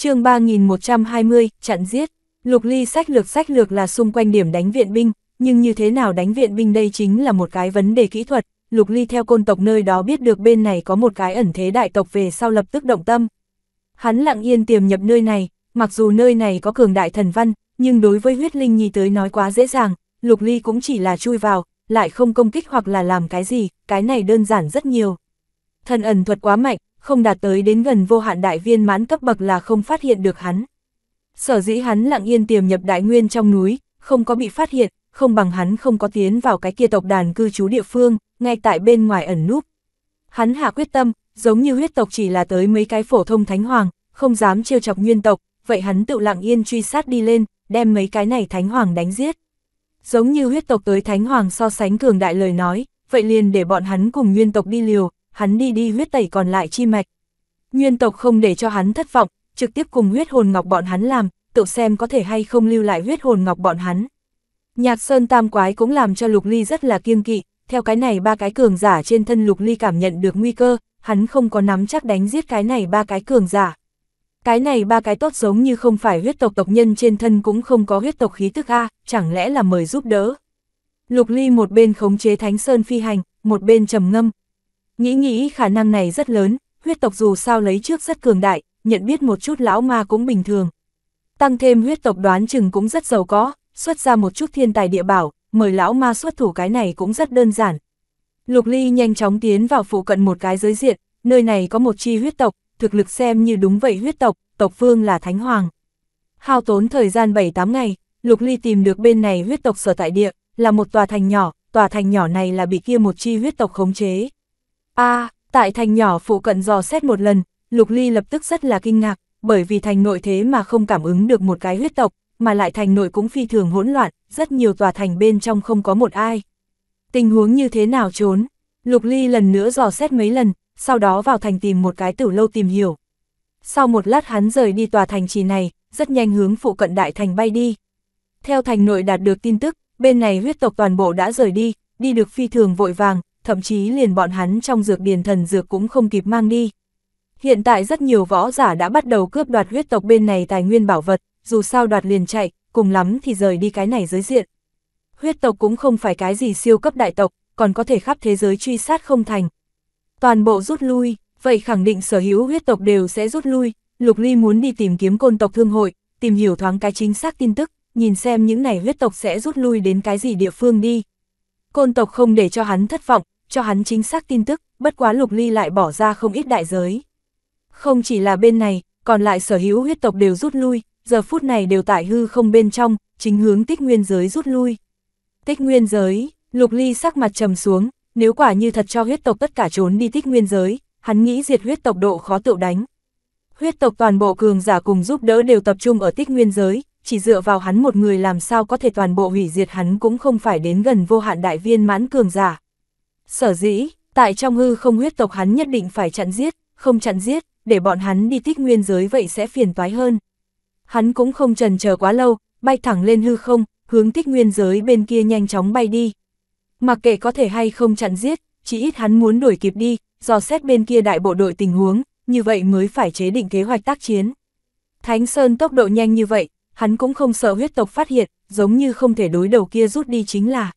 chương 3120, chặn giết. Lục ly sách lược sách lược là xung quanh điểm đánh viện binh, nhưng như thế nào đánh viện binh đây chính là một cái vấn đề kỹ thuật. Lục ly theo côn tộc nơi đó biết được bên này có một cái ẩn thế đại tộc về sau lập tức động tâm. Hắn lặng yên tiềm nhập nơi này, mặc dù nơi này có cường đại thần văn, nhưng đối với huyết linh nhi tới nói quá dễ dàng, lục ly cũng chỉ là chui vào, lại không công kích hoặc là làm cái gì, cái này đơn giản rất nhiều. Thần ẩn thuật quá mạnh, không đạt tới đến gần vô hạn đại viên mãn cấp bậc là không phát hiện được hắn. Sở dĩ hắn lặng yên tiềm nhập đại nguyên trong núi, không có bị phát hiện, không bằng hắn không có tiến vào cái kia tộc đàn cư trú địa phương, ngay tại bên ngoài ẩn núp. Hắn hạ quyết tâm, giống như huyết tộc chỉ là tới mấy cái phổ thông thánh hoàng, không dám trêu chọc nguyên tộc, vậy hắn tự lặng yên truy sát đi lên, đem mấy cái này thánh hoàng đánh giết. Giống như huyết tộc tới thánh hoàng so sánh cường đại lời nói, vậy liền để bọn hắn cùng nguyên tộc đi liều, hắn đi đi huyết tẩy còn lại chi mạch. Nguyên tộc không để cho hắn thất vọng, trực tiếp cùng huyết hồn ngọc bọn hắn làm, tự xem có thể hay không lưu lại huyết hồn ngọc bọn hắn. Nhạc sơn tam quái cũng làm cho lục ly rất là kiêng kỵ, theo cái này ba cái cường giả trên thân lục ly cảm nhận được nguy cơ, hắn không có nắm chắc đánh giết cái này ba cái cường giả. Cái này ba cái tốt giống như không phải huyết tộc tộc nhân trên thân cũng không có huyết tộc khí tức A, chẳng lẽ là mời giúp đỡ. Lục ly một bên khống chế thánh sơn phi hành, một bên trầm ngâm, Nghĩ nghĩ khả năng này rất lớn, huyết tộc dù sao lấy trước rất cường đại, nhận biết một chút lão ma cũng bình thường. Tăng thêm huyết tộc đoán chừng cũng rất giàu có, xuất ra một chút thiên tài địa bảo, mời lão ma xuất thủ cái này cũng rất đơn giản. Lục Ly nhanh chóng tiến vào phụ cận một cái giới diện, nơi này có một chi huyết tộc, thực lực xem như đúng vậy huyết tộc, tộc vương là Thánh Hoàng. Hao tốn thời gian 7-8 ngày, Lục Ly tìm được bên này huyết tộc sở tại địa, là một tòa thành nhỏ, tòa thành nhỏ này là bị kia một chi huyết tộc khống chế a à, tại thành nhỏ phụ cận dò xét một lần, Lục Ly lập tức rất là kinh ngạc, bởi vì thành nội thế mà không cảm ứng được một cái huyết tộc, mà lại thành nội cũng phi thường hỗn loạn, rất nhiều tòa thành bên trong không có một ai. Tình huống như thế nào trốn? Lục Ly lần nữa dò xét mấy lần, sau đó vào thành tìm một cái tử lâu tìm hiểu. Sau một lát hắn rời đi tòa thành trì này, rất nhanh hướng phụ cận đại thành bay đi. Theo thành nội đạt được tin tức, bên này huyết tộc toàn bộ đã rời đi, đi được phi thường vội vàng, thậm chí liền bọn hắn trong dược điền thần dược cũng không kịp mang đi. Hiện tại rất nhiều võ giả đã bắt đầu cướp đoạt huyết tộc bên này tài nguyên bảo vật, dù sao đoạt liền chạy, cùng lắm thì rời đi cái này giới diện. Huyết tộc cũng không phải cái gì siêu cấp đại tộc, còn có thể khắp thế giới truy sát không thành. Toàn bộ rút lui, vậy khẳng định sở hữu huyết tộc đều sẽ rút lui, Lục Ly muốn đi tìm kiếm côn tộc thương hội, tìm hiểu thoáng cái chính xác tin tức, nhìn xem những này huyết tộc sẽ rút lui đến cái gì địa phương đi. Côn tộc không để cho hắn thất vọng, cho hắn chính xác tin tức, bất quá lục ly lại bỏ ra không ít đại giới. Không chỉ là bên này, còn lại sở hữu huyết tộc đều rút lui, giờ phút này đều tại hư không bên trong, chính hướng tích nguyên giới rút lui. Tích nguyên giới, lục ly sắc mặt trầm xuống, nếu quả như thật cho huyết tộc tất cả trốn đi tích nguyên giới, hắn nghĩ diệt huyết tộc độ khó tự đánh. Huyết tộc toàn bộ cường giả cùng giúp đỡ đều tập trung ở tích nguyên giới, chỉ dựa vào hắn một người làm sao có thể toàn bộ hủy diệt hắn cũng không phải đến gần vô hạn đại viên mãn cường giả, Sở dĩ, tại trong hư không huyết tộc hắn nhất định phải chặn giết, không chặn giết, để bọn hắn đi tích nguyên giới vậy sẽ phiền toái hơn. Hắn cũng không trần chờ quá lâu, bay thẳng lên hư không, hướng tích nguyên giới bên kia nhanh chóng bay đi. Mặc kệ có thể hay không chặn giết, chỉ ít hắn muốn đuổi kịp đi, dò xét bên kia đại bộ đội tình huống, như vậy mới phải chế định kế hoạch tác chiến. Thánh Sơn tốc độ nhanh như vậy, hắn cũng không sợ huyết tộc phát hiện, giống như không thể đối đầu kia rút đi chính là.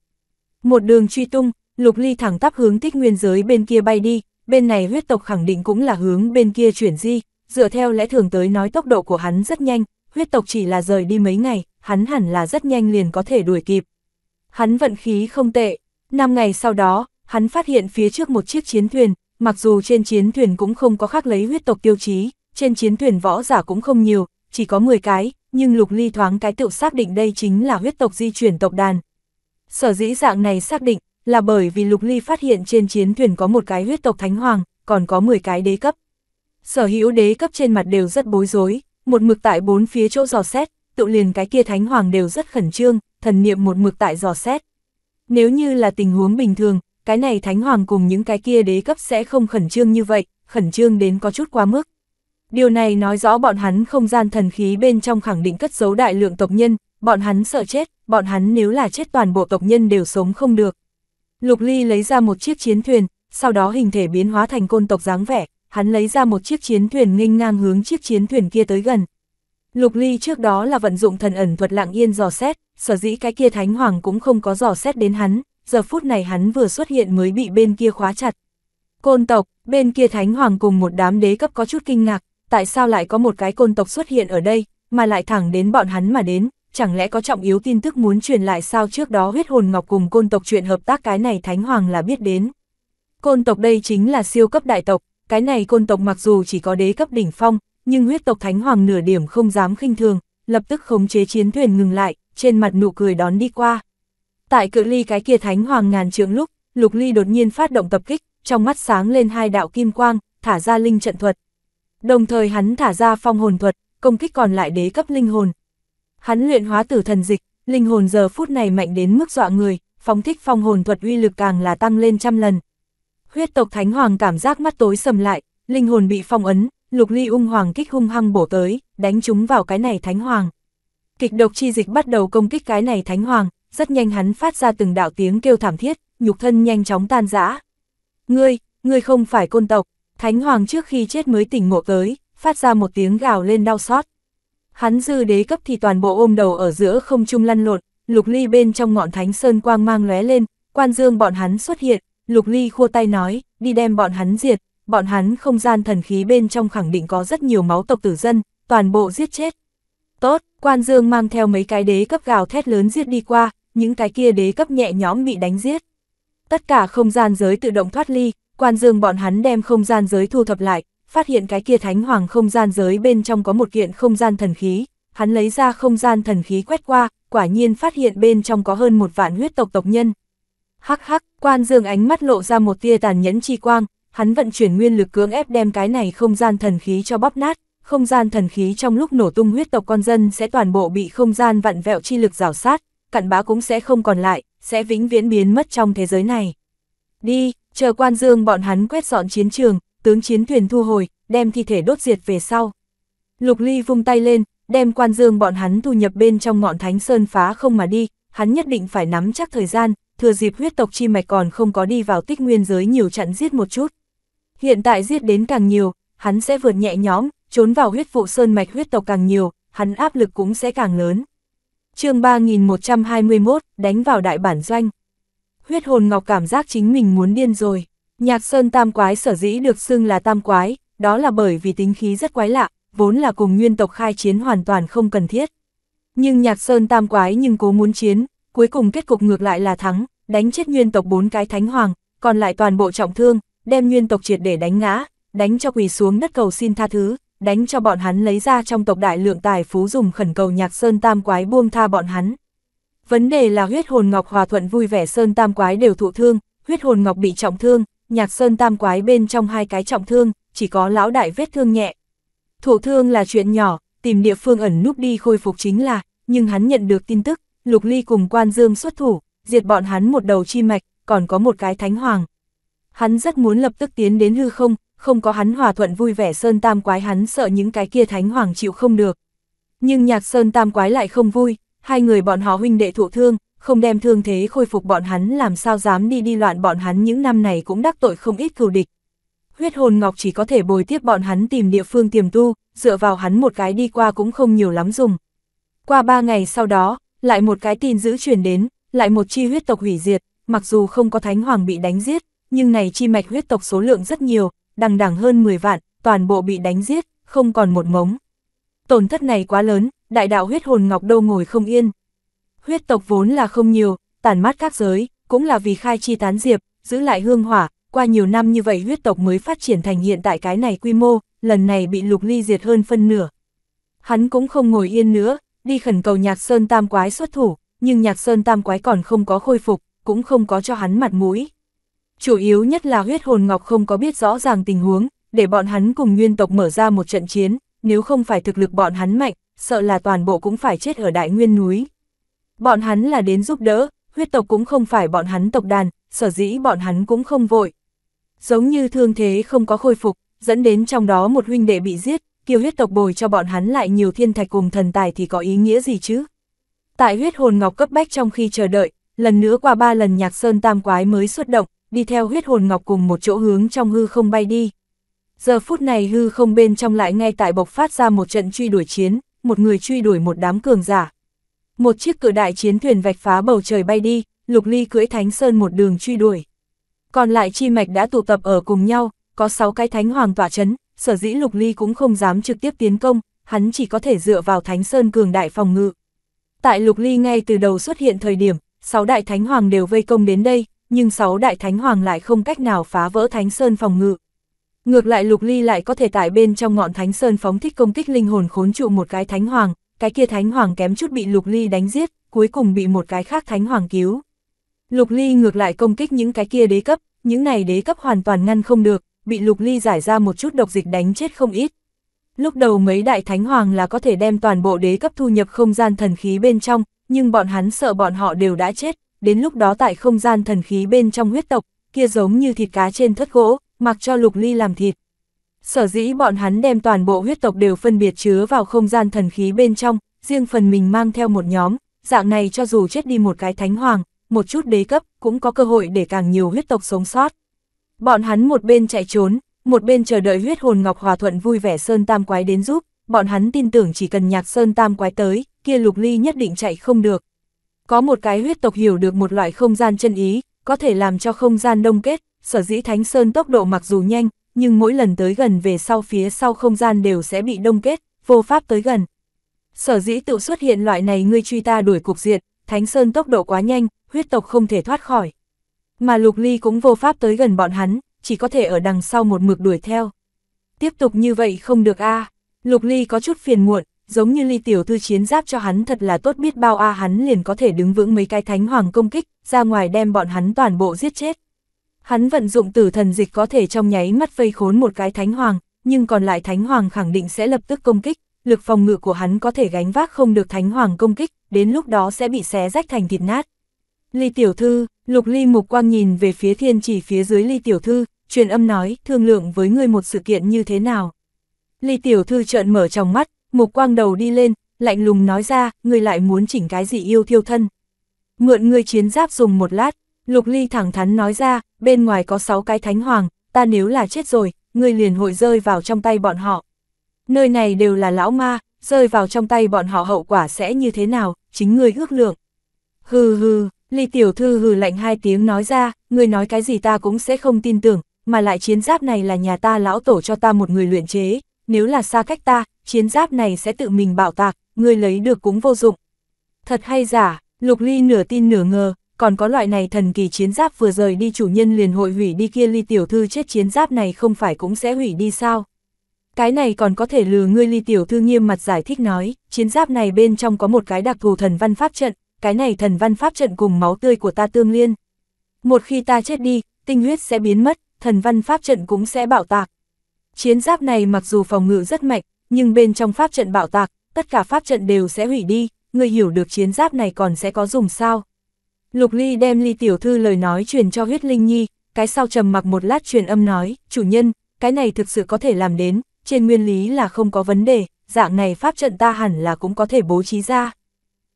Một đường truy tung, Lục Ly thẳng tắp hướng tích nguyên giới bên kia bay đi, bên này huyết tộc khẳng định cũng là hướng bên kia chuyển di, dựa theo lẽ thường tới nói tốc độ của hắn rất nhanh, huyết tộc chỉ là rời đi mấy ngày, hắn hẳn là rất nhanh liền có thể đuổi kịp. Hắn vận khí không tệ, 5 ngày sau đó, hắn phát hiện phía trước một chiếc chiến thuyền, mặc dù trên chiến thuyền cũng không có khác lấy huyết tộc tiêu chí, trên chiến thuyền võ giả cũng không nhiều, chỉ có 10 cái, nhưng lục ly thoáng cái tự xác định đây chính là huyết tộc di chuyển tộc đàn. Sở dĩ dạng này xác định, là bởi vì Lục Ly phát hiện trên chiến thuyền có một cái huyết tộc thánh hoàng, còn có 10 cái đế cấp. Sở hữu đế cấp trên mặt đều rất bối rối, một mực tại bốn phía chỗ dò xét, tự liền cái kia thánh hoàng đều rất khẩn trương, thần niệm một mực tại dò xét. Nếu như là tình huống bình thường, cái này thánh hoàng cùng những cái kia đế cấp sẽ không khẩn trương như vậy, khẩn trương đến có chút quá mức. Điều này nói rõ bọn hắn không gian thần khí bên trong khẳng định cất giấu đại lượng tộc nhân, bọn hắn sợ chết, bọn hắn nếu là chết toàn bộ tộc nhân đều sống không được. Lục Ly lấy ra một chiếc chiến thuyền, sau đó hình thể biến hóa thành côn tộc dáng vẻ, hắn lấy ra một chiếc chiến thuyền nghênh ngang hướng chiếc chiến thuyền kia tới gần. Lục Ly trước đó là vận dụng thần ẩn thuật lặng yên dò xét, sở dĩ cái kia thánh hoàng cũng không có dò xét đến hắn, giờ phút này hắn vừa xuất hiện mới bị bên kia khóa chặt. Côn tộc, bên kia thánh hoàng cùng một đám đế cấp có chút kinh ngạc, tại sao lại có một cái côn tộc xuất hiện ở đây, mà lại thẳng đến bọn hắn mà đến, chẳng lẽ có trọng yếu tin tức muốn truyền lại sao trước đó huyết hồn ngọc cùng côn tộc chuyện hợp tác cái này Thánh Hoàng là biết đến. Côn tộc đây chính là siêu cấp đại tộc, cái này côn tộc mặc dù chỉ có đế cấp đỉnh phong, nhưng huyết tộc Thánh Hoàng nửa điểm không dám khinh thường, lập tức khống chế chiến thuyền ngừng lại, trên mặt nụ cười đón đi qua. Tại cự ly cái kia Thánh Hoàng ngàn trượng lúc, Lục Ly đột nhiên phát động tập kích, trong mắt sáng lên hai đạo kim quang, thả ra linh trận thuật. Đồng thời hắn thả ra phong hồn thuật, công kích còn lại đế cấp linh hồn, Hắn luyện hóa tử thần dịch, linh hồn giờ phút này mạnh đến mức dọa người, phóng thích phong hồn thuật uy lực càng là tăng lên trăm lần. Huyết tộc Thánh Hoàng cảm giác mắt tối sầm lại, linh hồn bị phong ấn, Lục Ly ung hoàng kích hung hăng bổ tới, đánh chúng vào cái này Thánh Hoàng. Kịch độc chi dịch bắt đầu công kích cái này Thánh Hoàng, rất nhanh hắn phát ra từng đạo tiếng kêu thảm thiết, nhục thân nhanh chóng tan rã. Ngươi, ngươi không phải côn tộc, Thánh Hoàng trước khi chết mới tỉnh ngộ tới, phát ra một tiếng gào lên đau xót. Hắn dư đế cấp thì toàn bộ ôm đầu ở giữa không trung lăn lộn, lục ly bên trong ngọn thánh sơn quang mang lóe lên, quan dương bọn hắn xuất hiện, lục ly khua tay nói, đi đem bọn hắn diệt, bọn hắn không gian thần khí bên trong khẳng định có rất nhiều máu tộc tử dân, toàn bộ giết chết. Tốt, quan dương mang theo mấy cái đế cấp gào thét lớn giết đi qua, những cái kia đế cấp nhẹ nhóm bị đánh giết. Tất cả không gian giới tự động thoát ly, quan dương bọn hắn đem không gian giới thu thập lại, phát hiện cái kia thánh hoàng không gian giới bên trong có một kiện không gian thần khí, hắn lấy ra không gian thần khí quét qua, quả nhiên phát hiện bên trong có hơn một vạn huyết tộc tộc nhân. Hắc hắc, quan dương ánh mắt lộ ra một tia tàn nhẫn chi quang, hắn vận chuyển nguyên lực cưỡng ép đem cái này không gian thần khí cho bóp nát, không gian thần khí trong lúc nổ tung huyết tộc con dân sẽ toàn bộ bị không gian vặn vẹo chi lực rào sát, cặn bá cũng sẽ không còn lại, sẽ vĩnh viễn biến mất trong thế giới này. Đi, chờ quan dương bọn hắn quét dọn chiến trường, tướng chiến thuyền thu hồi, đem thi thể đốt diệt về sau. Lục Ly vung tay lên, đem quan dương bọn hắn thu nhập bên trong ngọn thánh sơn phá không mà đi, hắn nhất định phải nắm chắc thời gian, thừa dịp huyết tộc chi mạch còn không có đi vào tích nguyên giới nhiều chặn giết một chút. Hiện tại giết đến càng nhiều, hắn sẽ vượt nhẹ nhóm trốn vào huyết vụ sơn mạch huyết tộc càng nhiều, hắn áp lực cũng sẽ càng lớn. chương 3121, đánh vào đại bản doanh. Huyết hồn ngọc cảm giác chính mình muốn điên rồi. Nhạc Sơn Tam Quái sở dĩ được xưng là Tam Quái, đó là bởi vì tính khí rất quái lạ, vốn là cùng nguyên tộc khai chiến hoàn toàn không cần thiết. Nhưng Nhạc Sơn Tam Quái nhưng cố muốn chiến, cuối cùng kết cục ngược lại là thắng, đánh chết nguyên tộc bốn cái thánh hoàng, còn lại toàn bộ trọng thương, đem nguyên tộc triệt để đánh ngã, đánh cho quỳ xuống đất cầu xin tha thứ, đánh cho bọn hắn lấy ra trong tộc đại lượng tài phú dùng khẩn cầu Nhạc Sơn Tam Quái buông tha bọn hắn. Vấn đề là huyết hồn ngọc hòa thuận vui vẻ Sơn Tam Quái đều thụ thương, huyết hồn ngọc bị trọng thương, nhạc sơn tam quái bên trong hai cái trọng thương, chỉ có lão đại vết thương nhẹ. Thổ thương là chuyện nhỏ, tìm địa phương ẩn núp đi khôi phục chính là, nhưng hắn nhận được tin tức, Lục Ly cùng quan dương xuất thủ, diệt bọn hắn một đầu chi mạch, còn có một cái thánh hoàng. Hắn rất muốn lập tức tiến đến hư không, không có hắn hòa thuận vui vẻ sơn tam quái hắn sợ những cái kia thánh hoàng chịu không được. Nhưng nhạc sơn tam quái lại không vui, hai người bọn họ huynh đệ thụ thương, không đem thương thế khôi phục bọn hắn làm sao dám đi đi loạn bọn hắn những năm này cũng đắc tội không ít cừu địch. Huyết hồn ngọc chỉ có thể bồi tiếp bọn hắn tìm địa phương tiềm tu, dựa vào hắn một cái đi qua cũng không nhiều lắm dùng. Qua ba ngày sau đó, lại một cái tin giữ truyền đến, lại một chi huyết tộc hủy diệt, mặc dù không có thánh hoàng bị đánh giết, nhưng này chi mạch huyết tộc số lượng rất nhiều, đằng đẳng hơn 10 vạn, toàn bộ bị đánh giết, không còn một mống. Tổn thất này quá lớn, đại đạo huyết hồn ngọc đô ngồi không yên, Huyết tộc vốn là không nhiều, tàn mát các giới, cũng là vì khai chi tán diệp, giữ lại hương hỏa, qua nhiều năm như vậy huyết tộc mới phát triển thành hiện tại cái này quy mô, lần này bị lục ly diệt hơn phân nửa. Hắn cũng không ngồi yên nữa, đi khẩn cầu nhạc sơn tam quái xuất thủ, nhưng nhạc sơn tam quái còn không có khôi phục, cũng không có cho hắn mặt mũi. Chủ yếu nhất là huyết hồn ngọc không có biết rõ ràng tình huống, để bọn hắn cùng nguyên tộc mở ra một trận chiến, nếu không phải thực lực bọn hắn mạnh, sợ là toàn bộ cũng phải chết ở đại nguyên núi. Bọn hắn là đến giúp đỡ, huyết tộc cũng không phải bọn hắn tộc đàn, sở dĩ bọn hắn cũng không vội. Giống như thương thế không có khôi phục, dẫn đến trong đó một huynh đệ bị giết, kiều huyết tộc bồi cho bọn hắn lại nhiều thiên thạch cùng thần tài thì có ý nghĩa gì chứ? Tại huyết hồn ngọc cấp bách trong khi chờ đợi, lần nữa qua ba lần nhạc sơn tam quái mới xuất động, đi theo huyết hồn ngọc cùng một chỗ hướng trong hư không bay đi. Giờ phút này hư không bên trong lại ngay tại bộc phát ra một trận truy đuổi chiến, một người truy đuổi một đám cường giả. Một chiếc cự đại chiến thuyền vạch phá bầu trời bay đi, Lục Ly cưỡi Thánh Sơn một đường truy đuổi. Còn lại chi mạch đã tụ tập ở cùng nhau, có 6 cái thánh hoàng tỏa chấn, sở dĩ Lục Ly cũng không dám trực tiếp tiến công, hắn chỉ có thể dựa vào Thánh Sơn cường đại phòng ngự. Tại Lục Ly ngay từ đầu xuất hiện thời điểm, 6 đại thánh hoàng đều vây công đến đây, nhưng 6 đại thánh hoàng lại không cách nào phá vỡ Thánh Sơn phòng ngự. Ngược lại Lục Ly lại có thể tại bên trong ngọn Thánh Sơn phóng thích công kích linh hồn khốn trụ một cái thánh hoàng, cái kia thánh hoàng kém chút bị Lục Ly đánh giết, cuối cùng bị một cái khác thánh hoàng cứu. Lục Ly ngược lại công kích những cái kia đế cấp, những này đế cấp hoàn toàn ngăn không được, bị Lục Ly giải ra một chút độc dịch đánh chết không ít. Lúc đầu mấy đại thánh hoàng là có thể đem toàn bộ đế cấp thu nhập không gian thần khí bên trong, nhưng bọn hắn sợ bọn họ đều đã chết, đến lúc đó tại không gian thần khí bên trong huyết tộc, kia giống như thịt cá trên thất gỗ, mặc cho Lục Ly làm thịt. Sở dĩ bọn hắn đem toàn bộ huyết tộc đều phân biệt chứa vào không gian thần khí bên trong, riêng phần mình mang theo một nhóm, dạng này cho dù chết đi một cái thánh hoàng, một chút đế cấp, cũng có cơ hội để càng nhiều huyết tộc sống sót. Bọn hắn một bên chạy trốn, một bên chờ đợi huyết hồn ngọc hòa thuận vui vẻ Sơn Tam Quái đến giúp, bọn hắn tin tưởng chỉ cần nhạc Sơn Tam Quái tới, kia lục ly nhất định chạy không được. Có một cái huyết tộc hiểu được một loại không gian chân ý, có thể làm cho không gian đông kết, sở dĩ Thánh Sơn tốc độ mặc dù nhanh, nhưng mỗi lần tới gần về sau phía sau không gian đều sẽ bị đông kết, vô pháp tới gần. Sở dĩ tự xuất hiện loại này ngươi truy ta đuổi cục diệt, Thánh Sơn tốc độ quá nhanh, huyết tộc không thể thoát khỏi. Mà Lục Ly cũng vô pháp tới gần bọn hắn, chỉ có thể ở đằng sau một mực đuổi theo. Tiếp tục như vậy không được a Lục Ly có chút phiền muộn, giống như Ly tiểu thư chiến giáp cho hắn thật là tốt biết bao a hắn liền có thể đứng vững mấy cái thánh hoàng công kích, ra ngoài đem bọn hắn toàn bộ giết chết. Hắn vận dụng tử thần dịch có thể trong nháy mắt vây khốn một cái thánh hoàng, nhưng còn lại thánh hoàng khẳng định sẽ lập tức công kích, lực phòng ngự của hắn có thể gánh vác không được thánh hoàng công kích, đến lúc đó sẽ bị xé rách thành thịt nát. Ly tiểu thư, lục ly mục quang nhìn về phía thiên chỉ phía dưới ly tiểu thư, truyền âm nói thương lượng với người một sự kiện như thế nào. Ly tiểu thư trợn mở trong mắt, mục quang đầu đi lên, lạnh lùng nói ra, người lại muốn chỉnh cái gì yêu thiêu thân. Mượn người chiến giáp dùng một lát, Lục Ly thẳng thắn nói ra, bên ngoài có 6 cái thánh hoàng, ta nếu là chết rồi, ngươi liền hội rơi vào trong tay bọn họ. Nơi này đều là lão ma, rơi vào trong tay bọn họ hậu quả sẽ như thế nào, chính ngươi ước lượng. Hừ hừ, Ly tiểu thư hừ lạnh hai tiếng nói ra, ngươi nói cái gì ta cũng sẽ không tin tưởng, mà lại chiến giáp này là nhà ta lão tổ cho ta một người luyện chế, nếu là xa cách ta, chiến giáp này sẽ tự mình bạo tạc, ngươi lấy được cũng vô dụng. Thật hay giả, Lục Ly nửa tin nửa ngờ, còn có loại này thần kỳ chiến giáp vừa rời đi chủ nhân liền hội hủy đi kia ly tiểu thư chết chiến giáp này không phải cũng sẽ hủy đi sao? Cái này còn có thể lừa ngươi ly tiểu thư nghiêm mặt giải thích nói, chiến giáp này bên trong có một cái đặc thù thần văn pháp trận, cái này thần văn pháp trận cùng máu tươi của ta tương liên. Một khi ta chết đi, tinh huyết sẽ biến mất, thần văn pháp trận cũng sẽ bạo tạc. Chiến giáp này mặc dù phòng ngự rất mạnh, nhưng bên trong pháp trận bạo tạc, tất cả pháp trận đều sẽ hủy đi, người hiểu được chiến giáp này còn sẽ có dùng sao. Lục Ly đem Ly tiểu thư lời nói truyền cho huyết linh nhi, cái sau trầm mặc một lát truyền âm nói, chủ nhân, cái này thực sự có thể làm đến, trên nguyên lý là không có vấn đề, dạng này pháp trận ta hẳn là cũng có thể bố trí ra.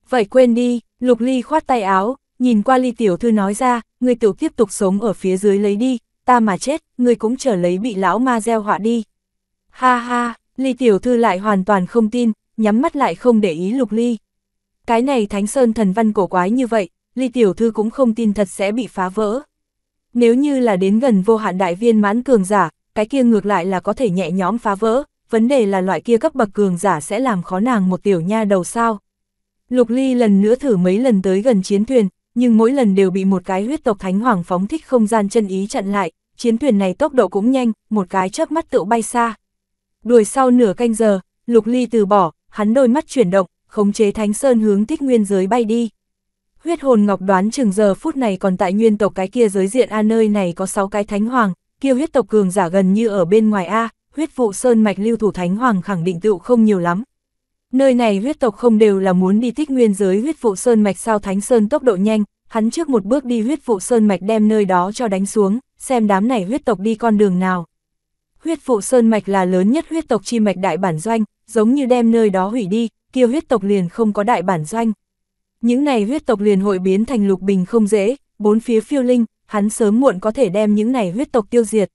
Vậy quên đi, Lục Ly khoát tay áo, nhìn qua Ly tiểu thư nói ra, người tiểu tiếp tục sống ở phía dưới lấy đi, ta mà chết, người cũng trở lấy bị lão ma gieo họa đi. Ha ha, Ly tiểu thư lại hoàn toàn không tin, nhắm mắt lại không để ý Lục Ly. Cái này Thánh Sơn thần văn cổ quái như vậy, Ly Tiểu Thư cũng không tin thật sẽ bị phá vỡ. Nếu như là đến gần vô hạn đại viên mãn cường giả, cái kia ngược lại là có thể nhẹ nhõm phá vỡ, vấn đề là loại kia cấp bậc cường giả sẽ làm khó nàng một tiểu nha đầu sao. Lục Ly lần nữa thử mấy lần tới gần chiến thuyền, nhưng mỗi lần đều bị một cái huyết tộc thánh hoàng phóng thích không gian chân ý chặn lại, chiến thuyền này tốc độ cũng nhanh, một cái chớp mắt tự bay xa. Đuổi sau nửa canh giờ, Lục Ly từ bỏ, hắn đôi mắt chuyển động, khống chế Thánh Sơn hướng thích Nguyên giới bay đi. Huyết hồn ngọc đoán chừng giờ phút này còn tại nguyên tộc cái kia giới diện A nơi này có 6 cái thánh hoàng, kia huyết tộc cường giả gần như ở bên ngoài A, huyết vụ sơn mạch lưu thủ thánh hoàng khẳng định tựu không nhiều lắm. Nơi này huyết tộc không đều là muốn đi tích nguyên giới huyết vụ sơn mạch sao thánh sơn tốc độ nhanh, hắn trước một bước đi huyết vụ sơn mạch đem nơi đó cho đánh xuống, xem đám này huyết tộc đi con đường nào. Huyết vụ sơn mạch là lớn nhất huyết tộc chi mạch đại bản doanh, giống như đem nơi đó hủy đi, kia huyết tộc liền không có đại bản doanh. Những này huyết tộc liền hội biến thành lục bình không dễ, bốn phía phiêu linh, hắn sớm muộn có thể đem những này huyết tộc tiêu diệt.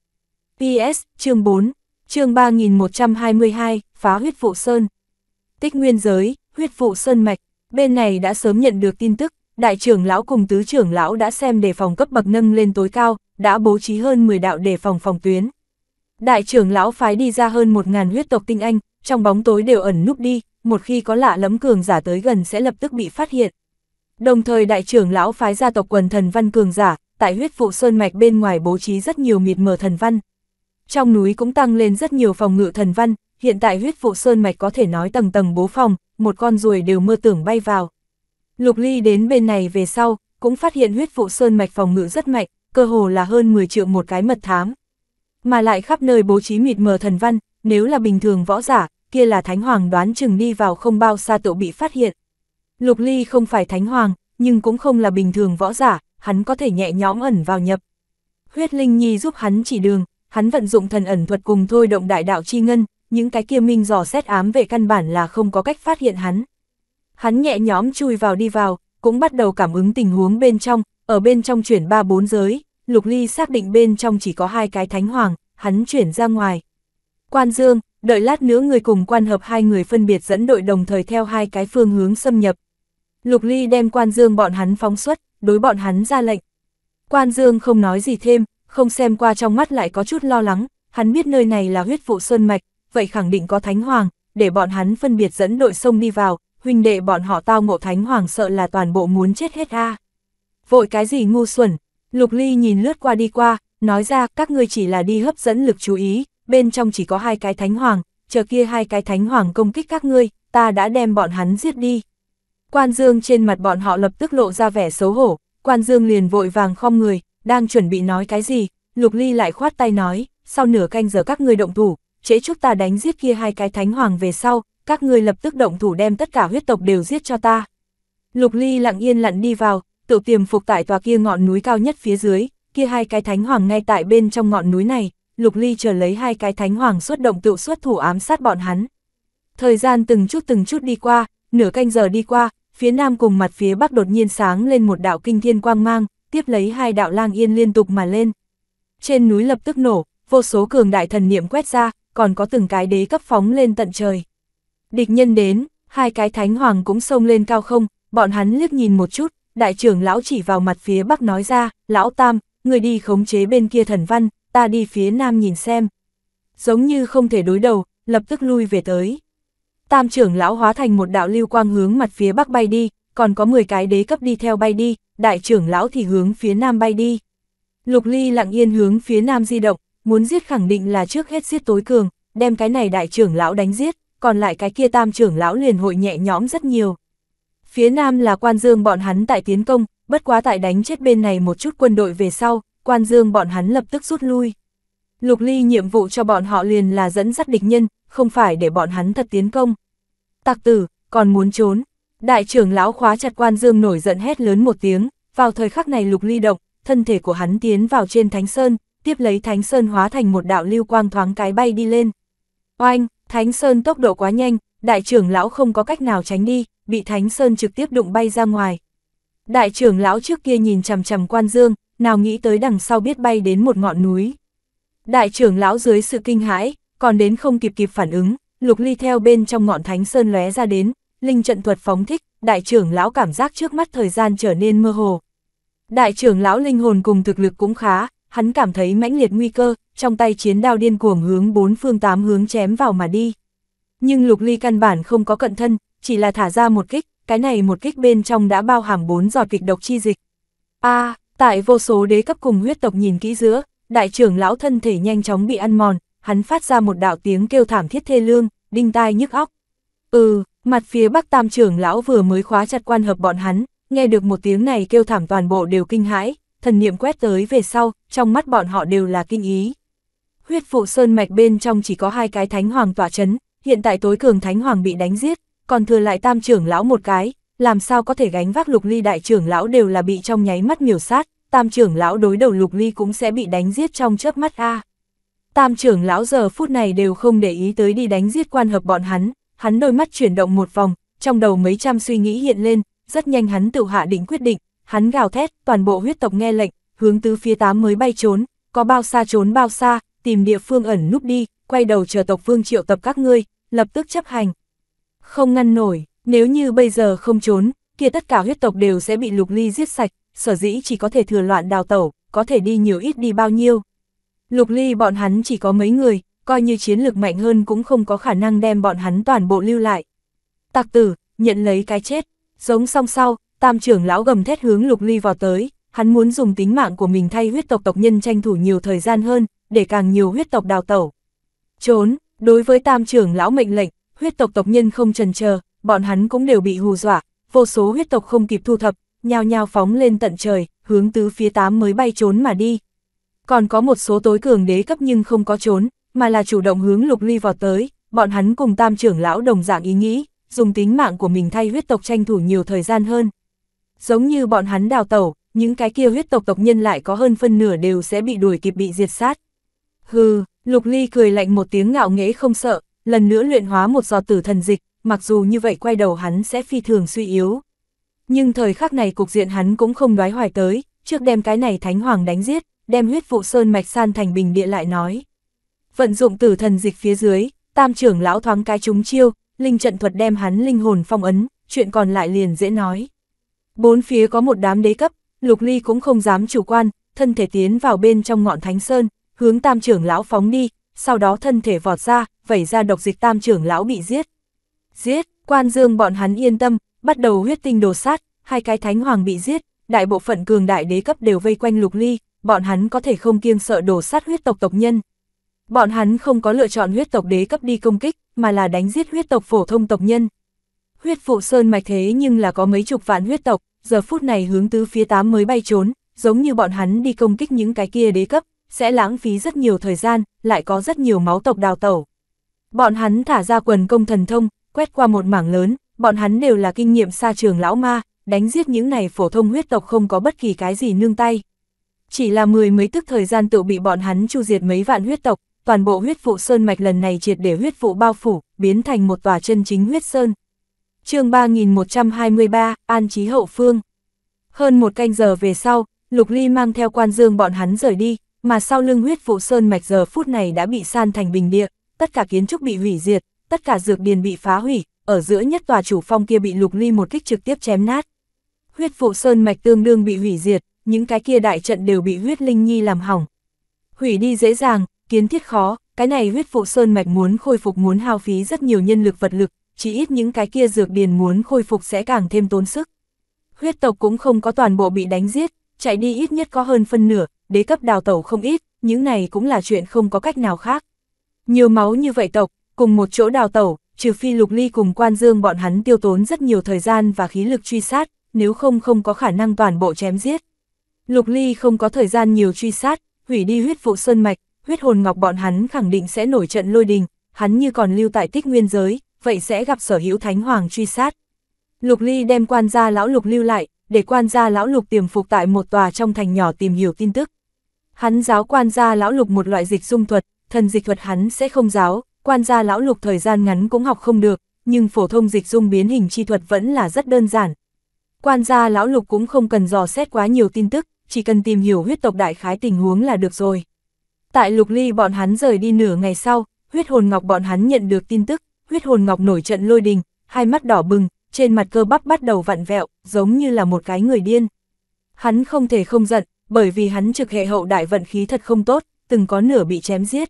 PS, chương 4, chương 3122, phá huyết vụ sơn. Tích nguyên giới, huyết vụ sơn mạch, bên này đã sớm nhận được tin tức, đại trưởng lão cùng tứ trưởng lão đã xem đề phòng cấp bậc nâng lên tối cao, đã bố trí hơn 10 đạo đề phòng phòng tuyến. Đại trưởng lão phái đi ra hơn 1.000 huyết tộc tinh anh, trong bóng tối đều ẩn núp đi, một khi có lạ lẫm cường giả tới gần sẽ lập tức bị phát hiện. Đồng thời đại trưởng lão phái gia tộc quần thần văn cường giả, tại huyết vụ sơn mạch bên ngoài bố trí rất nhiều mịt mờ thần văn. Trong núi cũng tăng lên rất nhiều phòng ngự thần văn, hiện tại huyết vụ sơn mạch có thể nói tầng tầng bố phòng, một con ruồi đều mơ tưởng bay vào. Lục Ly đến bên này về sau, cũng phát hiện huyết vụ sơn mạch phòng ngự rất mạnh, cơ hồ là hơn 10 triệu một cái mật thám. Mà lại khắp nơi bố trí mịt mờ thần văn, nếu là bình thường võ giả, kia là Thánh Hoàng đoán chừng đi vào không bao xa tự bị phát hiện. Lục Ly không phải Thánh Hoàng, nhưng cũng không là bình thường võ giả, hắn có thể nhẹ nhõm ẩn vào nhập. Huyết Linh Nhi giúp hắn chỉ đường, hắn vận dụng thần ẩn thuật cùng thôi động đại đạo chi ngân, những cái kia minh dò xét ám về căn bản là không có cách phát hiện hắn. Hắn nhẹ nhõm chui vào đi vào, cũng bắt đầu cảm ứng tình huống bên trong, ở bên trong chuyển ba bốn giới, Lục Ly xác định bên trong chỉ có hai cái thánh hoàng, hắn chuyển ra ngoài. Quan Dương, đợi lát nữa người cùng quan hợp hai người phân biệt dẫn đội đồng thời theo hai cái phương hướng xâm nhập. Lục Ly đem quan dương bọn hắn phóng xuất, đối bọn hắn ra lệnh. Quan dương không nói gì thêm, không xem qua trong mắt lại có chút lo lắng, hắn biết nơi này là huyết vụ sơn mạch, vậy khẳng định có thánh hoàng, để bọn hắn phân biệt dẫn đội sông đi vào, huynh đệ bọn họ tao ngộ thánh hoàng sợ là toàn bộ muốn chết hết a. Vội cái gì ngu xuẩn, Lục Ly nhìn lướt qua đi qua, nói ra các ngươi chỉ là đi hấp dẫn lực chú ý, bên trong chỉ có hai cái thánh hoàng, chờ kia hai cái thánh hoàng công kích các ngươi, ta đã đem bọn hắn giết đi. Quan Dương trên mặt bọn họ lập tức lộ ra vẻ xấu hổ, Quan Dương liền vội vàng khom người, đang chuẩn bị nói cái gì, Lục Ly lại khoát tay nói, sau nửa canh giờ các ngươi động thủ, chế chúc ta đánh giết kia hai cái thánh hoàng về sau, các ngươi lập tức động thủ đem tất cả huyết tộc đều giết cho ta. Lục Ly lặng yên lặn đi vào, tự tiềm phục tại tòa kia ngọn núi cao nhất phía dưới, kia hai cái thánh hoàng ngay tại bên trong ngọn núi này, Lục Ly chờ lấy hai cái thánh hoàng xuất động tự xuất thủ ám sát bọn hắn. Thời gian từng chút từng chút đi qua, nửa canh giờ đi qua, phía nam cùng mặt phía bắc đột nhiên sáng lên một đạo kinh thiên quang mang, tiếp lấy hai đạo lang yên liên tục mà lên. Trên núi lập tức nổ, vô số cường đại thần niệm quét ra, còn có từng cái đế cấp phóng lên tận trời. Địch nhân đến, hai cái thánh hoàng cũng sông lên cao không, bọn hắn liếc nhìn một chút, đại trưởng lão chỉ vào mặt phía bắc nói ra, lão tam, người đi khống chế bên kia thần văn, ta đi phía nam nhìn xem. Giống như không thể đối đầu, lập tức lui về tới. Tam trưởng lão hóa thành một đạo lưu quang hướng mặt phía bắc bay đi, còn có 10 cái đế cấp đi theo bay đi, đại trưởng lão thì hướng phía nam bay đi. Lục Ly lặng yên hướng phía nam di động, muốn giết khẳng định là trước hết giết tối cường, đem cái này đại trưởng lão đánh giết, còn lại cái kia tam trưởng lão liền hội nhẹ nhõm rất nhiều. Phía nam là quan dương bọn hắn tại tiến công, bất quá tại đánh chết bên này một chút quân đội về sau, quan dương bọn hắn lập tức rút lui. Lục ly nhiệm vụ cho bọn họ liền là dẫn dắt địch nhân, không phải để bọn hắn thật tiến công. Tạc tử, còn muốn trốn. Đại trưởng lão khóa chặt quan dương nổi giận hét lớn một tiếng, vào thời khắc này lục ly động, thân thể của hắn tiến vào trên thánh sơn, tiếp lấy thánh sơn hóa thành một đạo lưu quang thoáng cái bay đi lên. Oanh, thánh sơn tốc độ quá nhanh, đại trưởng lão không có cách nào tránh đi, bị thánh sơn trực tiếp đụng bay ra ngoài. Đại trưởng lão trước kia nhìn chằm chằm quan dương, nào nghĩ tới đằng sau biết bay đến một ngọn núi. Đại trưởng lão dưới sự kinh hãi, còn đến không kịp kịp phản ứng, lục ly theo bên trong ngọn thánh sơn lóe ra đến, linh trận thuật phóng thích, đại trưởng lão cảm giác trước mắt thời gian trở nên mơ hồ. Đại trưởng lão linh hồn cùng thực lực cũng khá, hắn cảm thấy mãnh liệt nguy cơ, trong tay chiến đao điên cuồng hướng bốn phương tám hướng chém vào mà đi. Nhưng lục ly căn bản không có cận thân, chỉ là thả ra một kích, cái này một kích bên trong đã bao hàm bốn giọt kịch độc chi dịch. a à, Tại vô số đế cấp cùng huyết tộc nhìn kỹ giữa, đại trưởng lão thân thể nhanh chóng bị ăn mòn, hắn phát ra một đạo tiếng kêu thảm thiết thê lương, đinh tai nhức óc. Ừ, mặt phía bắc tam trưởng lão vừa mới khóa chặt quan hợp bọn hắn, nghe được một tiếng này kêu thảm toàn bộ đều kinh hãi, thần niệm quét tới về sau, trong mắt bọn họ đều là kinh ý. Huyết phụ sơn mạch bên trong chỉ có hai cái thánh hoàng tỏa chấn, hiện tại tối cường thánh hoàng bị đánh giết, còn thừa lại tam trưởng lão một cái, làm sao có thể gánh vác lục ly đại trưởng lão đều là bị trong nháy mắt miểu sát, tam trưởng lão đối đầu lục ly cũng sẽ bị đánh giết trong chớp mắt a. Tam trưởng lão giờ phút này đều không để ý tới đi đánh giết quan hợp bọn hắn, hắn đôi mắt chuyển động một vòng, trong đầu mấy trăm suy nghĩ hiện lên, rất nhanh hắn tự hạ định quyết định, hắn gào thét, toàn bộ huyết tộc nghe lệnh, hướng tứ phía tám mới bay trốn, có bao xa trốn bao xa, tìm địa phương ẩn núp đi, quay đầu chờ tộc phương triệu tập các ngươi, lập tức chấp hành. Không ngăn nổi, nếu như bây giờ không trốn, kia tất cả huyết tộc đều sẽ bị lục ly giết sạch, sở dĩ chỉ có thể thừa loạn đào tẩu, có thể đi nhiều ít đi bao nhiêu. Lục ly bọn hắn chỉ có mấy người, coi như chiến lược mạnh hơn cũng không có khả năng đem bọn hắn toàn bộ lưu lại. Tạc tử, nhận lấy cái chết, giống song sau, tam trưởng lão gầm thét hướng lục ly vào tới, hắn muốn dùng tính mạng của mình thay huyết tộc tộc nhân tranh thủ nhiều thời gian hơn, để càng nhiều huyết tộc đào tẩu. Trốn, đối với tam trưởng lão mệnh lệnh, huyết tộc tộc nhân không trần chờ bọn hắn cũng đều bị hù dọa, vô số huyết tộc không kịp thu thập, nhao nhao phóng lên tận trời, hướng tứ phía tám mới bay trốn mà đi. Còn có một số tối cường đế cấp nhưng không có trốn, mà là chủ động hướng lục ly vọt tới, bọn hắn cùng tam trưởng lão đồng dạng ý nghĩ, dùng tính mạng của mình thay huyết tộc tranh thủ nhiều thời gian hơn. Giống như bọn hắn đào tẩu, những cái kia huyết tộc tộc nhân lại có hơn phân nửa đều sẽ bị đuổi kịp bị diệt sát. Hừ, lục ly cười lạnh một tiếng ngạo nghễ không sợ, lần nữa luyện hóa một giọt tử thần dịch, mặc dù như vậy quay đầu hắn sẽ phi thường suy yếu. Nhưng thời khắc này cục diện hắn cũng không đoái hoài tới, trước đem cái này thánh hoàng đánh giết, đem huyết vụ sơn mạch san thành bình địa lại nói. Vận dụng tử thần dịch phía dưới, tam trưởng lão thoáng cái trúng chiêu, linh trận thuật đem hắn linh hồn phong ấn, chuyện còn lại liền dễ nói. Bốn phía có một đám đế cấp, Lục Ly cũng không dám chủ quan, thân thể tiến vào bên trong ngọn thánh sơn, hướng tam trưởng lão phóng đi, sau đó thân thể vọt ra, vẩy ra độc dịch tam trưởng lão bị giết. Giết, quan dương bọn hắn yên tâm, bắt đầu huyết tinh đồ sát, hai cái thánh hoàng bị giết, đại bộ phận cường đại đế cấp đều vây quanh lục ly, bọn hắn có thể không kiêng sợ đồ sát huyết tộc tộc nhân. Bọn hắn không có lựa chọn huyết tộc đế cấp đi công kích, mà là đánh giết huyết tộc phổ thông tộc nhân. Huyết phụ sơn mạch thế nhưng là có mấy chục vạn huyết tộc, giờ phút này hướng tứ phía tám mới bay trốn, giống như bọn hắn đi công kích những cái kia đế cấp, sẽ lãng phí rất nhiều thời gian, lại có rất nhiều máu tộc đào tẩu. Bọn hắn thả ra quần công thần thông, quét qua một mảng lớn, bọn hắn đều là kinh nghiệm xa trường lão ma, đánh giết những này phổ thông huyết tộc không có bất kỳ cái gì nương tay. Chỉ là mười mấy tức thời gian tự bị bọn hắn chu diệt mấy vạn huyết tộc, toàn bộ huyết vụ sơn mạch lần này triệt để huyết vụ bao phủ, biến thành một tòa chân chính huyết sơn. chương 3123, An Chí Hậu Phương Hơn một canh giờ về sau, Lục Ly mang theo quan dương bọn hắn rời đi, mà sau lưng huyết vụ sơn mạch giờ phút này đã bị san thành bình địa, tất cả kiến trúc bị hủy diệt, tất cả dược điền bị phá hủy, ở giữa nhất tòa chủ phong kia bị lục ly một kích trực tiếp chém nát. Huyết vụ sơn mạch tương đương bị hủy diệt, những cái kia đại trận đều bị huyết linh nhi làm hỏng. Hủy đi dễ dàng, kiến thiết khó, cái này huyết vụ sơn mạch muốn khôi phục muốn hao phí rất nhiều nhân lực vật lực, chỉ ít những cái kia dược điền muốn khôi phục sẽ càng thêm tốn sức. Huyết tộc cũng không có toàn bộ bị đánh giết, chạy đi ít nhất có hơn phân nửa, đế cấp đào tẩu không ít, những này cũng là chuyện không có cách nào khác. Nhiều máu như vậy tộc, cùng một chỗ đào tẩu, trừ phi lục ly cùng quan dương bọn hắn tiêu tốn rất nhiều thời gian và khí lực truy sát, nếu không không có khả năng toàn bộ chém giết. Lục ly không có thời gian nhiều truy sát, hủy đi huyết vụ sơn mạch, huyết hồn ngọc bọn hắn khẳng định sẽ nổi trận lôi đình, hắn như còn lưu tại tích nguyên giới, vậy sẽ gặp sở hữu thánh hoàng truy sát. Lục ly đem quan gia lão lục lưu lại, để quan gia lão lục tiềm phục tại một tòa trong thành nhỏ tìm hiểu tin tức. Hắn giáo quan gia lão lục một loại dịch dung thuật, thần dịch thuật hắn sẽ không giáo, quan gia lão lục thời gian ngắn cũng học không được, nhưng phổ thông dịch dung biến hình chi thuật vẫn là rất đơn giản. Quan gia lão lục cũng không cần dò xét quá nhiều tin tức, chỉ cần tìm hiểu huyết tộc đại khái tình huống là được rồi. Tại lục ly bọn hắn rời đi nửa ngày sau, huyết hồn ngọc bọn hắn nhận được tin tức, huyết hồn ngọc nổi trận lôi đình, hai mắt đỏ bừng, trên mặt cơ bắp bắt đầu vặn vẹo, giống như là một cái người điên. Hắn không thể không giận, bởi vì hắn trực hệ hậu đại vận khí thật không tốt, từng có nửa bị chém giết.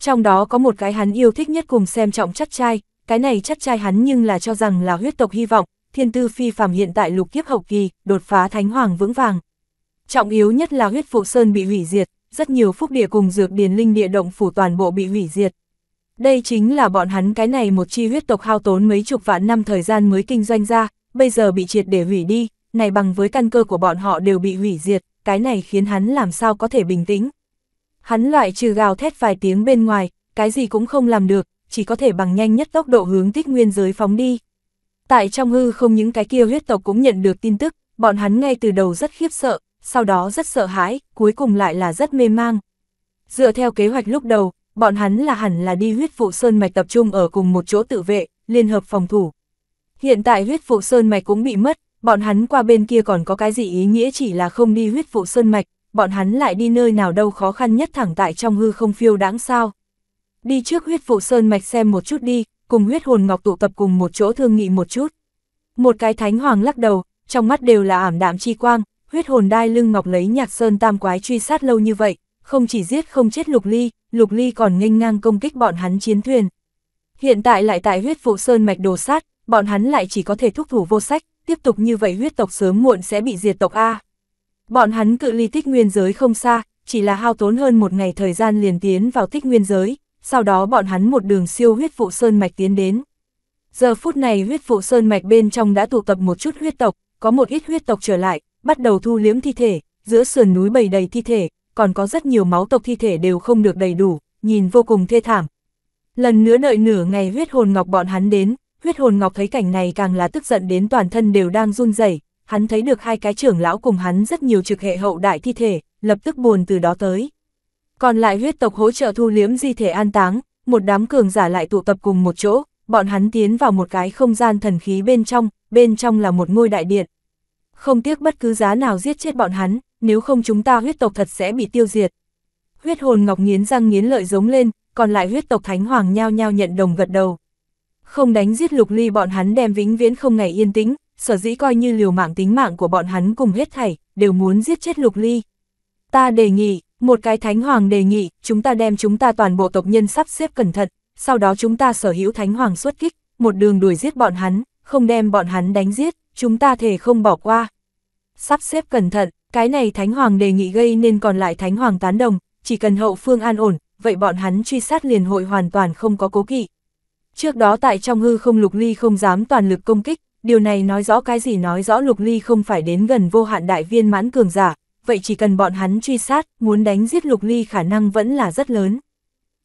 Trong đó có một cái hắn yêu thích nhất cùng xem trọng chắc trai, cái này chắc trai hắn nhưng là cho rằng là huyết tộc hy vọng, thiên tư phi phàm hiện tại lục kiếp hậu kỳ, đột phá thánh hoàng vững vàng. Trọng yếu nhất là huyết phụ sơn bị hủy diệt, rất nhiều phúc địa cùng dược điền linh địa động phủ toàn bộ bị hủy diệt. Đây chính là bọn hắn cái này một chi huyết tộc hao tốn mấy chục vạn năm thời gian mới kinh doanh ra, bây giờ bị triệt để hủy đi, này bằng với căn cơ của bọn họ đều bị hủy diệt, cái này khiến hắn làm sao có thể bình tĩnh. Hắn loại trừ gào thét vài tiếng bên ngoài, cái gì cũng không làm được, chỉ có thể bằng nhanh nhất tốc độ hướng tích nguyên giới phóng đi. Tại trong hư không những cái kia huyết tộc cũng nhận được tin tức, bọn hắn ngay từ đầu rất khiếp sợ, sau đó rất sợ hãi, cuối cùng lại là rất mê mang. Dựa theo kế hoạch lúc đầu, bọn hắn là hẳn là đi huyết vụ sơn mạch tập trung ở cùng một chỗ tự vệ, liên hợp phòng thủ. Hiện tại huyết vụ sơn mạch cũng bị mất, bọn hắn qua bên kia còn có cái gì ý nghĩa chỉ là không đi huyết vụ sơn mạch, bọn hắn lại đi nơi nào đâu khó khăn nhất thẳng tại trong hư không phiêu đáng sao. Đi trước huyết vụ sơn mạch xem một chút đi, cùng huyết hồn ngọc tụ tập cùng một chỗ thương nghị một chút. Một cái thánh hoàng lắc đầu, trong mắt đều là ảm đạm chi quang, huyết hồn đai lưng ngọc lấy nhạc sơn tam quái truy sát lâu như vậy, không chỉ giết không chết lục ly, lục ly còn nghênh ngang công kích bọn hắn chiến thuyền. Hiện tại lại tại huyết vụ sơn mạch đồ sát, bọn hắn lại chỉ có thể thúc thủ vô sách, tiếp tục như vậy huyết tộc sớm muộn sẽ bị diệt tộc A. Bọn hắn cự ly tích nguyên giới không xa, chỉ là hao tốn hơn một ngày thời gian liền tiến vào tích nguyên giới, sau đó bọn hắn một đường siêu huyết vụ sơn mạch tiến đến. Giờ phút này huyết vụ sơn mạch bên trong đã tụ tập một chút huyết tộc, có một ít huyết tộc trở lại, bắt đầu thu liếm thi thể, giữa sườn núi bầy đầy thi thể, còn có rất nhiều máu tộc thi thể đều không được đầy đủ, nhìn vô cùng thê thảm. Lần nữa đợi nửa ngày huyết hồn ngọc bọn hắn đến, huyết hồn ngọc thấy cảnh này càng là tức giận đến toàn thân đều đang run rẩy hắn thấy được hai cái trưởng lão cùng hắn rất nhiều trực hệ hậu đại thi thể, lập tức buồn từ đó tới. Còn lại huyết tộc hỗ trợ thu liếm di thể an táng, một đám cường giả lại tụ tập cùng một chỗ, bọn hắn tiến vào một cái không gian thần khí bên trong, bên trong là một ngôi đại điện. Không tiếc bất cứ giá nào giết chết bọn hắn, nếu không chúng ta huyết tộc thật sẽ bị tiêu diệt. Huyết hồn ngọc nghiến răng nghiến lợi giống lên, còn lại huyết tộc thánh hoàng nhao nhao nhận đồng gật đầu. Không đánh giết lục ly bọn hắn đem vĩnh viễn không ngày yên tĩnh, sở dĩ coi như liều mạng tính mạng của bọn hắn cùng hết thảy, đều muốn giết chết Lục Ly. Ta đề nghị, một cái thánh hoàng đề nghị, chúng ta đem chúng ta toàn bộ tộc nhân sắp xếp cẩn thận, sau đó chúng ta sở hữu thánh hoàng xuất kích, một đường đuổi giết bọn hắn, không đem bọn hắn đánh giết, chúng ta thể không bỏ qua. Sắp xếp cẩn thận, cái này thánh hoàng đề nghị gây nên còn lại thánh hoàng tán đồng, chỉ cần hậu phương an ổn, vậy bọn hắn truy sát liền hội hoàn toàn không có cố kỵ. Trước đó tại trong hư không lục ly không dám toàn lực công kích, điều này nói rõ cái gì nói rõ lục ly không phải đến gần vô hạn đại viên mãn cường giả, vậy chỉ cần bọn hắn truy sát, muốn đánh giết lục ly khả năng vẫn là rất lớn.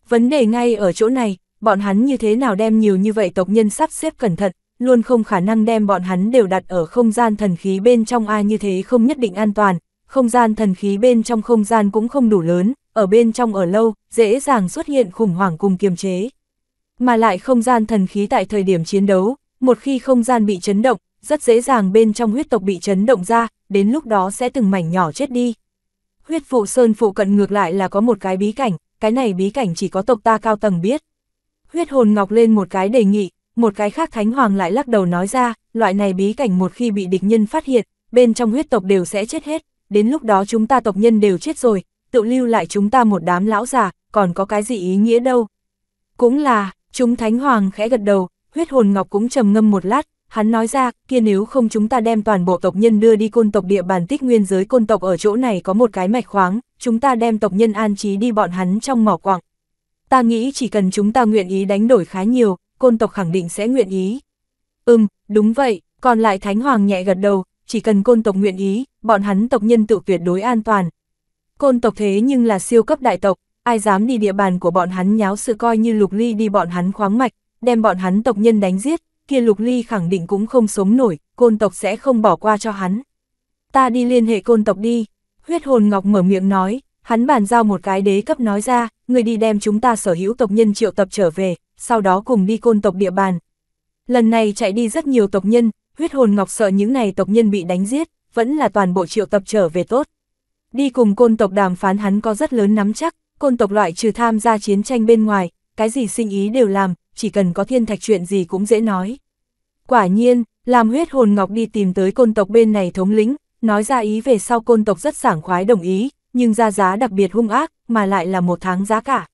Vấn đề ngay ở chỗ này, bọn hắn như thế nào đem nhiều như vậy tộc nhân sắp xếp cẩn thận, luôn không khả năng đem bọn hắn đều đặt ở không gian thần khí bên trong ai như thế không nhất định an toàn, không gian thần khí bên trong không gian cũng không đủ lớn, ở bên trong ở lâu, dễ dàng xuất hiện khủng hoảng cùng kiềm chế. Mà lại không gian thần khí tại thời điểm chiến đấu, một khi không gian bị chấn động, rất dễ dàng bên trong huyết tộc bị chấn động ra, đến lúc đó sẽ từng mảnh nhỏ chết đi. Huyết phụ sơn phụ cận ngược lại là có một cái bí cảnh, cái này bí cảnh chỉ có tộc ta cao tầng biết. Huyết hồn ngọc lên một cái đề nghị, một cái khác thánh hoàng lại lắc đầu nói ra, loại này bí cảnh một khi bị địch nhân phát hiện, bên trong huyết tộc đều sẽ chết hết, đến lúc đó chúng ta tộc nhân đều chết rồi, tự lưu lại chúng ta một đám lão già, còn có cái gì ý nghĩa đâu. Cũng là, chúng thánh hoàng khẽ gật đầu, huyết hồn ngọc cũng trầm ngâm một lát, hắn nói ra, kia nếu không chúng ta đem toàn bộ tộc nhân đưa đi côn tộc địa bàn tích nguyên giới côn tộc ở chỗ này có một cái mạch khoáng, chúng ta đem tộc nhân an trí đi bọn hắn trong mỏ quặng. Ta nghĩ chỉ cần chúng ta nguyện ý đánh đổi khá nhiều, côn tộc khẳng định sẽ nguyện ý. Ừm, đúng vậy, còn lại Thánh Hoàng nhẹ gật đầu, chỉ cần côn tộc nguyện ý, bọn hắn tộc nhân tự tuyệt đối an toàn. Côn tộc thế nhưng là siêu cấp đại tộc, ai dám đi địa bàn của bọn hắn nháo sự coi như lục ly đi bọn hắn khoáng mạch, đem bọn hắn tộc nhân đánh giết, kia Lục Ly khẳng định cũng không sống nổi, côn tộc sẽ không bỏ qua cho hắn. Ta đi liên hệ côn tộc đi, huyết hồn ngọc mở miệng nói, hắn bàn giao một cái đế cấp nói ra, người đi đem chúng ta sở hữu tộc nhân triệu tập trở về, sau đó cùng đi côn tộc địa bàn. Lần này chạy đi rất nhiều tộc nhân, huyết hồn ngọc sợ những này tộc nhân bị đánh giết, vẫn là toàn bộ triệu tập trở về tốt. Đi cùng côn tộc đàm phán hắn có rất lớn nắm chắc, côn tộc loại trừ tham gia chiến tranh bên ngoài, cái gì sinh ý đều làm, chỉ cần có thiên thạch chuyện gì cũng dễ nói. Quả nhiên, làm huyết hồn ngọc đi tìm tới côn tộc bên này thống lĩnh, nói ra ý về sau côn tộc rất sảng khoái đồng ý, nhưng ra giá đặc biệt hung ác, mà lại là một tháng giá cả.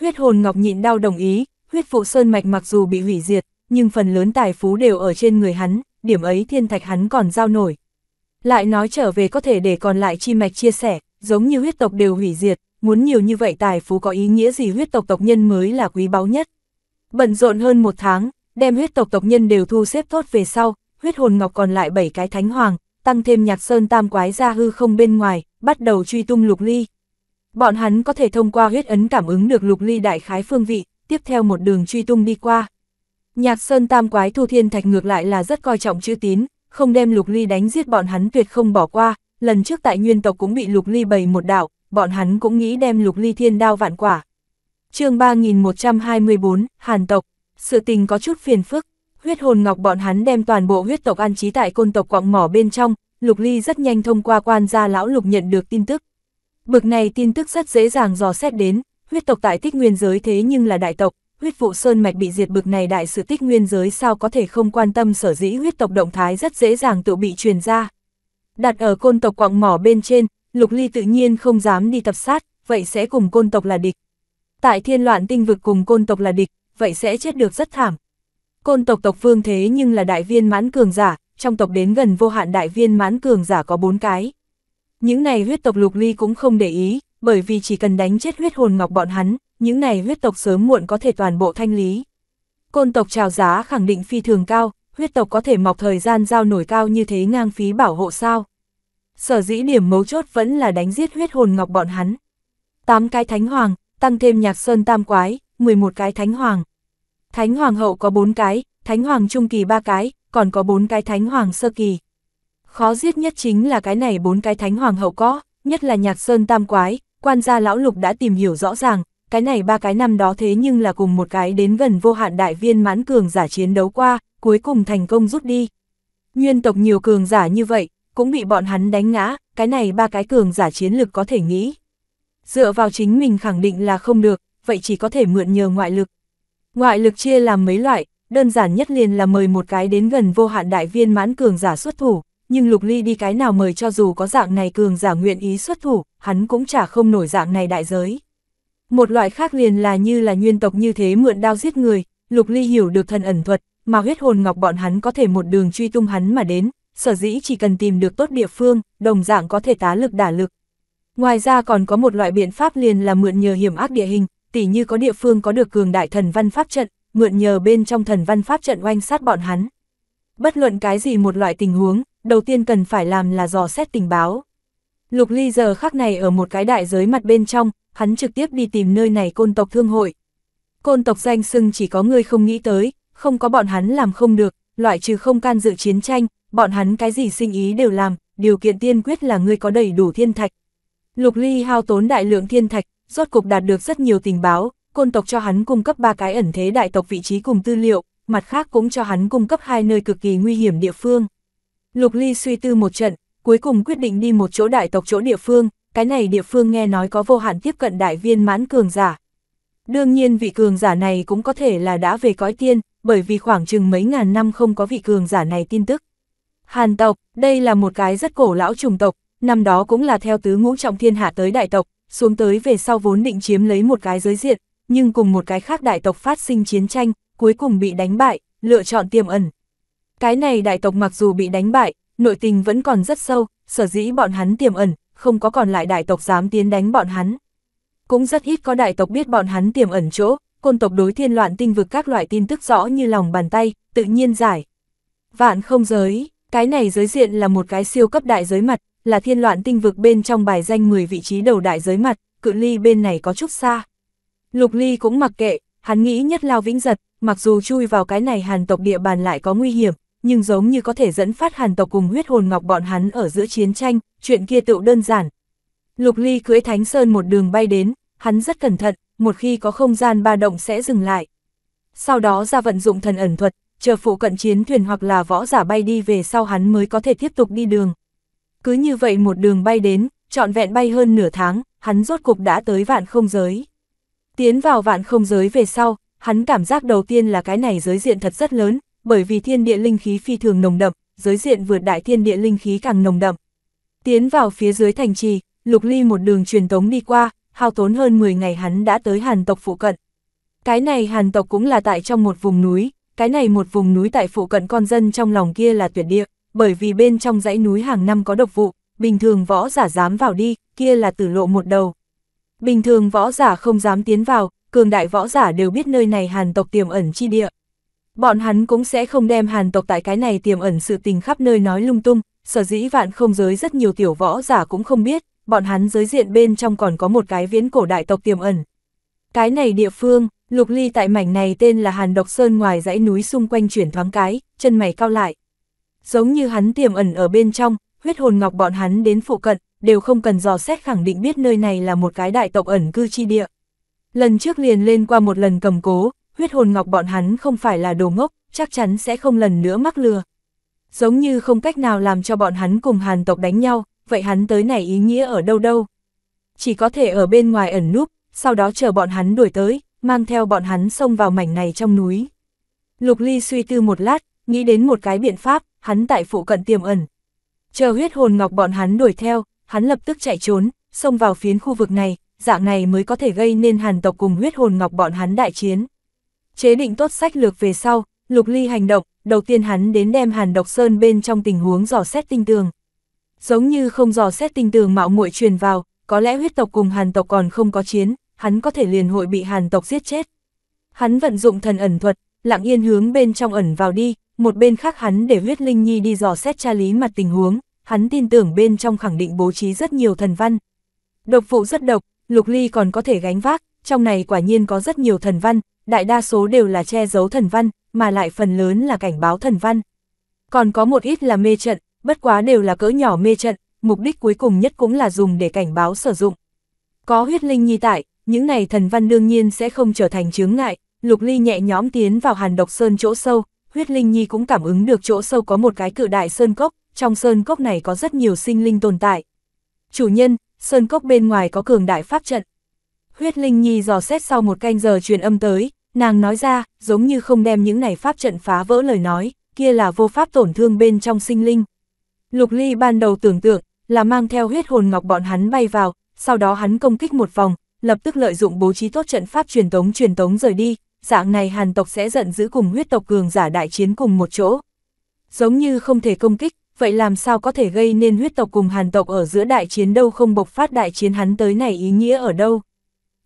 Huyết hồn ngọc nhịn đau đồng ý, huyết phụ sơn mạch mặc dù bị hủy diệt, nhưng phần lớn tài phú đều ở trên người hắn, điểm ấy thiên thạch hắn còn giao nổi. Lại nói trở về có thể để còn lại chi mạch chia sẻ, giống như huyết tộc đều hủy diệt, muốn nhiều như vậy tài phú có ý nghĩa gì huyết tộc tộc nhân mới là quý báu nhất. Bận rộn hơn một tháng, đem huyết tộc tộc nhân đều thu xếp tốt về sau, huyết hồn ngọc còn lại 7 cái thánh hoàng, tăng thêm nhạc sơn tam quái ra hư không bên ngoài, bắt đầu truy tung lục ly. Bọn hắn có thể thông qua huyết ấn cảm ứng được lục ly đại khái phương vị, tiếp theo một đường truy tung đi qua. Nhạc sơn tam quái thu thiên thạch ngược lại là rất coi trọng chữ tín, không đem lục ly đánh giết bọn hắn tuyệt không bỏ qua, lần trước tại nguyên tộc cũng bị lục ly bày một đảo, bọn hắn cũng nghĩ đem lục ly thiên đao vạn quả, chương 3124, Hàn tộc, sự tình có chút phiền phức, huyết hồn ngọc bọn hắn đem toàn bộ huyết tộc an trí tại côn tộc quặng mỏ bên trong, Lục Ly rất nhanh thông qua quan gia lão Lục nhận được tin tức. Bực này tin tức rất dễ dàng dò xét đến, huyết tộc tại tích nguyên giới thế nhưng là đại tộc, huyết vụ sơn mạch bị diệt bực này đại sự tích nguyên giới sao có thể không quan tâm sở dĩ huyết tộc động thái rất dễ dàng tự bị truyền ra. Đặt ở côn tộc quặng mỏ bên trên, Lục Ly tự nhiên không dám đi tập sát, vậy sẽ cùng côn tộc là địch, tại thiên loạn tinh vực cùng côn tộc là địch, vậy sẽ chết được rất thảm. Côn tộc tộc vương thế nhưng là đại viên mãn cường giả, trong tộc đến gần vô hạn đại viên mãn cường giả có bốn cái. Những này huyết tộc lục ly cũng không để ý, bởi vì chỉ cần đánh chết huyết hồn ngọc bọn hắn, những này huyết tộc sớm muộn có thể toàn bộ thanh lý. Côn tộc trào giá khẳng định phi thường cao, huyết tộc có thể mọc thời gian giao nổi cao như thế ngang phí bảo hộ sao. Sở dĩ điểm mấu chốt vẫn là đánh giết huyết hồn ngọc bọn hắn. Tám cái thánh hoàng, tăng thêm nhạc sơn tam quái, 11 cái thánh hoàng. Thánh hoàng hậu có 4 cái, thánh hoàng trung kỳ 3 cái, còn có 4 cái thánh hoàng sơ kỳ. Khó giết nhất chính là cái này 4 cái thánh hoàng hậu có, nhất là nhạc sơn tam quái, quan gia lão lục đã tìm hiểu rõ ràng, cái này ba cái năm đó thế nhưng là cùng một cái đến gần vô hạn đại viên mãn cường giả chiến đấu qua, cuối cùng thành công rút đi. Nguyên tộc nhiều cường giả như vậy, cũng bị bọn hắn đánh ngã, cái này ba cái cường giả chiến lực có thể nghĩ, dựa vào chính mình khẳng định là không được, vậy chỉ có thể mượn nhờ ngoại lực. Ngoại lực chia làm mấy loại, đơn giản nhất liền là mời một cái đến gần vô hạn đại viên mãn cường giả xuất thủ, nhưng Lục Ly đi cái nào mời cho dù có dạng này cường giả nguyện ý xuất thủ, hắn cũng chả không nổi dạng này đại giới. Một loại khác liền là như là nguyên tộc như thế mượn đao giết người, Lục Ly hiểu được thần ẩn thuật, mà huyết hồn ngọc bọn hắn có thể một đường truy tung hắn mà đến, sở dĩ chỉ cần tìm được tốt địa phương, đồng dạng có thể tá lực đả lực, Ngoài ra còn có một loại biện pháp liền là mượn nhờ hiểm ác địa hình, tỉ như có địa phương có được cường đại thần văn pháp trận, mượn nhờ bên trong thần văn pháp trận oanh sát bọn hắn. Bất luận cái gì một loại tình huống, đầu tiên cần phải làm là dò xét tình báo. Lục Ly giờ khắc này ở một cái đại giới mặt bên trong, hắn trực tiếp đi tìm nơi này côn tộc thương hội. Côn tộc danh xưng chỉ có người không nghĩ tới, không có bọn hắn làm không được, loại trừ không can dự chiến tranh, bọn hắn cái gì sinh ý đều làm, điều kiện tiên quyết là người có đầy đủ thiên thạch, Lục Ly hao tốn đại lượng thiên thạch, rốt cục đạt được rất nhiều tình báo, côn tộc cho hắn cung cấp ba cái ẩn thế đại tộc vị trí cùng tư liệu, mặt khác cũng cho hắn cung cấp hai nơi cực kỳ nguy hiểm địa phương. Lục Ly suy tư một trận, cuối cùng quyết định đi một chỗ đại tộc chỗ địa phương, cái này địa phương nghe nói có vô hạn tiếp cận đại viên mãn cường giả. Đương nhiên vị cường giả này cũng có thể là đã về cõi tiên, bởi vì khoảng chừng mấy ngàn năm không có vị cường giả này tin tức. Hàn tộc, đây là một cái rất cổ lão trùng tộc, năm đó cũng là theo tứ ngũ trọng thiên hạ tới đại tộc, xuống tới về sau vốn định chiếm lấy một cái giới diện, nhưng cùng một cái khác đại tộc phát sinh chiến tranh, cuối cùng bị đánh bại, lựa chọn tiềm ẩn. Cái này đại tộc mặc dù bị đánh bại, nội tình vẫn còn rất sâu, sở dĩ bọn hắn tiềm ẩn, không có còn lại đại tộc dám tiến đánh bọn hắn. Cũng rất ít có đại tộc biết bọn hắn tiềm ẩn chỗ, côn tộc đối thiên loạn tinh vực các loại tin tức rõ như lòng bàn tay, tự nhiên giải. Vạn không giới, cái này giới diện là một cái siêu cấp đại giới mặt, là thiên loạn tinh vực bên trong bài danh 10 vị trí đầu đại giới mặt, cự ly bên này có chút xa. Lục Ly cũng mặc kệ, hắn nghĩ nhất lao vĩnh giật, mặc dù chui vào cái này hàn tộc địa bàn lại có nguy hiểm, nhưng giống như có thể dẫn phát hàn tộc cùng huyết hồn ngọc bọn hắn ở giữa chiến tranh, chuyện kia tựu đơn giản. Lục Ly cưới Thánh Sơn một đường bay đến, hắn rất cẩn thận, một khi có không gian ba động sẽ dừng lại. Sau đó ra vận dụng thần ẩn thuật, chờ phụ cận chiến thuyền hoặc là võ giả bay đi về sau hắn mới có thể tiếp tục đi đường. Cứ như vậy một đường bay đến, trọn vẹn bay hơn nửa tháng, hắn rốt cục đã tới vạn không giới. Tiến vào vạn không giới về sau, hắn cảm giác đầu tiên là cái này giới diện thật rất lớn, bởi vì thiên địa linh khí phi thường nồng đậm, giới diện vượt đại thiên địa linh khí càng nồng đậm. Tiến vào phía dưới thành trì, Lục Ly một đường truyền tống đi qua, hao tốn hơn 10 ngày hắn đã tới Hàn tộc phụ cận. Cái này Hàn tộc cũng là tại trong một vùng núi, cái này một vùng núi tại phụ cận con dân trong lòng kia là tuyệt địa bởi vì bên trong dãy núi hàng năm có độc vụ, bình thường võ giả dám vào đi, kia là tử lộ một đầu. Bình thường võ giả không dám tiến vào, cường đại võ giả đều biết nơi này hàn tộc tiềm ẩn chi địa. Bọn hắn cũng sẽ không đem hàn tộc tại cái này tiềm ẩn sự tình khắp nơi nói lung tung, sở dĩ vạn không giới rất nhiều tiểu võ giả cũng không biết, bọn hắn giới diện bên trong còn có một cái viễn cổ đại tộc tiềm ẩn. Cái này địa phương, lục ly tại mảnh này tên là hàn độc sơn ngoài dãy núi xung quanh chuyển thoáng cái, chân mày cao lại. Giống như hắn tiềm ẩn ở bên trong, huyết hồn ngọc bọn hắn đến phụ cận, đều không cần dò xét khẳng định biết nơi này là một cái đại tộc ẩn cư chi địa. Lần trước liền lên qua một lần cầm cố, huyết hồn ngọc bọn hắn không phải là đồ ngốc, chắc chắn sẽ không lần nữa mắc lừa. Giống như không cách nào làm cho bọn hắn cùng hàn tộc đánh nhau, vậy hắn tới này ý nghĩa ở đâu đâu. Chỉ có thể ở bên ngoài ẩn núp, sau đó chờ bọn hắn đuổi tới, mang theo bọn hắn xông vào mảnh này trong núi. Lục Ly suy tư một lát, nghĩ đến một cái biện pháp, hắn tại phụ cận tiềm ẩn. Chờ huyết hồn ngọc bọn hắn đuổi theo, hắn lập tức chạy trốn, xông vào phiến khu vực này, dạng này mới có thể gây nên hàn tộc cùng huyết hồn ngọc bọn hắn đại chiến. Chế định tốt sách lược về sau, lục ly hành động, đầu tiên hắn đến đem hàn độc sơn bên trong tình huống dò xét tinh tường. Giống như không dò xét tinh tường mạo muội truyền vào, có lẽ huyết tộc cùng hàn tộc còn không có chiến, hắn có thể liền hội bị hàn tộc giết chết. Hắn vận dụng thần ẩn thuật, lặng yên hướng bên trong ẩn vào đi, một bên khác hắn để huyết linh nhi đi dò xét tra lý mặt tình huống, hắn tin tưởng bên trong khẳng định bố trí rất nhiều thần văn. Độc phụ rất độc, lục ly còn có thể gánh vác, trong này quả nhiên có rất nhiều thần văn, đại đa số đều là che giấu thần văn, mà lại phần lớn là cảnh báo thần văn. Còn có một ít là mê trận, bất quá đều là cỡ nhỏ mê trận, mục đích cuối cùng nhất cũng là dùng để cảnh báo sử dụng. Có huyết linh nhi tại, những này thần văn đương nhiên sẽ không trở thành chướng ngại, Lục Ly nhẹ nhõm tiến vào hàn độc sơn chỗ sâu, huyết linh nhi cũng cảm ứng được chỗ sâu có một cái cự đại sơn cốc, trong sơn cốc này có rất nhiều sinh linh tồn tại. Chủ nhân, sơn cốc bên ngoài có cường đại pháp trận. Huyết linh nhi dò xét sau một canh giờ truyền âm tới, nàng nói ra, giống như không đem những này pháp trận phá vỡ lời nói, kia là vô pháp tổn thương bên trong sinh linh. Lục Ly ban đầu tưởng tượng, là mang theo huyết hồn ngọc bọn hắn bay vào, sau đó hắn công kích một vòng, lập tức lợi dụng bố trí tốt trận pháp truyền tống truyền tống rời đi, dạng này hàn tộc sẽ giận dữ cùng huyết tộc cường giả đại chiến cùng một chỗ. Giống như không thể công kích, vậy làm sao có thể gây nên huyết tộc cùng hàn tộc ở giữa đại chiến đâu không bộc phát đại chiến hắn tới này ý nghĩa ở đâu.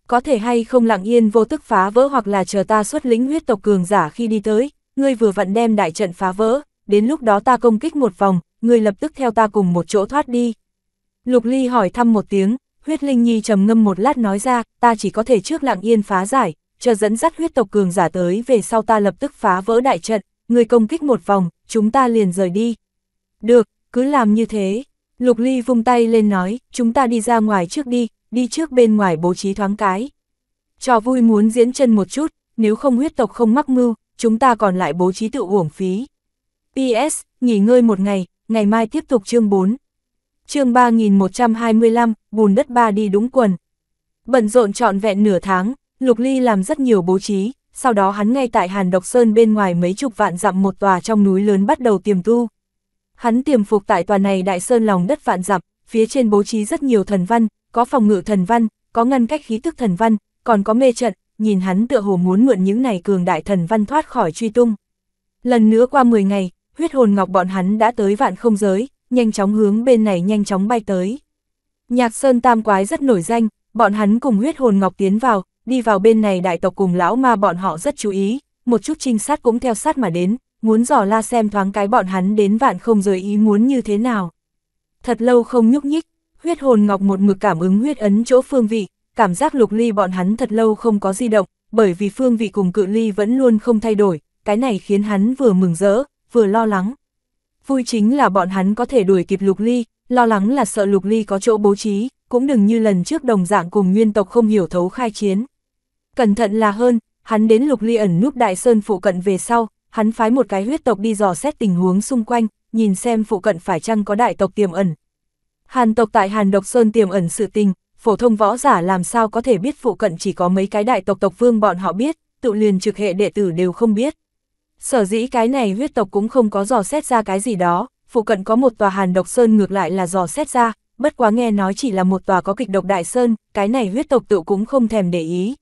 Có thể hay không lặng yên vô tức phá vỡ hoặc là chờ ta xuất lĩnh huyết tộc cường giả khi đi tới, ngươi vừa vặn đem đại trận phá vỡ, đến lúc đó ta công kích một vòng, ngươi lập tức theo ta cùng một chỗ thoát đi. Lục Ly hỏi thăm một tiếng, huyết linh nhi trầm ngâm một lát nói ra, ta chỉ có thể trước lặng yên phá giải, chờ dẫn dắt huyết tộc cường giả tới về sau ta lập tức phá vỡ đại trận, người công kích một vòng, chúng ta liền rời đi. Được, cứ làm như thế. Lục Ly vung tay lên nói, chúng ta đi ra ngoài trước đi, đi trước bên ngoài bố trí thoáng cái. Trò vui muốn diễn chân một chút, nếu không huyết tộc không mắc mưu, chúng ta còn lại bố trí tự uổng phí. PS, nghỉ ngơi một ngày, ngày mai tiếp tục chương 4. Chương 3125, bùn đất ba đi đúng quần. Bận rộn trọn vẹn nửa tháng, Lục Ly làm rất nhiều bố trí, sau đó hắn ngay tại Hàn Độc Sơn bên ngoài mấy chục vạn dặm một tòa trong núi lớn bắt đầu tiềm tu. Hắn tiềm phục tại tòa này đại sơn lòng đất vạn dặm, phía trên bố trí rất nhiều thần văn, có phòng ngự thần văn, có ngăn cách khí tức thần văn, còn có mê trận, nhìn hắn tựa hồ muốn mượn những này cường đại thần văn thoát khỏi truy tung. Lần nữa qua 10 ngày, huyết hồn ngọc bọn hắn đã tới vạn không giới, nhanh chóng hướng bên này nhanh chóng bay tới. Nhạc Sơn Tam Quái rất nổi danh, bọn hắn cùng huyết hồn ngọc tiến vào, đi vào bên này đại tộc cùng lão ma bọn họ rất chú ý, một chút trinh sát cũng theo sát mà đến, muốn dò la xem thoáng cái bọn hắn đến vạn không rời ý muốn như thế nào. Thật lâu không nhúc nhích, huyết hồn ngọc một mực cảm ứng huyết ấn chỗ phương vị, cảm giác lục ly bọn hắn thật lâu không có di động, bởi vì phương vị cùng cự ly vẫn luôn không thay đổi, cái này khiến hắn vừa mừng rỡ, vừa lo lắng. Vui chính là bọn hắn có thể đuổi kịp lục ly, lo lắng là sợ lục ly có chỗ bố trí, cũng đừng như lần trước đồng dạng cùng nguyên tộc không hiểu thấu khai chiến. Cẩn thận là hơn, hắn đến lục ly ẩn núp đại sơn phụ cận về sau, hắn phái một cái huyết tộc đi dò xét tình huống xung quanh, nhìn xem phụ cận phải chăng có đại tộc tiềm ẩn. Hàn tộc tại Hàn Độc Sơn tiềm ẩn sự tình, phổ thông võ giả làm sao có thể biết phụ cận chỉ có mấy cái đại tộc tộc vương bọn họ biết, tự liền trực hệ đệ tử đều không biết. Sở dĩ cái này huyết tộc cũng không có dò xét ra cái gì đó, phụ cận có một tòa Hàn Độc Sơn ngược lại là dò xét ra, bất quá nghe nói chỉ là một tòa có kịch độc đại sơn, cái này huyết tộc tự cũng không thèm để ý.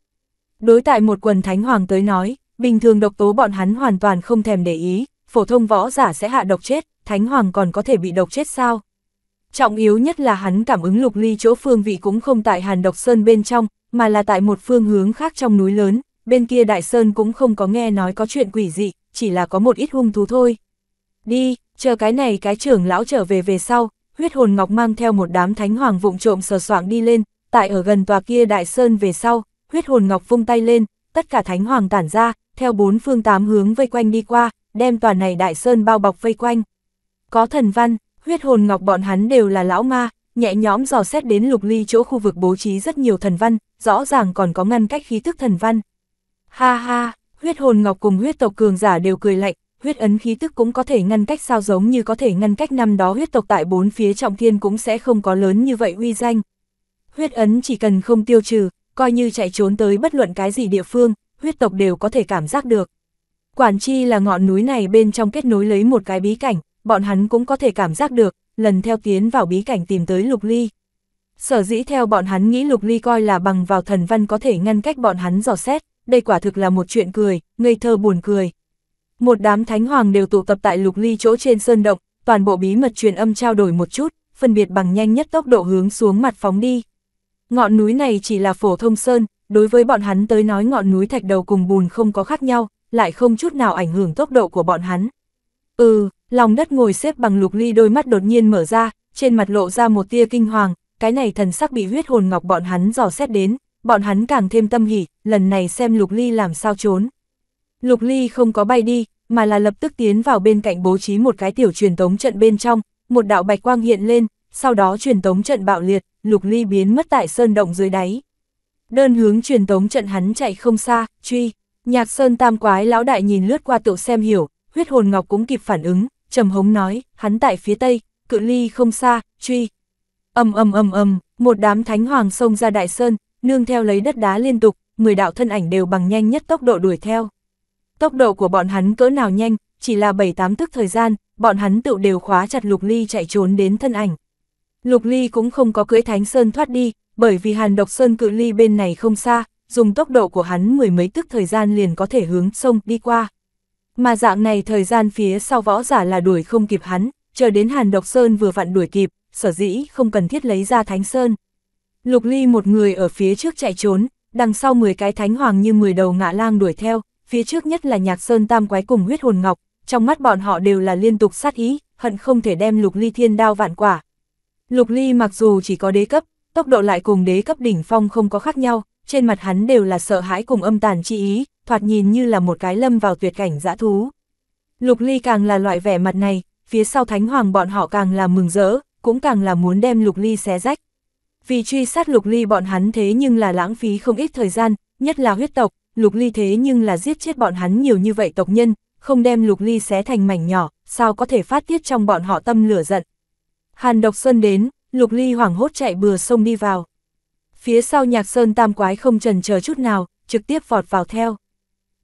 Đối tại một quần thánh hoàng tới nói, bình thường độc tố bọn hắn hoàn toàn không thèm để ý, phổ thông võ giả sẽ hạ độc chết, thánh hoàng còn có thể bị độc chết sao? Trọng yếu nhất là hắn cảm ứng lục ly chỗ phương vị cũng không tại hàn độc sơn bên trong, mà là tại một phương hướng khác trong núi lớn, bên kia đại sơn cũng không có nghe nói có chuyện quỷ dị, chỉ là có một ít hung thú thôi. Đi, chờ cái này cái trưởng lão trở về về sau, huyết hồn ngọc mang theo một đám thánh hoàng vụng trộm sờ soạng đi lên, tại ở gần tòa kia đại sơn về sau, huyết hồn ngọc vung tay lên, tất cả thánh hoàng tản ra, theo bốn phương tám hướng vây quanh đi qua, đem tòa này đại sơn bao bọc vây quanh. Có thần văn, huyết hồn ngọc bọn hắn đều là lão ma, nhẹ nhõm dò xét đến lục ly chỗ khu vực bố trí rất nhiều thần văn, rõ ràng còn có ngăn cách khí thức thần văn. Ha ha, huyết hồn ngọc cùng huyết tộc cường giả đều cười lạnh, huyết ấn khí tức cũng có thể ngăn cách sao giống như có thể ngăn cách năm đó huyết tộc tại bốn phía trọng thiên cũng sẽ không có lớn như vậy uy danh. Huyết ấn chỉ cần không tiêu trừ, coi như chạy trốn tới bất luận cái gì địa phương, huyết tộc đều có thể cảm giác được. Quản chi là ngọn núi này bên trong kết nối lấy một cái bí cảnh, bọn hắn cũng có thể cảm giác được, lần theo tiến vào bí cảnh tìm tới Lục Ly. Sở dĩ theo bọn hắn nghĩ Lục Ly coi là bằng vào thần văn có thể ngăn cách bọn hắn dò xét, đây quả thực là một chuyện cười, ngây thơ buồn cười. Một đám thánh hoàng đều tụ tập tại Lục Ly chỗ trên sơn động, toàn bộ bí mật truyền âm trao đổi một chút, phân biệt bằng nhanh nhất tốc độ hướng xuống mặt phóng đi. Ngọn núi này chỉ là phổ thông sơn, đối với bọn hắn tới nói ngọn núi thạch đầu cùng bùn không có khác nhau, lại không chút nào ảnh hưởng tốc độ của bọn hắn. Ừ, lòng đất ngồi xếp bằng lục ly đôi mắt đột nhiên mở ra, trên mặt lộ ra một tia kinh hoàng, cái này thần sắc bị huyết hồn ngọc bọn hắn dò xét đến, bọn hắn càng thêm tâm hỉ, lần này xem lục ly làm sao trốn. Lục ly không có bay đi, mà là lập tức tiến vào bên cạnh bố trí một cái tiểu truyền tống trận bên trong, một đạo bạch quang hiện lên, sau đó truyền tống trận bạo liệt, lục ly biến mất tại sơn động dưới đáy. Đơn hướng truyền tống trận hắn chạy không xa, truy, nhạc sơn tam quái lão đại nhìn lướt qua tựu xem hiểu, huyết hồn ngọc cũng kịp phản ứng, trầm hống nói, hắn tại phía tây, cự ly không xa, truy. Âm âm âm âm, một đám thánh hoàng xông ra đại sơn, nương theo lấy đất đá liên tục, 10 đạo thân ảnh đều bằng nhanh nhất tốc độ đuổi theo. Tốc độ của bọn hắn cỡ nào nhanh, chỉ là 7-8 tức thời gian, bọn hắn tự đều khóa chặt lục ly chạy trốn đến thân ảnh. Lục Ly cũng không có cưỡi Thánh Sơn thoát đi, bởi vì Hàn Độc Sơn cự ly bên này không xa, dùng tốc độ của hắn mười mấy tức thời gian liền có thể hướng sông đi qua. Mà dạng này thời gian phía sau võ giả là đuổi không kịp hắn, chờ đến Hàn Độc Sơn vừa vặn đuổi kịp, sở dĩ không cần thiết lấy ra Thánh Sơn. Lục Ly một người ở phía trước chạy trốn, đằng sau 10 cái thánh hoàng như 10 đầu ngạ lang đuổi theo, phía trước nhất là Nhạc Sơn Tam Quái cùng huyết hồn ngọc, trong mắt bọn họ đều là liên tục sát ý, hận không thể đem Lục Ly Thiên đao vạn quả, Lục Ly mặc dù chỉ có đế cấp, tốc độ lại cùng đế cấp đỉnh phong không có khác nhau, trên mặt hắn đều là sợ hãi cùng âm tàn chi ý, thoạt nhìn như là một cái lâm vào tuyệt cảnh dã thú. Lục Ly càng là loại vẻ mặt này, phía sau Thánh Hoàng bọn họ càng là mừng rỡ, cũng càng là muốn đem Lục Ly xé rách. Vì truy sát Lục Ly bọn hắn thế nhưng là lãng phí không ít thời gian, nhất là huyết tộc, Lục Ly thế nhưng là giết chết bọn hắn nhiều như vậy tộc nhân, không đem Lục Ly xé thành mảnh nhỏ, sao có thể phát tiết trong bọn họ tâm lửa giận. Hàn độc xuân đến, Lục Ly hoảng hốt chạy bừa sông đi vào. Phía sau nhạc sơn tam quái không chần chờ chút nào, trực tiếp vọt vào theo.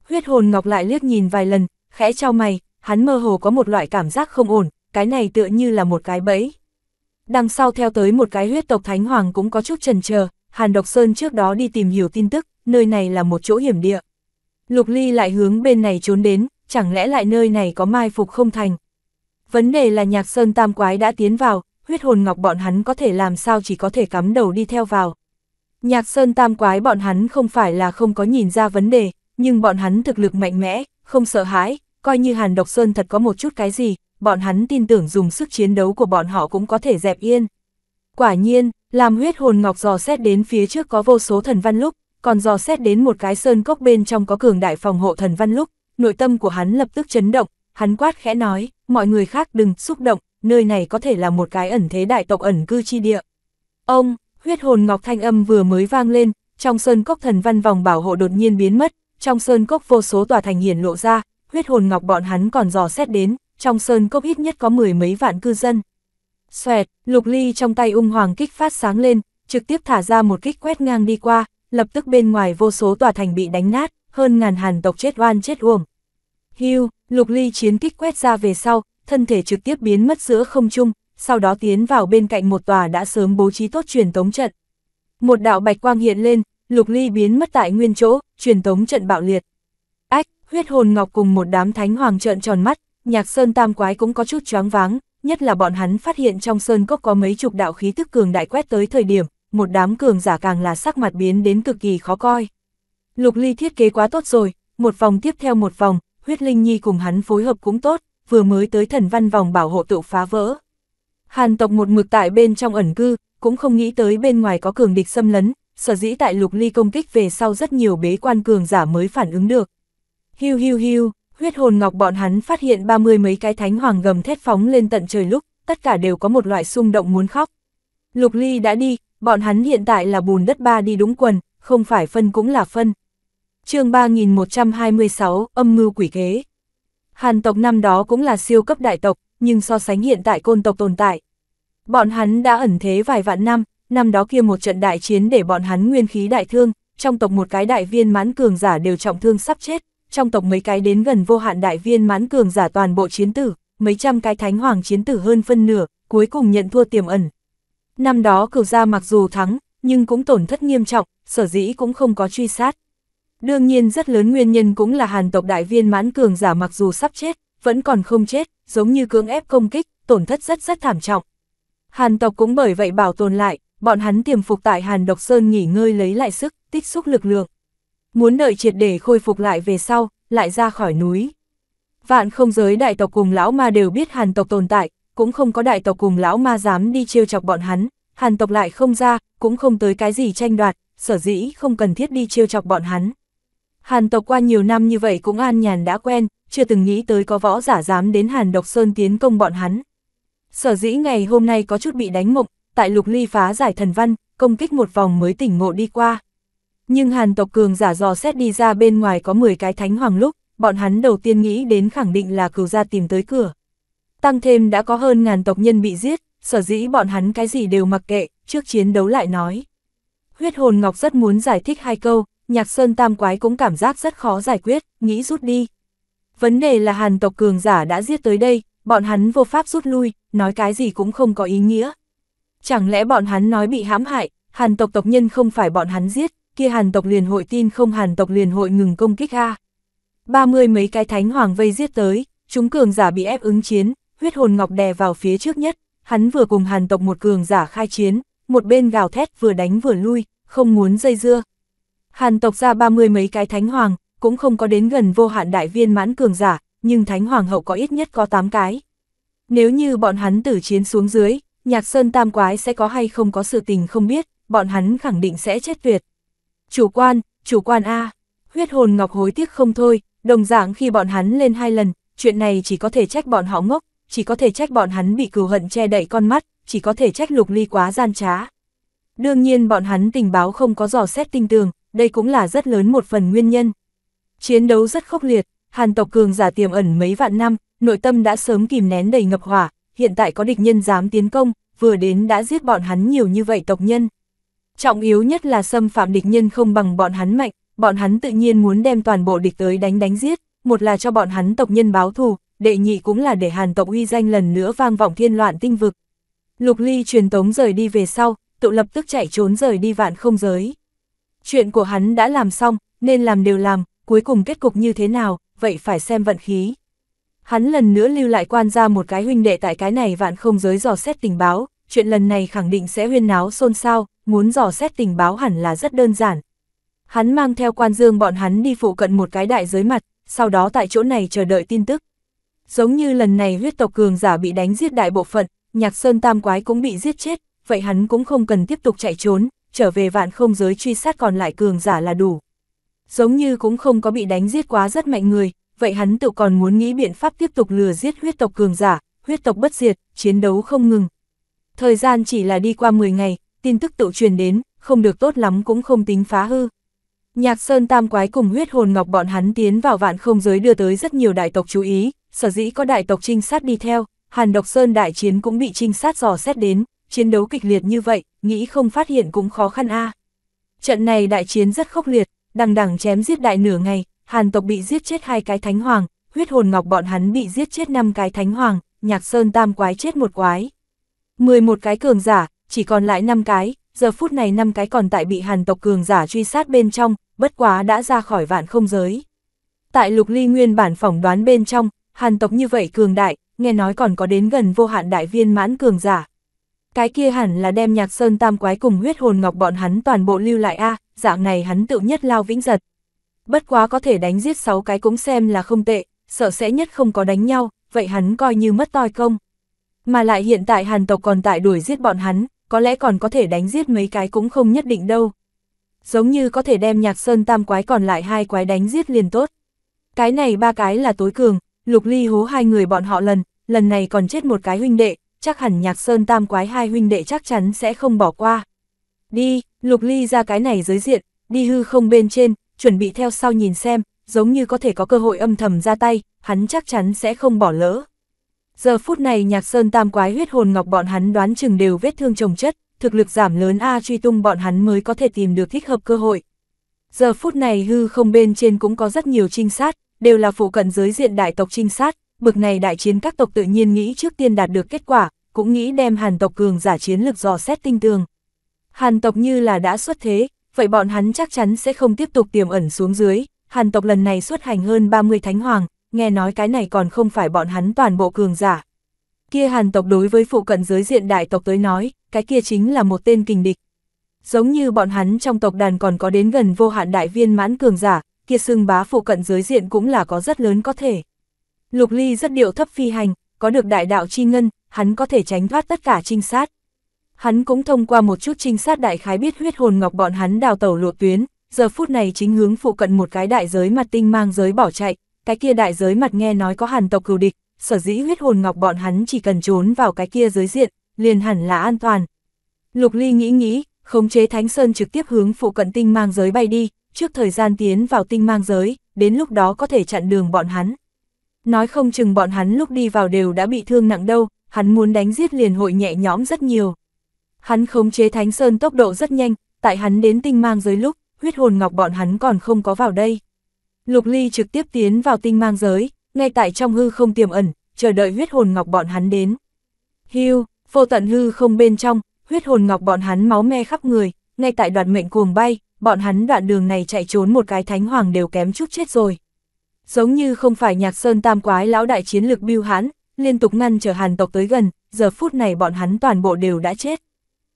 Huyết hồn ngọc lại liếc nhìn vài lần, khẽ trao mày, hắn mơ hồ có một loại cảm giác không ổn, cái này tựa như là một cái bẫy. Đằng sau theo tới một cái huyết tộc thánh hoàng cũng có chút chần chờ Hàn Độc Sơn trước đó đi tìm hiểu tin tức, nơi này là một chỗ hiểm địa. Lục Ly lại hướng bên này trốn đến, chẳng lẽ lại nơi này có mai phục không thành. Vấn đề là nhạc sơn tam quái đã tiến vào, huyết hồn ngọc bọn hắn có thể làm sao chỉ có thể cắm đầu đi theo vào. Nhạc sơn tam quái bọn hắn không phải là không có nhìn ra vấn đề, nhưng bọn hắn thực lực mạnh mẽ, không sợ hãi, coi như hàn độc sơn thật có một chút cái gì, bọn hắn tin tưởng dùng sức chiến đấu của bọn họ cũng có thể dẹp yên. Quả nhiên, làm huyết hồn ngọc dò xét đến phía trước có vô số thần văn lúc, còn dò xét đến một cái sơn cốc bên trong có cường đại phòng hộ thần văn lúc, nội tâm của hắn lập tức chấn động, hắn quát khẽ nói, mọi người khác đừng xúc động, nơi này có thể là một cái ẩn thế đại tộc ẩn cư chi địa. Ông, huyết hồn ngọc thanh âm vừa mới vang lên, trong sơn cốc thần văn vòng bảo hộ đột nhiên biến mất, trong sơn cốc vô số tòa thành hiển lộ ra, huyết hồn ngọc bọn hắn còn dò xét đến, trong sơn cốc ít nhất có mười mấy vạn cư dân. Xoẹt, lục ly trong tay ung hoàng kích phát sáng lên, trực tiếp thả ra một kích quét ngang đi qua, lập tức bên ngoài vô số tòa thành bị đánh nát, hơn ngàn hàn tộc chết oan chết uổng. Hưu, Lục ly chiến kích quét ra về sau, thân thể trực tiếp biến mất giữa không trung, sau đó tiến vào bên cạnh một tòa đã sớm bố trí tốt truyền tống trận. Một đạo bạch quang hiện lên, lục ly biến mất tại nguyên chỗ, truyền tống trận bạo liệt. Ách, huyết hồn ngọc cùng một đám thánh hoàng trận tròn mắt, nhạc sơn tam quái cũng có chút choáng váng, nhất là bọn hắn phát hiện trong sơn cốc có mấy chục đạo khí tức cường đại quét tới thời điểm, một đám cường giả càng là sắc mặt biến đến cực kỳ khó coi. Lục ly thiết kế quá tốt rồi, một vòng tiếp theo một vòng, huyết linh nhi cùng hắn phối hợp cũng tốt, vừa mới tới thần văn vòng bảo hộ tự phá vỡ. Hàn tộc một mực tại bên trong ẩn cư, cũng không nghĩ tới bên ngoài có cường địch xâm lấn, sở dĩ tại lục ly công kích về sau rất nhiều bế quan cường giả mới phản ứng được. Hiu hiu hiu, huyết hồn ngọc bọn hắn phát hiện ba mươi mấy cái thánh hoàng gầm thét phóng lên tận trời lúc, tất cả đều có một loại xung động muốn khóc. Lục ly đã đi, bọn hắn hiện tại là bùn đất ba đi đúng quần, không phải phân cũng là phân, chương 3126, âm mưu quỷ kế. Hàn tộc năm đó cũng là siêu cấp đại tộc, nhưng so sánh hiện tại côn tộc tồn tại. Bọn hắn đã ẩn thế vài vạn năm, năm đó kia một trận đại chiến để bọn hắn nguyên khí đại thương, trong tộc một cái đại viên mãn cường giả đều trọng thương sắp chết, trong tộc mấy cái đến gần vô hạn đại viên mãn cường giả toàn bộ chiến tử, mấy trăm cái thánh hoàng chiến tử hơn phân nửa, cuối cùng nhận thua tiềm ẩn. Năm đó cửu gia mặc dù thắng, nhưng cũng tổn thất nghiêm trọng, sở dĩ cũng không có truy sát, Đương nhiên rất lớn nguyên nhân cũng là hàn tộc đại viên mãn cường giả mặc dù sắp chết, vẫn còn không chết, giống như cưỡng ép công kích, tổn thất rất rất thảm trọng. Hàn tộc cũng bởi vậy bảo tồn lại, bọn hắn tiềm phục tại Hàn Độc Sơn nghỉ ngơi lấy lại sức, tích xúc lực lượng. Muốn đợi triệt để khôi phục lại về sau, lại ra khỏi núi. Vạn không giới đại tộc cùng lão ma đều biết Hàn tộc tồn tại, cũng không có đại tộc cùng lão ma dám đi trêu chọc bọn hắn, Hàn tộc lại không ra, cũng không tới cái gì tranh đoạt, sở dĩ không cần thiết đi trêu chọc bọn hắn. Hàn tộc qua nhiều năm như vậy cũng an nhàn đã quen, chưa từng nghĩ tới có võ giả dám đến Hàn Độc Sơn tiến công bọn hắn. Sở dĩ ngày hôm nay có chút bị đánh mộng, tại lục ly phá giải thần văn, công kích một vòng mới tỉnh ngộ đi qua. Nhưng Hàn tộc cường giả dò xét đi ra bên ngoài có 10 cái thánh hoàng lúc, bọn hắn đầu tiên nghĩ đến khẳng định là cửu gia tìm tới cửa. Tăng thêm đã có hơn ngàn tộc nhân bị giết, sở dĩ bọn hắn cái gì đều mặc kệ, trước chiến đấu lại nói. Huyết hồn ngọc rất muốn giải thích hai câu, Nhạc Sơn Tam Quái cũng cảm giác rất khó giải quyết, nghĩ rút đi. Vấn đề là hàn tộc cường giả đã giết tới đây, bọn hắn vô pháp rút lui, nói cái gì cũng không có ý nghĩa. Chẳng lẽ bọn hắn nói bị hãm hại, hàn tộc tộc nhân không phải bọn hắn giết, kia hàn tộc liền hội tin không hàn tộc liền hội ngừng công kích a Ba mươi mấy cái thánh hoàng vây giết tới, chúng cường giả bị ép ứng chiến, huyết hồn ngọc đè vào phía trước nhất, hắn vừa cùng hàn tộc một cường giả khai chiến, một bên gào thét vừa đánh vừa lui, không muốn dây dưa. Hàn tộc ra ba mươi mấy cái thánh hoàng, cũng không có đến gần vô hạn đại viên mãn cường giả, nhưng thánh hoàng hậu có ít nhất có 8 cái. Nếu như bọn hắn tử chiến xuống dưới, nhạc sơn tam quái sẽ có hay không có sự tình không biết, bọn hắn khẳng định sẽ chết tuyệt. Chủ quan, chủ quan A, huyết hồn ngọc hối tiếc không thôi, đồng dạng khi bọn hắn lên hai lần, chuyện này chỉ có thể trách bọn họ ngốc, chỉ có thể trách bọn hắn bị cừu hận che đậy con mắt, chỉ có thể trách lục ly quá gian trá. Đương nhiên bọn hắn tình báo không có dò xét tinh tường, đây cũng là rất lớn một phần nguyên nhân. Chiến đấu rất khốc liệt, Hàn tộc cường giả tiềm ẩn mấy vạn năm, nội tâm đã sớm kìm nén đầy ngập hỏa, hiện tại có địch nhân dám tiến công, vừa đến đã giết bọn hắn nhiều như vậy tộc nhân. Trọng yếu nhất là xâm phạm địch nhân không bằng bọn hắn mạnh, bọn hắn tự nhiên muốn đem toàn bộ địch tới đánh đánh giết, một là cho bọn hắn tộc nhân báo thù, đệ nhị cũng là để Hàn tộc uy danh lần nữa vang vọng thiên loạn tinh vực. Lục Ly truyền tống rời đi về sau, tự lập tức chạy trốn rời đi vạn không giới. Chuyện của hắn đã làm xong, nên làm đều làm, cuối cùng kết cục như thế nào, vậy phải xem vận khí. Hắn lần nữa lưu lại quan ra một cái huynh đệ tại cái này vạn không giới dò xét tình báo, chuyện lần này khẳng định sẽ huyên náo xôn xao, muốn dò xét tình báo hẳn là rất đơn giản. Hắn mang theo quan dương bọn hắn đi phụ cận một cái đại giới mặt, sau đó tại chỗ này chờ đợi tin tức. Giống như lần này huyết tộc cường giả bị đánh giết đại bộ phận, nhạc sơn tam quái cũng bị giết chết, vậy hắn cũng không cần tiếp tục chạy trốn, trở về vạn không giới truy sát còn lại cường giả là đủ. Giống như cũng không có bị đánh giết quá rất mạnh người, vậy hắn tự còn muốn nghĩ biện pháp tiếp tục lừa giết huyết tộc cường giả, huyết tộc bất diệt, chiến đấu không ngừng. Thời gian chỉ là đi qua 10 ngày, tin tức tự truyền đến, không được tốt lắm cũng không tính phá hư. Nhạc Sơn Tam Quái cùng huyết hồn ngọc bọn hắn tiến vào vạn không giới đưa tới rất nhiều đại tộc chú ý, sở dĩ có đại tộc trinh sát đi theo, Hàn Độc Sơn đại chiến cũng bị trinh sát dò xét đến, chiến đấu kịch liệt như vậy, nghĩ không phát hiện cũng khó khăn a. Trận này đại chiến rất khốc liệt, đằng đằng chém giết đại nửa ngày, Hàn tộc bị giết chết hai cái thánh hoàng, huyết hồn ngọc bọn hắn bị giết chết năm cái thánh hoàng, nhạc sơn tam quái chết một quái. 11 cái cường giả, chỉ còn lại 5 cái, giờ phút này 5 cái còn tại bị hàn tộc cường giả truy sát bên trong, bất quá đã ra khỏi vạn không giới. Tại lục ly nguyên bản phỏng đoán bên trong, hàn tộc như vậy cường đại, nghe nói còn có đến gần vô hạn đại viên mãn cường giả. Cái kia hẳn là đem nhạc sơn tam quái cùng huyết hồn ngọc bọn hắn toàn bộ lưu lại a à, dạng này hắn tự nhất lao vĩnh giật. Bất quá có thể đánh giết sáu cái cũng xem là không tệ, sợ sẽ nhất không có đánh nhau, vậy hắn coi như mất toi công. Mà lại hiện tại hàn tộc còn tại đuổi giết bọn hắn, có lẽ còn có thể đánh giết mấy cái cũng không nhất định đâu. Giống như có thể đem nhạc sơn tam quái còn lại hai quái đánh giết liền tốt. Cái này ba cái là tối cường, lục ly hố hai người bọn họ lần, lần này còn chết một cái huynh đệ, chắc hẳn nhạc sơn tam quái hai huynh đệ chắc chắn sẽ không bỏ qua. Đi, lục ly ra cái này giới diện, đi hư không bên trên, chuẩn bị theo sau nhìn xem, giống như có thể có cơ hội âm thầm ra tay, hắn chắc chắn sẽ không bỏ lỡ. Giờ phút này nhạc sơn tam quái huyết hồn ngọc bọn hắn đoán chừng đều vết thương trồng chất, thực lực giảm lớn A truy tung bọn hắn mới có thể tìm được thích hợp cơ hội. Giờ phút này hư không bên trên cũng có rất nhiều trinh sát, đều là phụ cận giới diện đại tộc trinh sát, bực này đại chiến các tộc tự nhiên nghĩ trước tiên đạt được kết quả, cũng nghĩ đem hàn tộc cường giả chiến lực dò xét tinh tường. Hàn tộc như là đã xuất thế, vậy bọn hắn chắc chắn sẽ không tiếp tục tiềm ẩn xuống dưới, hàn tộc lần này xuất hành hơn 30 thánh hoàng, nghe nói cái này còn không phải bọn hắn toàn bộ cường giả. Kia hàn tộc đối với phụ cận giới diện đại tộc tới nói, cái kia chính là một tên kình địch. Giống như bọn hắn trong tộc đàn còn có đến gần vô hạn đại viên mãn cường giả, kia xưng bá phụ cận giới diện cũng là có rất lớn có thể. Lục Ly rất điệu thấp phi hành, có được đại đạo chi ngân, hắn có thể tránh thoát tất cả trinh sát. Hắn cũng thông qua một chút trinh sát đại khái biết huyết hồn ngọc bọn hắn đào tẩu lộ tuyến, giờ phút này chính hướng phụ cận một cái đại giới mặt tinh mang giới bỏ chạy, cái kia đại giới mặt nghe nói có hàn tộc cừu địch, sở dĩ huyết hồn ngọc bọn hắn chỉ cần trốn vào cái kia giới diện, liền hẳn là an toàn. Lục Ly nghĩ nghĩ, khống chế Thánh Sơn trực tiếp hướng phụ cận tinh mang giới bay đi, trước thời gian tiến vào tinh mang giới, đến lúc đó có thể chặn đường bọn hắn. Nói không chừng bọn hắn lúc đi vào đều đã bị thương nặng đâu, hắn muốn đánh giết liền hội nhẹ nhõm rất nhiều. Hắn khống chế Thánh Sơn tốc độ rất nhanh, tại hắn đến tinh mang giới lúc, huyết hồn ngọc bọn hắn còn không có vào đây. Lục Ly trực tiếp tiến vào tinh mang giới, ngay tại trong hư không tiềm ẩn, chờ đợi huyết hồn ngọc bọn hắn đến. Hưu, vô tận hư không bên trong, huyết hồn ngọc bọn hắn máu me khắp người, ngay tại đoạt mệnh cuồng bay, bọn hắn đoạn đường này chạy trốn một cái thánh hoàng đều kém chút chết rồi. Giống như không phải nhạc sơn tam quái lão đại chiến lực biêu hán liên tục ngăn trở hàn tộc tới gần, giờ phút này bọn hắn toàn bộ đều đã chết.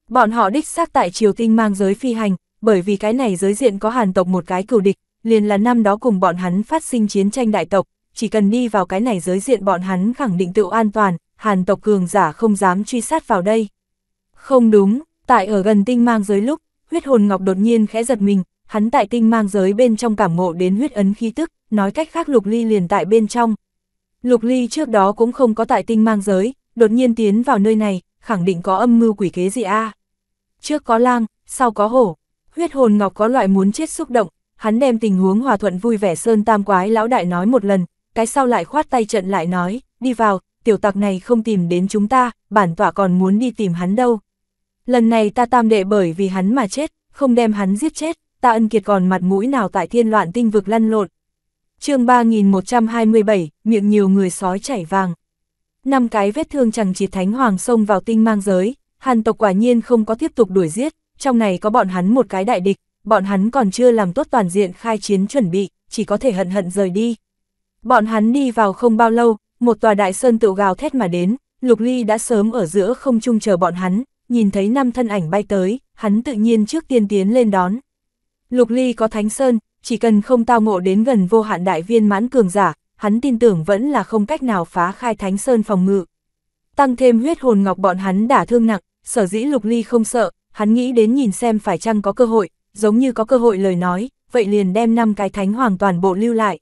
Bọn họ đích xác tại triều tinh mang giới phi hành, bởi vì cái này giới diện có hàn tộc một cái cửu địch, liền là năm đó cùng bọn hắn phát sinh chiến tranh đại tộc, chỉ cần đi vào cái này giới diện bọn hắn khẳng định tựu an toàn, hàn tộc cường giả không dám truy sát vào đây. Không đúng, tại ở gần tinh mang giới lúc, huyết hồn ngọc đột nhiên khẽ giật mình, hắn tại tinh mang giới bên trong cảm ngộ đến huyết ấn khí tức, nói cách khác Lục Ly liền tại bên trong. Lục Ly trước đó cũng không có tại tinh mang giới, đột nhiên tiến vào nơi này, khẳng định có âm mưu quỷ kế gì a. Trước có lang, sau có hổ, huyết hồn ngọc có loại muốn chết xúc động, hắn đem tình huống hòa thuận vui vẻ sơn tam quái lão đại nói một lần, cái sau lại khoát tay trận lại nói, đi vào, tiểu tặc này không tìm đến chúng ta, bản tọa còn muốn đi tìm hắn đâu. Lần này ta tam đệ bởi vì hắn mà chết, không đem hắn giết chết, ta ân kiệt còn mặt mũi nào tại thiên loạn tinh vực lăn lộn. chương 3127, miệng nhiều người sói chảy vàng. Năm cái vết thương chẳng chỉ thánh hoàng xông vào tinh mang giới, hàn tộc quả nhiên không có tiếp tục đuổi giết, trong này có bọn hắn một cái đại địch, bọn hắn còn chưa làm tốt toàn diện khai chiến chuẩn bị, chỉ có thể hận hận rời đi. Bọn hắn đi vào không bao lâu, một tòa đại sơn tự gào thét mà đến, Lục Ly đã sớm ở giữa không trung chờ bọn hắn, nhìn thấy năm thân ảnh bay tới, hắn tự nhiên trước tiên tiến lên đón, Lục Ly có Thánh Sơn, chỉ cần không tao ngộ đến gần vô hạn đại viên mãn cường giả, hắn tin tưởng vẫn là không cách nào phá khai Thánh Sơn phòng ngự. Tăng thêm huyết hồn ngọc bọn hắn đã thương nặng, sở dĩ Lục Ly không sợ, hắn nghĩ đến nhìn xem phải chăng có cơ hội, giống như có cơ hội lời nói, vậy liền đem năm cái thánh hoàng toàn bộ lưu lại.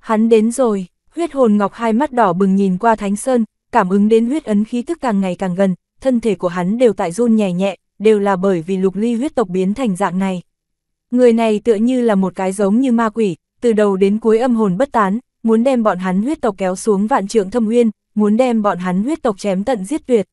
Hắn đến rồi, huyết hồn ngọc hai mắt đỏ bừng nhìn qua Thánh Sơn, cảm ứng đến huyết ấn khí tức càng ngày càng gần, thân thể của hắn đều tại run nhẹ nhẹ, đều là bởi vì Lục Ly huyết tộc biến thành dạng này. Người này tựa như là một cái giống như ma quỷ, từ đầu đến cuối âm hồn bất tán, muốn đem bọn hắn huyết tộc kéo xuống vạn trượng thâm nguyên muốn đem bọn hắn huyết tộc chém tận giết tuyệt.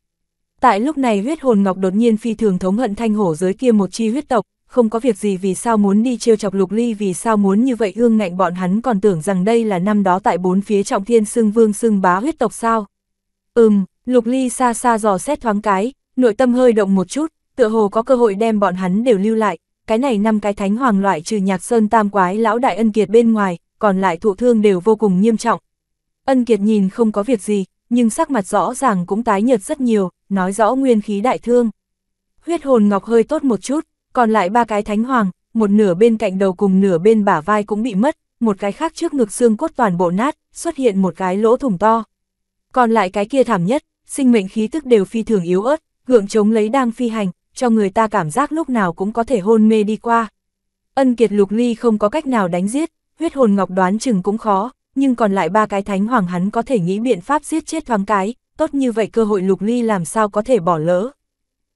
Tại lúc này huyết hồn ngọc đột nhiên phi thường thống hận thanh hổ dưới kia một chi huyết tộc, không có việc gì vì sao muốn đi trêu chọc lục ly vì sao muốn như vậy ương ngạnh bọn hắn còn tưởng rằng đây là năm đó tại bốn phía trọng thiên xương vương xương bá huyết tộc sao. Ừm, lục ly xa xa dò xét thoáng cái, nội tâm hơi động một chút, tựa hồ có cơ hội đem bọn hắn đều lưu lại, cái này năm cái thánh hoàng loại trừ nhạc sơn tam quái lão đại ân kiệt bên ngoài, còn lại thụ thương đều vô cùng nghiêm trọng. Ân kiệt nhìn không có việc gì, nhưng sắc mặt rõ ràng cũng tái nhợt rất nhiều, nói rõ nguyên khí đại thương. Huyết hồn ngọc hơi tốt một chút, còn lại ba cái thánh hoàng, một nửa bên cạnh đầu cùng nửa bên bả vai cũng bị mất, một cái khác trước ngực xương cốt toàn bộ nát, xuất hiện một cái lỗ thủng to. Còn lại cái kia thảm nhất, sinh mệnh khí tức đều phi thường yếu ớt, gượng chống lấy đang phi hành, cho người ta cảm giác lúc nào cũng có thể hôn mê đi qua. Ân kiệt lục ly không có cách nào đánh giết, huyết hồn ngọc đoán chừng cũng khó, nhưng còn lại ba cái thánh hoàng hắn có thể nghĩ biện pháp giết chết thoáng cái, tốt như vậy cơ hội lục ly làm sao có thể bỏ lỡ.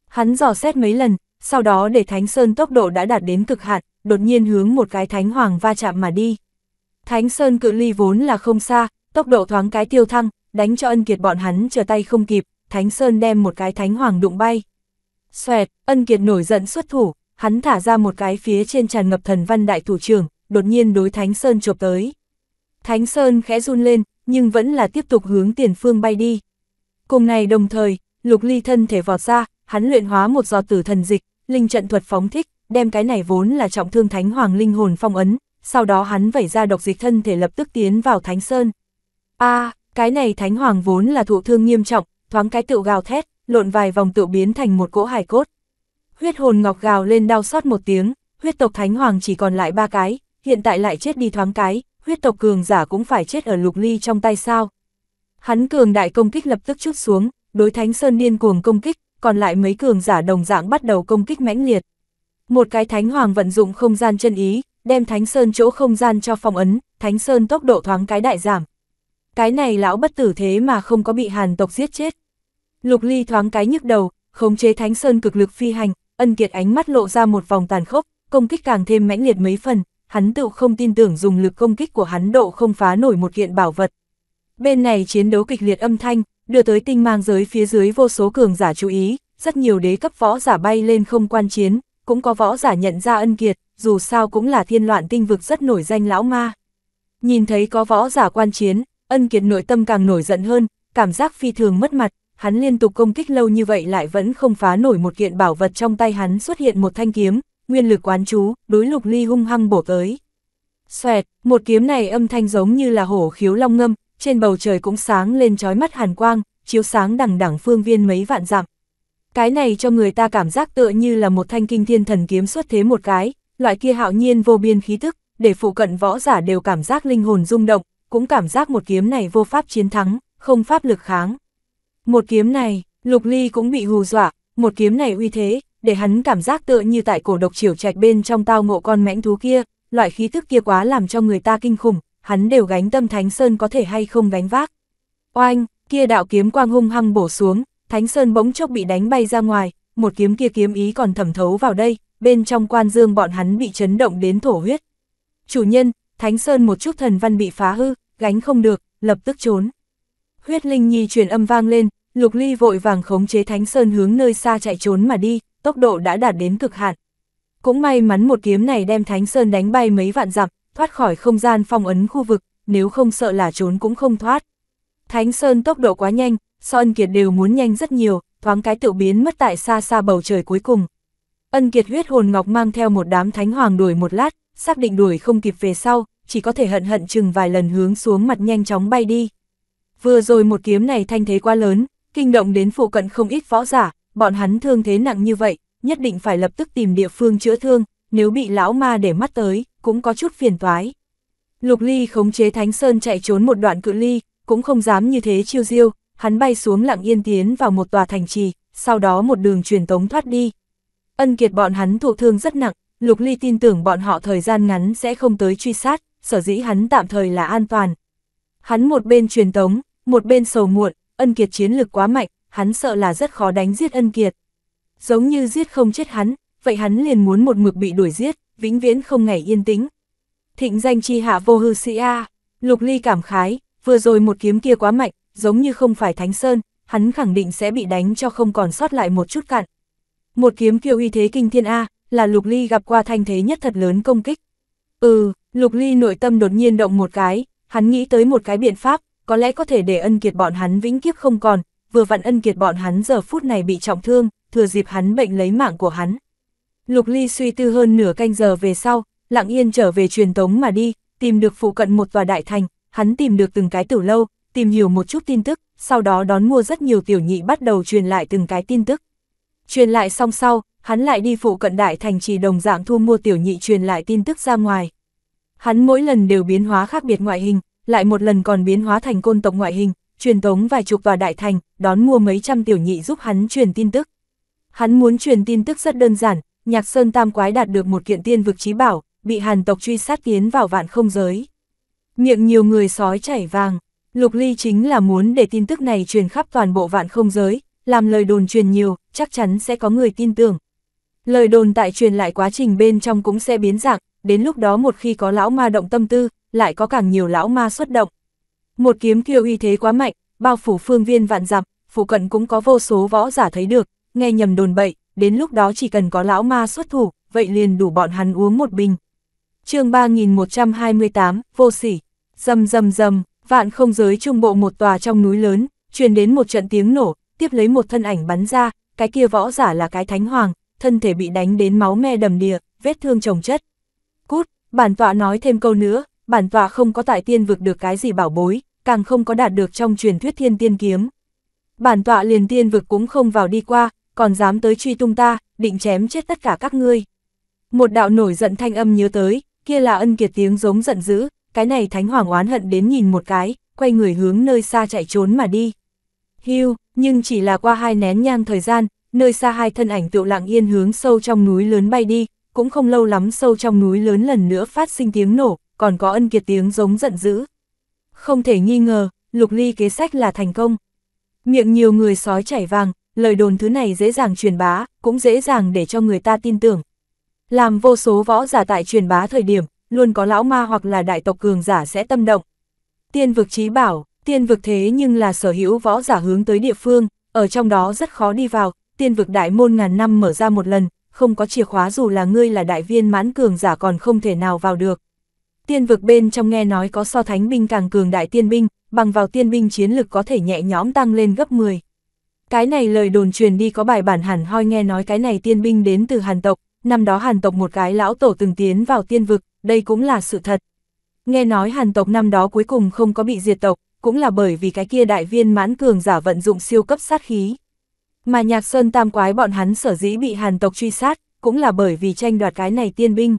Hắn dò xét mấy lần, sau đó để thánh sơn tốc độ đã đạt đến cực hạn, đột nhiên hướng một cái thánh hoàng va chạm mà đi. Thánh sơn cự ly vốn là không xa, tốc độ thoáng cái tiêu thăng, đánh cho ân kiệt bọn hắn trở tay không kịp, thánh sơn đem một cái thánh hoàng đụng bay. Xoẹt, ân kiệt nổi giận xuất thủ, hắn thả ra một cái phía trên tràn ngập thần văn đại thủ trưởng, đột nhiên đối Thánh Sơn chộp tới. Thánh Sơn khẽ run lên, nhưng vẫn là tiếp tục hướng tiền phương bay đi. Cùng này đồng thời, lục ly thân thể vọt ra, hắn luyện hóa một giọt tử thần dịch, linh trận thuật phóng thích, đem cái này vốn là trọng thương thánh hoàng linh hồn phong ấn, sau đó hắn vẩy ra độc dịch thân thể lập tức tiến vào thánh sơn. a cái này thánh hoàng vốn là thụ thương nghiêm trọng, thoáng cái tựu gào thét, lộn vài vòng tự biến thành một cỗ hài cốt. Huyết hồn ngọc gào lên đau xót một tiếng, huyết tộc thánh hoàng chỉ còn lại ba cái, hiện tại lại chết đi thoáng cái, huyết tộc cường giả cũng phải chết ở lục ly trong tay sao. Hắn cường đại công kích lập tức chút xuống, đối thánh sơn điên cuồng công kích, còn lại mấy cường giả đồng dạng bắt đầu công kích mãnh liệt. Một cái thánh hoàng vận dụng không gian chân ý, đem thánh sơn chỗ không gian cho phong ấn, thánh sơn tốc độ thoáng cái đại giảm. Cái này lão bất tử thế mà không có bị hàn tộc giết chết. Lục Ly thoáng cái nhức đầu, khống chế Thánh Sơn cực lực phi hành, ân kiệt ánh mắt lộ ra một vòng tàn khốc, công kích càng thêm mãnh liệt mấy phần, hắn tự không tin tưởng dùng lực công kích của hắn độ không phá nổi một kiện bảo vật. Bên này chiến đấu kịch liệt âm thanh, đưa tới tinh mang giới phía dưới vô số cường giả chú ý, rất nhiều đế cấp võ giả bay lên không quan chiến, cũng có võ giả nhận ra ân kiệt, dù sao cũng là thiên loạn tinh vực rất nổi danh lão ma. Nhìn thấy có võ giả quan chiến, ân kiệt nội tâm càng nổi giận hơn, cảm giác phi thường mất mặt, hắn liên tục công kích lâu như vậy lại vẫn không phá nổi một kiện bảo vật trong tay hắn xuất hiện một thanh kiếm, nguyên lực quán chú, đối lục ly hung hăng bổ tới. Xoẹt, một kiếm này âm thanh giống như là hổ khiếu long ngâm, trên bầu trời cũng sáng lên trói mắt hàn quang, chiếu sáng đẳng đẳng phương viên mấy vạn dặm. Cái này cho người ta cảm giác tựa như là một thanh kinh thiên thần kiếm xuất thế một cái, loại kia hạo nhiên vô biên khí tức, để phụ cận võ giả đều cảm giác linh hồn rung động, cũng cảm giác một kiếm này vô pháp chiến thắng, không pháp lực kháng. Một kiếm này, Lục Ly cũng bị hù dọa, một kiếm này uy thế, để hắn cảm giác tựa như tại cổ độc triều trạch bên trong tao ngộ con mãnh thú kia, loại khí tức kia quá làm cho người ta kinh khủng, hắn đều gánh tâm Thánh Sơn có thể hay không gánh vác. Oanh, kia đạo kiếm quang hung hăng bổ xuống, Thánh Sơn bỗng chốc bị đánh bay ra ngoài, một kiếm kia kiếm ý còn thẩm thấu vào đây, bên trong quan dương bọn hắn bị chấn động đến thổ huyết. Chủ nhân, Thánh Sơn một chút thần văn bị phá hư, gánh không được, lập tức trốn. Huyết Linh Nhi truyền âm vang lên, Lục Ly vội vàng khống chế Thánh Sơn hướng nơi xa chạy trốn mà đi, tốc độ đã đạt đến cực hạn. Cũng may mắn một kiếm này đem Thánh Sơn đánh bay mấy vạn dặm, thoát khỏi không gian phong ấn khu vực, nếu không sợ là trốn cũng không thoát. Thánh Sơn tốc độ quá nhanh, so ân kiệt đều muốn nhanh rất nhiều, thoáng cái tự biến mất tại xa xa bầu trời cuối cùng. Ân kiệt huyết hồn ngọc mang theo một đám thánh hoàng đuổi một lát, xác định đuổi không kịp về sau, chỉ có thể hận hận chừng vài lần hướng xuống mặt nhanh chóng bay đi. Vừa rồi một kiếm này thanh thế quá lớn, kinh động đến phụ cận không ít võ giả, bọn hắn thương thế nặng như vậy, nhất định phải lập tức tìm địa phương chữa thương, nếu bị lão ma để mắt tới, cũng có chút phiền toái. Lục Ly khống chế Thánh Sơn chạy trốn một đoạn cự ly, cũng không dám như thế chiêu diêu, hắn bay xuống lặng yên tiến vào một tòa thành trì, sau đó một đường truyền tống thoát đi. Ân kiệt bọn hắn thuộc thương rất nặng, Lục Ly tin tưởng bọn họ thời gian ngắn sẽ không tới truy sát, sở dĩ hắn tạm thời là an toàn. Hắn một bên truyền tống, một bên sầu muộn, ân kiệt chiến lực quá mạnh, hắn sợ là rất khó đánh giết ân kiệt. Giống như giết không chết hắn, vậy hắn liền muốn một mực bị đuổi giết, vĩnh viễn không ngày yên tĩnh. Thịnh danh chi hạ vô hư sĩ A, lục ly cảm khái, vừa rồi một kiếm kia quá mạnh, giống như không phải thánh sơn, hắn khẳng định sẽ bị đánh cho không còn sót lại một chút cạn. Một kiếm kiêu uy thế kinh thiên A, là lục ly gặp qua thanh thế nhất thật lớn công kích. Ừ, lục ly nội tâm đột nhiên động một cái, hắn nghĩ tới một cái biện pháp, có lẽ có thể để ân kiệt bọn hắn vĩnh kiếp không còn, vừa vặn ân kiệt bọn hắn giờ phút này bị trọng thương, thừa dịp hắn bệnh lấy mạng của hắn. Lục Ly suy tư hơn nửa canh giờ về sau, lặng yên trở về truyền tống mà đi, tìm được phụ cận một tòa đại thành, hắn tìm được từng cái tử lâu, tìm hiểu một chút tin tức, sau đó đón mua rất nhiều tiểu nhị bắt đầu truyền lại từng cái tin tức. Truyền lại xong sau, hắn lại đi phụ cận đại thành trì đồng dạng thu mua tiểu nhị truyền lại tin tức ra ngoài. Hắn mỗi lần đều biến hóa khác biệt ngoại hình, lại một lần còn biến hóa thành côn tộc ngoại hình, truyền tống vài chục vào đại thành, đón mua mấy trăm tiểu nhị giúp hắn truyền tin tức. Hắn muốn truyền tin tức rất đơn giản, Nhạc Sơn Tam Quái đạt được một kiện tiên vực trí bảo, bị Hàn tộc truy sát tiến vào vạn không giới. Miệng nhiều người sói chảy vàng, Lục Ly chính là muốn để tin tức này truyền khắp toàn bộ vạn không giới, làm lời đồn truyền nhiều, chắc chắn sẽ có người tin tưởng. Lời đồn tại truyền lại quá trình bên trong cũng sẽ biến dạng, đến lúc đó một khi có lão ma động tâm tư, lại có càng nhiều lão ma xuất động. Một kiếm kiêu uy thế quá mạnh, bao phủ phương viên vạn dặm, phụ cận cũng có vô số võ giả thấy được, nghe nhầm đồn bậy, đến lúc đó chỉ cần có lão ma xuất thủ, vậy liền đủ bọn hắn uống một bình. chương 3128, vô sỉ, dầm dầm dầm, vạn không giới trung bộ một tòa trong núi lớn, truyền đến một trận tiếng nổ, tiếp lấy một thân ảnh bắn ra, cái kia võ giả là cái thánh hoàng, thân thể bị đánh đến máu me đầm đìa, vết thương chồng chất. Cút, bản tọa nói thêm câu nữa, bản tọa không có tại tiên vực được cái gì bảo bối, càng không có đạt được trong truyền thuyết thiên tiên kiếm. Bản tọa liền tiên vực cũng không vào đi qua, còn dám tới truy tung ta, định chém chết tất cả các ngươi. Một đạo nổi giận thanh âm nhớ tới, kia là ân kiệt tiếng giống giận dữ, cái này thánh hoàng oán hận đến nhìn một cái, quay người hướng nơi xa chạy trốn mà đi. Hưu, nhưng chỉ là qua hai nén nhang thời gian, nơi xa hai thân ảnh tựu lặng yên hướng sâu trong núi lớn bay đi, cũng không lâu lắm sâu trong núi lớn lần nữa phát sinh tiếng nổ, còn có ân kiệt tiếng giống giận dữ. Không thể nghi ngờ, lục ly kế sách là thành công. Miệng nhiều người sói chảy vàng, lời đồn thứ này dễ dàng truyền bá, cũng dễ dàng để cho người ta tin tưởng. Làm vô số võ giả tại truyền bá thời điểm, luôn có lão ma hoặc là đại tộc cường giả sẽ tâm động. Tiên vực trí bảo, tiên vực thế nhưng là sở hữu võ giả hướng tới địa phương, ở trong đó rất khó đi vào, tiên vực đại môn ngàn năm mở ra một lần, không có chìa khóa dù là ngươi là đại viên mãn cường giả còn không thể nào vào được. Tiên vực bên trong nghe nói có so thánh binh càng cường đại tiên binh, bằng vào tiên binh chiến lực có thể nhẹ nhõm tăng lên gấp 10. Cái này lời đồn truyền đi có bài bản hẳn hoi nghe nói cái này tiên binh đến từ Hàn tộc, năm đó Hàn tộc một cái lão tổ từng tiến vào tiên vực, đây cũng là sự thật. Nghe nói Hàn tộc năm đó cuối cùng không có bị diệt tộc, cũng là bởi vì cái kia đại viên mãn cường giả vận dụng siêu cấp sát khí. Mà nhạc sơn tam quái bọn hắn sở dĩ bị Hàn tộc truy sát, cũng là bởi vì tranh đoạt cái này tiên binh.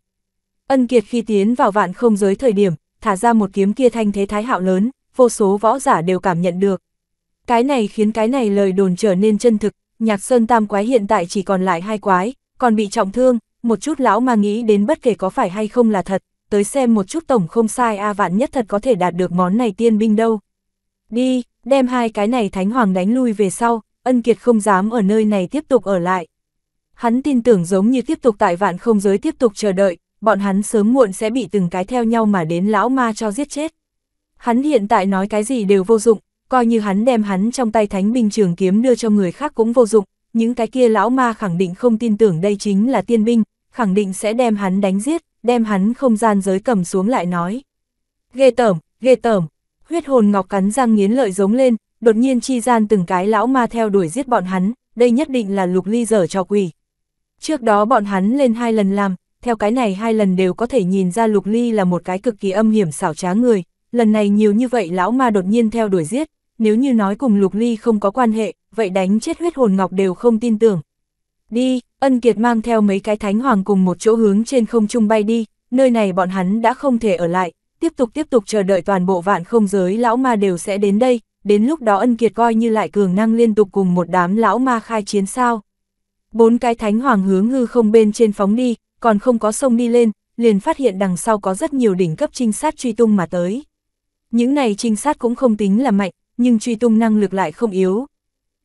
Ân Kiệt khi tiến vào vạn không giới thời điểm, thả ra một kiếm kia thanh thế thái hạo lớn, vô số võ giả đều cảm nhận được. Cái này khiến cái này lời đồn trở nên chân thực, nhạc sơn tam quái hiện tại chỉ còn lại hai quái, còn bị trọng thương, một chút lão mà nghĩ đến bất kể có phải hay không là thật, tới xem một chút tổng không sai a à, vạn nhất thật có thể đạt được món này tiên binh đâu. Đi, đem hai cái này thánh hoàng đánh lui về sau, ân kiệt không dám ở nơi này tiếp tục ở lại. Hắn tin tưởng giống như tiếp tục tại vạn không giới tiếp tục chờ đợi, bọn hắn sớm muộn sẽ bị từng cái theo nhau mà đến lão ma cho giết chết. Hắn hiện tại nói cái gì đều vô dụng, coi như hắn đem hắn trong tay thánh binh trường kiếm đưa cho người khác cũng vô dụng, những cái kia lão ma khẳng định không tin tưởng đây chính là tiên binh, khẳng định sẽ đem hắn đánh giết, đem hắn không gian giới cầm xuống lại nói. Ghê tởm, ghê tởm, huyết hồn ngọc cắn răng nghiến lợi giống lên, đột nhiên chi gian từng cái lão ma theo đuổi giết bọn hắn, đây nhất định là lục ly dở cho quỷ. Trước đó bọn hắn lên hai lần làm, theo cái này hai lần đều có thể nhìn ra Lục Ly là một cái cực kỳ âm hiểm xảo trá người, lần này nhiều như vậy lão ma đột nhiên theo đuổi giết, nếu như nói cùng Lục Ly không có quan hệ, vậy đánh chết huyết hồn ngọc đều không tin tưởng. Đi, Ân Kiệt mang theo mấy cái thánh hoàng cùng một chỗ hướng trên không trung bay đi, nơi này bọn hắn đã không thể ở lại, tiếp tục tiếp tục chờ đợi toàn bộ vạn không giới lão ma đều sẽ đến đây, đến lúc đó Ân Kiệt coi như lại cường năng liên tục cùng một đám lão ma khai chiến sao. Bốn cái thánh hoàng hướng hư không bên trên phóng đi, còn không có sông đi lên, liền phát hiện đằng sau có rất nhiều đỉnh cấp trinh sát truy tung mà tới. Những này trinh sát cũng không tính là mạnh, nhưng truy tung năng lực lại không yếu.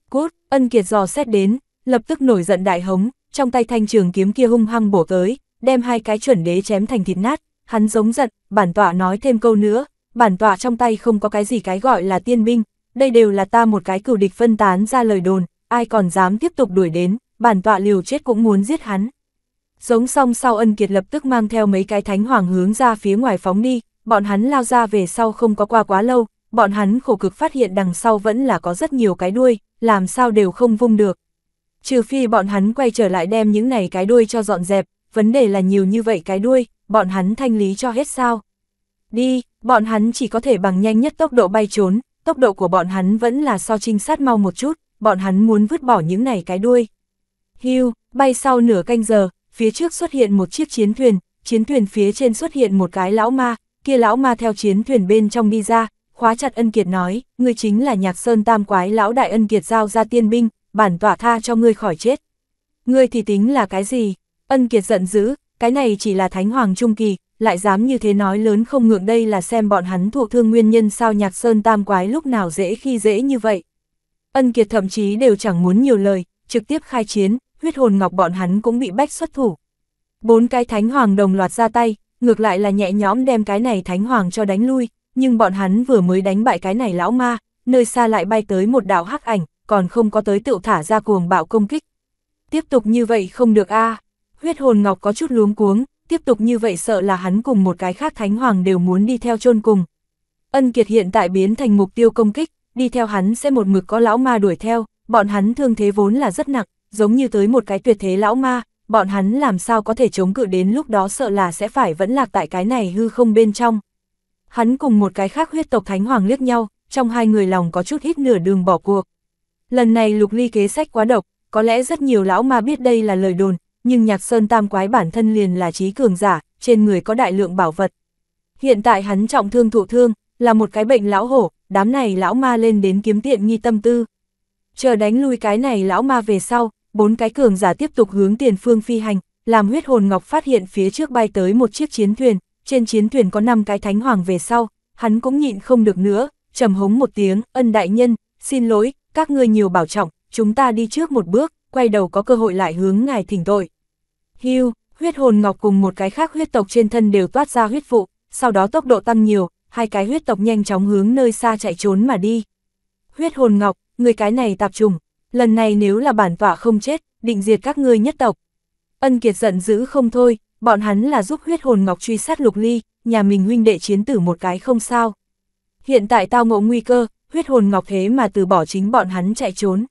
Cút, ân kiệt dò xét đến, lập tức nổi giận đại hống, trong tay thanh trường kiếm kia hung hăng bổ tới, đem hai cái chuẩn đế chém thành thịt nát, hắn giống giận, bản tọa nói thêm câu nữa, bản tọa trong tay không có cái gì cái gọi là tiên binh, đây đều là ta một cái cửu địch phân tán ra lời đồn, ai còn dám tiếp tục đuổi đến, bản tọa liều chết cũng muốn giết hắn giống xong sau ân kiệt lập tức mang theo mấy cái thánh hoàng hướng ra phía ngoài phóng đi, bọn hắn lao ra về sau không có qua quá lâu, bọn hắn khổ cực phát hiện đằng sau vẫn là có rất nhiều cái đuôi, làm sao đều không vung được. Trừ phi bọn hắn quay trở lại đem những này cái đuôi cho dọn dẹp, vấn đề là nhiều như vậy cái đuôi, bọn hắn thanh lý cho hết sao. Đi, bọn hắn chỉ có thể bằng nhanh nhất tốc độ bay trốn, tốc độ của bọn hắn vẫn là so trinh sát mau một chút, bọn hắn muốn vứt bỏ những này cái đuôi. Hưu, bay sau nửa canh giờ, phía trước xuất hiện một chiếc chiến thuyền, chiến thuyền phía trên xuất hiện một cái lão ma, kia lão ma theo chiến thuyền bên trong đi ra, khóa chặt ân kiệt nói, ngươi chính là nhạc sơn tam quái lão đại ân kiệt giao ra tiên binh, bản tỏa tha cho ngươi khỏi chết. Ngươi thì tính là cái gì? Ân kiệt giận dữ, cái này chỉ là thánh hoàng trung kỳ, lại dám như thế nói lớn không ngượng đây là xem bọn hắn thuộc thương nguyên nhân sao nhạc sơn tam quái lúc nào dễ khi dễ như vậy. Ân kiệt thậm chí đều chẳng muốn nhiều lời, trực tiếp khai chiến, huyết hồn ngọc bọn hắn cũng bị bách xuất thủ. Bốn cái thánh hoàng đồng loạt ra tay, ngược lại là nhẹ nhõm đem cái này thánh hoàng cho đánh lui, nhưng bọn hắn vừa mới đánh bại cái này lão ma, nơi xa lại bay tới một đạo hắc ảnh, còn không có tới tựu thả ra cuồng bạo công kích. Tiếp tục như vậy không được a huyết hồn ngọc có chút luống cuống, tiếp tục như vậy sợ là hắn cùng một cái khác thánh hoàng đều muốn đi theo chôn cùng. Ân Kiệt hiện tại biến thành mục tiêu công kích, đi theo hắn sẽ một mực có lão ma đuổi theo, bọn hắn thương thế vốn là rất nặng, giống như tới một cái tuyệt thế lão ma, bọn hắn làm sao có thể chống cự đến lúc đó sợ là sẽ phải vẫn lạc tại cái này hư không bên trong. Hắn cùng một cái khác huyết tộc Thánh Hoàng liếc nhau, trong hai người lòng có chút hít nửa đường bỏ cuộc. Lần này lục ly kế sách quá độc, có lẽ rất nhiều lão ma biết đây là lời đồn, nhưng nhạc sơn tam quái bản thân liền là trí cường giả, trên người có đại lượng bảo vật. Hiện tại hắn trọng thương thụ thương, là một cái bệnh lão hổ, đám này lão ma lên đến kiếm tiện nghi tâm tư. Chờ đánh lui cái này lão ma về sau, bốn cái cường giả tiếp tục hướng tiền phương phi hành, làm huyết hồn ngọc phát hiện phía trước bay tới một chiếc chiến thuyền, trên chiến thuyền có năm cái thánh hoàng về sau, hắn cũng nhịn không được nữa, trầm hống một tiếng, ân đại nhân, xin lỗi, các ngươi nhiều bảo trọng, chúng ta đi trước một bước, quay đầu có cơ hội lại hướng ngài thỉnh tội. Hưu, huyết hồn ngọc cùng một cái khác huyết tộc trên thân đều toát ra huyết vụ, sau đó tốc độ tăng nhiều, hai cái huyết tộc nhanh chóng hướng nơi xa chạy trốn mà đi. Huyết hồn ngọc, người cái này tạp trùng, lần này nếu là bản tọa không chết, định diệt các ngươi nhất tộc. Ân Kiệt giận dữ không thôi, bọn hắn là giúp huyết hồn ngọc truy sát lục ly, nhà mình huynh đệ chiến tử một cái không sao. Hiện tại tao ngộ nguy cơ, huyết hồn ngọc thế mà từ bỏ chính bọn hắn chạy trốn.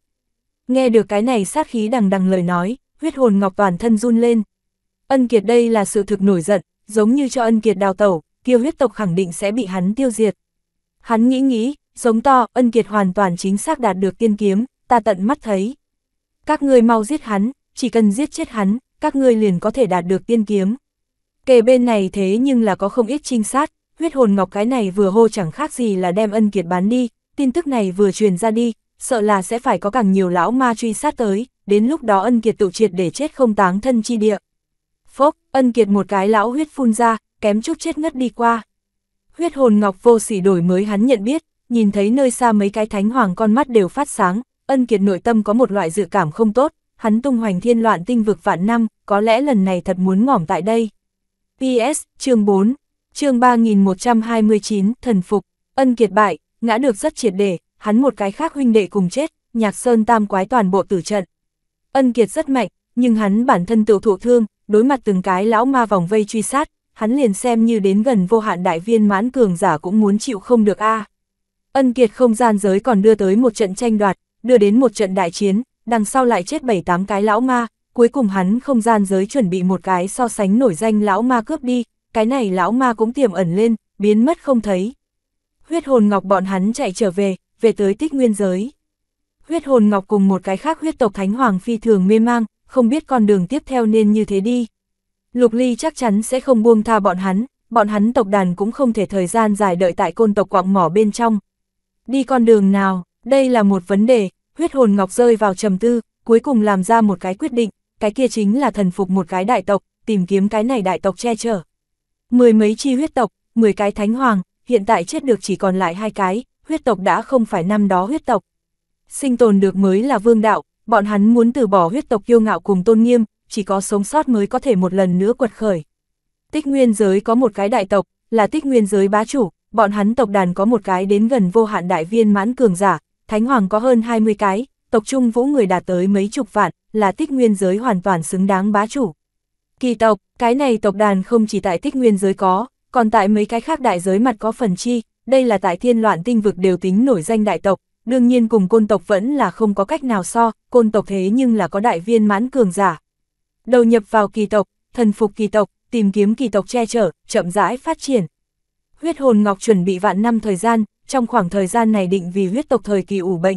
Nghe được cái này sát khí đằng đằng lời nói, huyết hồn ngọc toàn thân run lên. Ân Kiệt đây là sự thực nổi giận, giống như cho Ân Kiệt đào tẩu, kêu huyết tộc khẳng định sẽ bị hắn tiêu diệt. Hắn nghĩ nghĩ, giống to, Ân Kiệt hoàn toàn chính xác đạt được tiên kiếm, ta tận mắt thấy. Các ngươi mau giết hắn, chỉ cần giết chết hắn, các ngươi liền có thể đạt được tiên kiếm. Kề bên này thế nhưng là có không ít trinh sát, huyết hồn ngọc cái này vừa hô chẳng khác gì là đem ân kiệt bán đi, tin tức này vừa truyền ra đi, sợ là sẽ phải có càng nhiều lão ma truy sát tới, đến lúc đó ân kiệt tự triệt để chết không táng thân chi địa. Phốc, ân kiệt một cái lão huyết phun ra, kém chút chết ngất đi qua. Huyết hồn ngọc vô sỉ đổi mới hắn nhận biết, nhìn thấy nơi xa mấy cái thánh hoàng con mắt đều phát sáng, Ân Kiệt nội tâm có một loại dự cảm không tốt, hắn tung hoành thiên loạn tinh vực vạn năm, có lẽ lần này thật muốn ngỏm tại đây. PS, chương 4, chương 3129, thần phục, ân kiệt bại, ngã được rất triệt để, hắn một cái khác huynh đệ cùng chết, nhạc sơn tam quái toàn bộ tử trận. Ân kiệt rất mạnh, nhưng hắn bản thân tự thụ thương, đối mặt từng cái lão ma vòng vây truy sát, hắn liền xem như đến gần vô hạn đại viên mãn cường giả cũng muốn chịu không được a. À. Ân kiệt không gian giới còn đưa tới một trận tranh đoạt, đưa đến một trận đại chiến, đằng sau lại chết 7-8 cái lão ma, cuối cùng hắn không gian giới chuẩn bị một cái so sánh nổi danh lão ma cướp đi, cái này lão ma cũng tiềm ẩn lên, biến mất không thấy. Huyết hồn ngọc bọn hắn chạy trở về, về tới tích nguyên giới. Huyết hồn ngọc cùng một cái khác huyết tộc thánh hoàng phi thường mê mang, không biết con đường tiếp theo nên như thế đi. Lục Ly chắc chắn sẽ không buông tha bọn hắn, bọn hắn tộc đàn cũng không thể thời gian dài đợi tại côn tộc quạng mỏ bên trong. Đi con đường nào? Đây là một vấn đề, huyết hồn ngọc rơi vào trầm tư, cuối cùng làm ra một cái quyết định, cái kia chính là thần phục một cái đại tộc, tìm kiếm cái này đại tộc che chở. Mười mấy chi huyết tộc, mười cái thánh hoàng, hiện tại chết được chỉ còn lại hai cái, huyết tộc đã không phải năm đó huyết tộc. Sinh tồn được mới là vương đạo, bọn hắn muốn từ bỏ huyết tộc kiêu ngạo cùng tôn nghiêm, chỉ có sống sót mới có thể một lần nữa quật khởi. Tích nguyên giới có một cái đại tộc, là tích nguyên giới bá chủ, bọn hắn tộc đàn có một cái đến gần vô hạn đại viên mãn cường giả, thánh hoàng có hơn 20 cái, tộc trung vũ người đạt tới mấy chục vạn, là tích nguyên giới hoàn toàn xứng đáng bá chủ. Kỳ tộc, cái này tộc đàn không chỉ tại tích nguyên giới có, còn tại mấy cái khác đại giới mặt có phần chi, đây là tại thiên loạn tinh vực đều tính nổi danh đại tộc, đương nhiên cùng côn tộc vẫn là không có cách nào so, côn tộc thế nhưng là có đại viên mãn cường giả. Đầu nhập vào kỳ tộc, thần phục kỳ tộc, tìm kiếm kỳ tộc che chở, chậm rãi phát triển. Huyết hồn ngọc chuẩn bị vạn năm thời gian, trong khoảng thời gian này định vì huyết tộc thời kỳ ủ bệnh.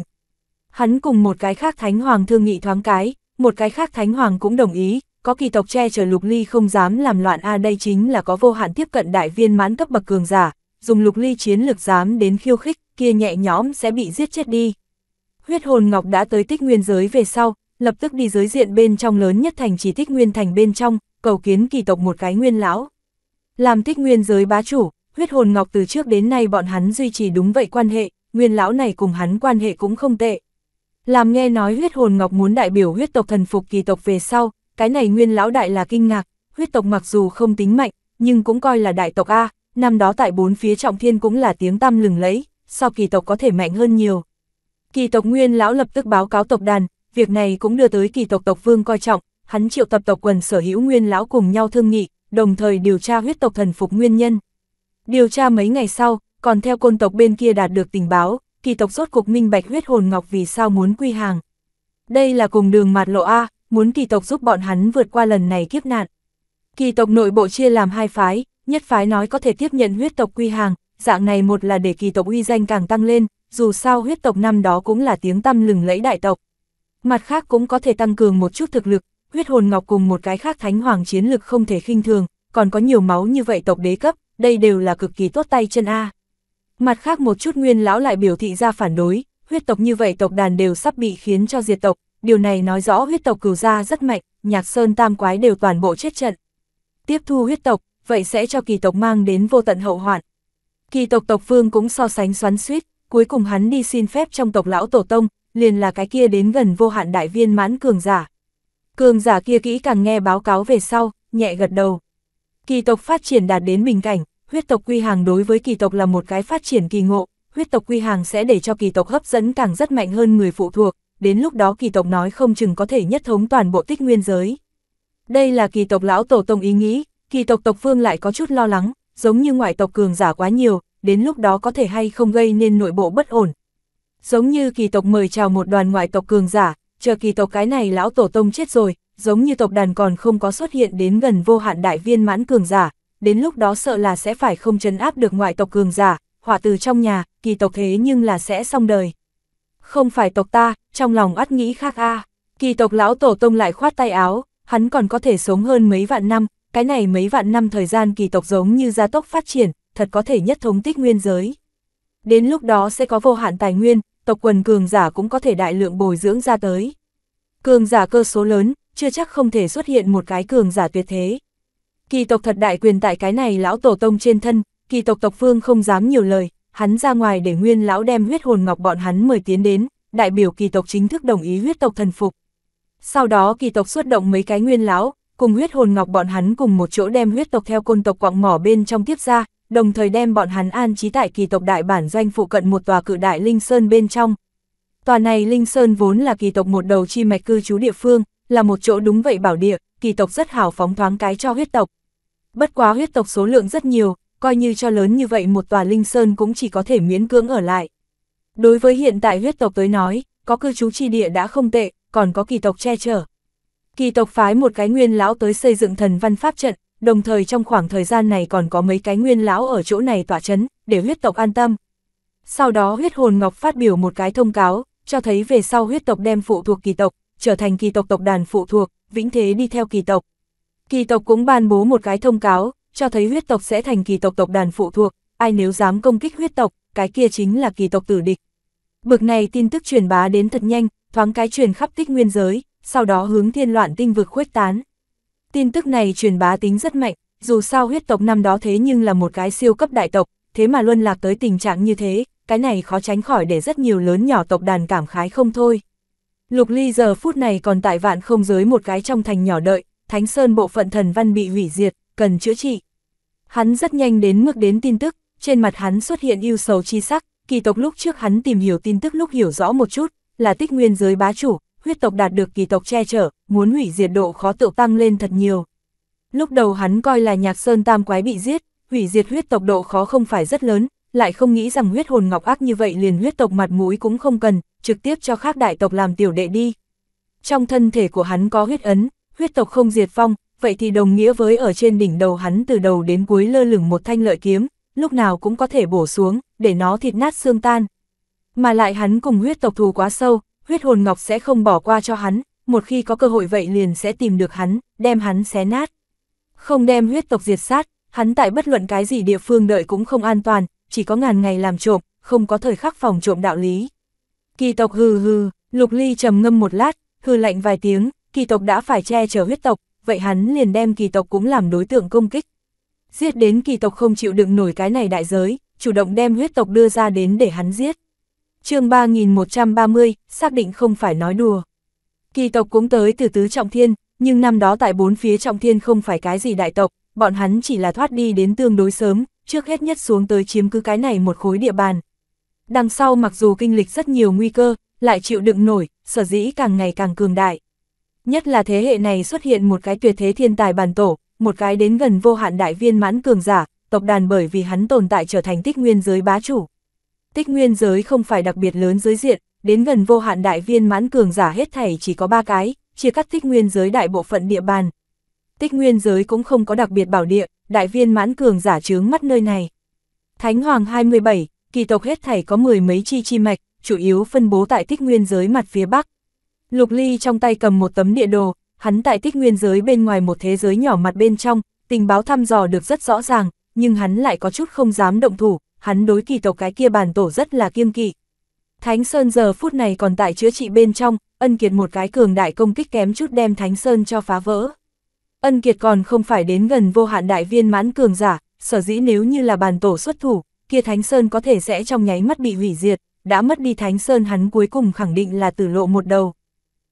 Hắn cùng một cái khác thánh hoàng thương nghị thoáng cái, một cái khác thánh hoàng cũng đồng ý, có kỳ tộc che chở lục ly không dám làm loạn a đây chính là có vô hạn tiếp cận đại viên mãn cấp bậc cường giả, dùng lục ly chiến lược dám đến khiêu khích, kia nhẹ nhõm sẽ bị giết chết đi. Huyết hồn ngọc đã tới tích nguyên giới về sau, lập tức đi giới diện bên trong lớn nhất thành chỉ tích nguyên thành bên trong, cầu kiến kỳ tộc một cái nguyên lão. Làm tích nguyên giới bá chủ, huyết hồn ngọc từ trước đến nay bọn hắn duy trì đúng vậy quan hệ, nguyên lão này cùng hắn quan hệ cũng không tệ. Làm nghe nói huyết hồn ngọc muốn đại biểu huyết tộc thần phục kỳ tộc về sau, cái này nguyên lão đại là kinh ngạc, huyết tộc mặc dù không tính mạnh, nhưng cũng coi là đại tộc A, năm đó tại bốn phía trọng thiên cũng là tiếng tăm lừng lẫy, so kỳ tộc có thể mạnh hơn nhiều. Kỳ tộc nguyên lão lập tức báo cáo tộc đàn, việc này cũng đưa tới kỳ tộc tộc vương coi trọng, hắn triệu tập tộc quần sở hữu nguyên lão cùng nhau thương nghị, đồng thời điều tra huyết tộc thần phục nguyên nhân. Điều tra mấy ngày sau, còn theo côn tộc bên kia đạt được tình báo, kỳ tộc rốt cuộc minh bạch huyết hồn ngọc vì sao muốn quy hàng. Đây là cùng đường mạt lộ A, muốn kỳ tộc giúp bọn hắn vượt qua lần này kiếp nạn. Kỳ tộc nội bộ chia làm hai phái, nhất phái nói có thể tiếp nhận huyết tộc quy hàng, dạng này một là để kỳ tộc uy danh càng tăng lên, dù sao huyết tộc năm đó cũng là tiếng tăm lừng lẫy đại tộc. Mặt khác cũng có thể tăng cường một chút thực lực, huyết hồn ngọc cùng một cái khác thánh hoàng chiến lực không thể khinh thường, còn có nhiều máu như vậy tộc đế cấp, đây đều là cực kỳ tốt tay chân A. Mặt khác một chút nguyên lão lại biểu thị ra phản đối, huyết tộc như vậy tộc đàn đều sắp bị khiến cho diệt tộc, điều này nói rõ huyết tộc cửu gia rất mạnh, nhạc sơn tam quái đều toàn bộ chết trận. Tiếp thu huyết tộc, vậy sẽ cho kỳ tộc mang đến vô tận hậu hoạn. Kỳ tộc tộc vương cũng so sánh xoắn suýt, cuối cùng hắn đi xin phép trong tộc lão tổ tông, liền là cái kia đến gần vô hạn đại viên mãn cường giả. Cường giả kia kỹ càng nghe báo cáo về sau, nhẹ gật đầu. Kỳ tộc phát triển đạt đến bình cảnh, huyết tộc quy hàng đối với kỳ tộc là một cái phát triển kỳ ngộ, huyết tộc quy hàng sẽ để cho kỳ tộc hấp dẫn càng rất mạnh hơn người phụ thuộc, đến lúc đó kỳ tộc nói không chừng có thể nhất thống toàn bộ tích nguyên giới. Đây là kỳ tộc lão tổ tông ý nghĩ, kỳ tộc tộc phương lại có chút lo lắng, giống như ngoại tộc cường giả quá nhiều, đến lúc đó có thể hay không gây nên nội bộ bất ổn. Giống như kỳ tộc mời chào một đoàn ngoại tộc cường giả, chờ kỳ tộc cái này lão tổ tông chết rồi, giống như tộc đàn còn không có xuất hiện đến gần vô hạn đại viên mãn cường giả, đến lúc đó sợ là sẽ phải không chấn áp được ngoại tộc cường giả, hỏa từ trong nhà, kỳ tộc thế nhưng là sẽ xong đời. Không phải tộc ta, trong lòng ắt nghĩ khác a kỳ tộc lão tổ tông lại khoát tay áo, hắn còn có thể sống hơn mấy vạn năm, cái này mấy vạn năm thời gian kỳ tộc giống như gia tốc phát triển, thật có thể nhất thống tích nguyên giới. Đến lúc đó sẽ có vô hạn tài nguyên, tộc quần cường giả cũng có thể đại lượng bồi dưỡng ra tới. Cường giả cơ số lớn, chưa chắc không thể xuất hiện một cái cường giả tuyệt thế. Kỳ tộc thật đại quyền tại cái này lão tổ tông trên thân, kỳ tộc tộc phương không dám nhiều lời, hắn ra ngoài để nguyên lão đem huyết hồn ngọc bọn hắn mời tiến đến, đại biểu kỳ tộc chính thức đồng ý huyết tộc thần phục. Sau đó kỳ tộc xuất động mấy cái nguyên lão, cùng huyết hồn ngọc bọn hắn cùng một chỗ đem huyết tộc theo côn tộc quặng mỏ bên trong tiếp ra, đồng thời đem bọn hắn an trí tại kỳ tộc đại bản doanh phụ cận một tòa cự đại linh sơn bên trong. Tòa này linh sơn vốn là kỳ tộc một đầu chi mạch cư trú địa phương, là một chỗ đúng vậy bảo địa, kỳ tộc rất hào phóng thoáng cái cho huyết tộc. Bất quá huyết tộc số lượng rất nhiều, coi như cho lớn như vậy một tòa linh sơn cũng chỉ có thể miễn cưỡng ở lại. Đối với hiện tại huyết tộc tới nói, có cư trú chi địa đã không tệ, còn có kỳ tộc che chở. Kỳ tộc phái một cái nguyên lão tới xây dựng thần văn pháp trận, đồng thời trong khoảng thời gian này còn có mấy cái nguyên lão ở chỗ này tỏa chấn, để huyết tộc an tâm. Sau đó huyết hồn ngọc phát biểu một cái thông cáo, cho thấy về sau huyết tộc đem phụ thuộc kỳ tộc, trở thành kỳ tộc tộc đàn phụ thuộc, vĩnh thế đi theo kỳ tộc. Kỳ tộc cũng ban bố một cái thông cáo, cho thấy huyết tộc sẽ thành kỳ tộc tộc đàn phụ thuộc, ai nếu dám công kích huyết tộc, cái kia chính là kỳ tộc tử địch. Bực này tin tức truyền bá đến thật nhanh, thoáng cái truyền khắp tích nguyên giới, sau đó hướng thiên loạn tinh vực khuếch tán. Tin tức này truyền bá tính rất mạnh, dù sao huyết tộc năm đó thế nhưng là một cái siêu cấp đại tộc, thế mà luân lạc tới tình trạng như thế, cái này khó tránh khỏi để rất nhiều lớn nhỏ tộc đàn cảm khái không thôi. Lục Ly giờ phút này còn tại vạn không giới một cái trong thành nhỏ đợi, Thánh Sơn bộ phận thần văn bị hủy diệt, cần chữa trị. Hắn rất nhanh đến mức đến tin tức, trên mặt hắn xuất hiện ưu sầu chi sắc, kỳ tộc lúc trước hắn tìm hiểu tin tức lúc hiểu rõ một chút, là tích nguyên giới bá chủ, huyết tộc đạt được kỳ tộc che chở, muốn hủy diệt độ khó tự tăng lên thật nhiều. Lúc đầu hắn coi là nhạc sơn tam quái bị giết, hủy diệt huyết tộc độ khó không phải rất lớn, lại không nghĩ rằng huyết hồn ngọc ác như vậy liền huyết tộc mặt mũi cũng không cần, trực tiếp cho khác đại tộc làm tiểu đệ đi. Trong thân thể của hắn có huyết ấn, huyết tộc không diệt phong vậy thì đồng nghĩa với ở trên đỉnh đầu hắn từ đầu đến cuối lơ lửng một thanh lợi kiếm, lúc nào cũng có thể bổ xuống, để nó thịt nát xương tan. Mà lại hắn cùng huyết tộc thù quá sâu, huyết hồn ngọc sẽ không bỏ qua cho hắn, một khi có cơ hội vậy liền sẽ tìm được hắn, đem hắn xé nát. Không đem huyết tộc diệt sát, hắn tại bất luận cái gì địa phương đợi cũng không an toàn, chỉ có ngàn ngày làm trộm, không có thời khắc phòng trộm đạo lý. Kỳ tộc hừ hừ, Lục Ly trầm ngâm một lát, hừ lạnh vài tiếng, kỳ tộc đã phải che chở huyết tộc, vậy hắn liền đem kỳ tộc cũng làm đối tượng công kích. Giết đến kỳ tộc không chịu đựng nổi cái này đại giới, chủ động đem huyết tộc đưa ra đến để hắn giết. chương 3130, xác định không phải nói đùa. Kỳ tộc cũng tới từ tứ trọng thiên, nhưng năm đó tại bốn phía trọng thiên không phải cái gì đại tộc, bọn hắn chỉ là thoát đi đến tương đối sớm, trước hết nhất xuống tới chiếm cứ cái này một khối địa bàn, đằng sau mặc dù kinh lịch rất nhiều nguy cơ, lại chịu đựng nổi, sở dĩ càng ngày càng cường đại. Nhất là thế hệ này xuất hiện một cái tuyệt thế thiên tài bản tổ, một cái đến gần vô hạn đại viên mãn cường giả, tộc đàn bởi vì hắn tồn tại trở thành tích nguyên giới bá chủ. Tích nguyên giới không phải đặc biệt lớn giới diện, đến gần vô hạn đại viên mãn cường giả hết thảy chỉ có ba cái, chia cắt tích nguyên giới đại bộ phận địa bàn. Tích nguyên giới cũng không có đặc biệt bảo địa, đại viên mãn cường giả chướng mắt nơi này. Thánh Hoàng 27, kỳ tộc hết thảy có mười mấy chi chi mạch, chủ yếu phân bố tại tích nguyên giới mặt phía bắc. Lục Ly trong tay cầm một tấm địa đồ, hắn tại tích nguyên giới bên ngoài một thế giới nhỏ mặt bên trong, tình báo thăm dò được rất rõ ràng, nhưng hắn lại có chút không dám động thủ, hắn đối kỳ tộc cái kia bản tổ rất là kiêng kỵ. Thánh Sơn giờ phút này còn tại chữa trị bên trong, ân kiệt một cái cường đại công kích kém chút đem Thánh Sơn cho phá vỡ. Ân kiệt còn không phải đến gần vô hạn đại viên mãn cường giả, sở dĩ nếu như là bàn tổ xuất thủ, kia Thánh Sơn có thể sẽ trong nháy mắt bị hủy diệt, đã mất đi Thánh Sơn hắn cuối cùng khẳng định là tử lộ một đầu.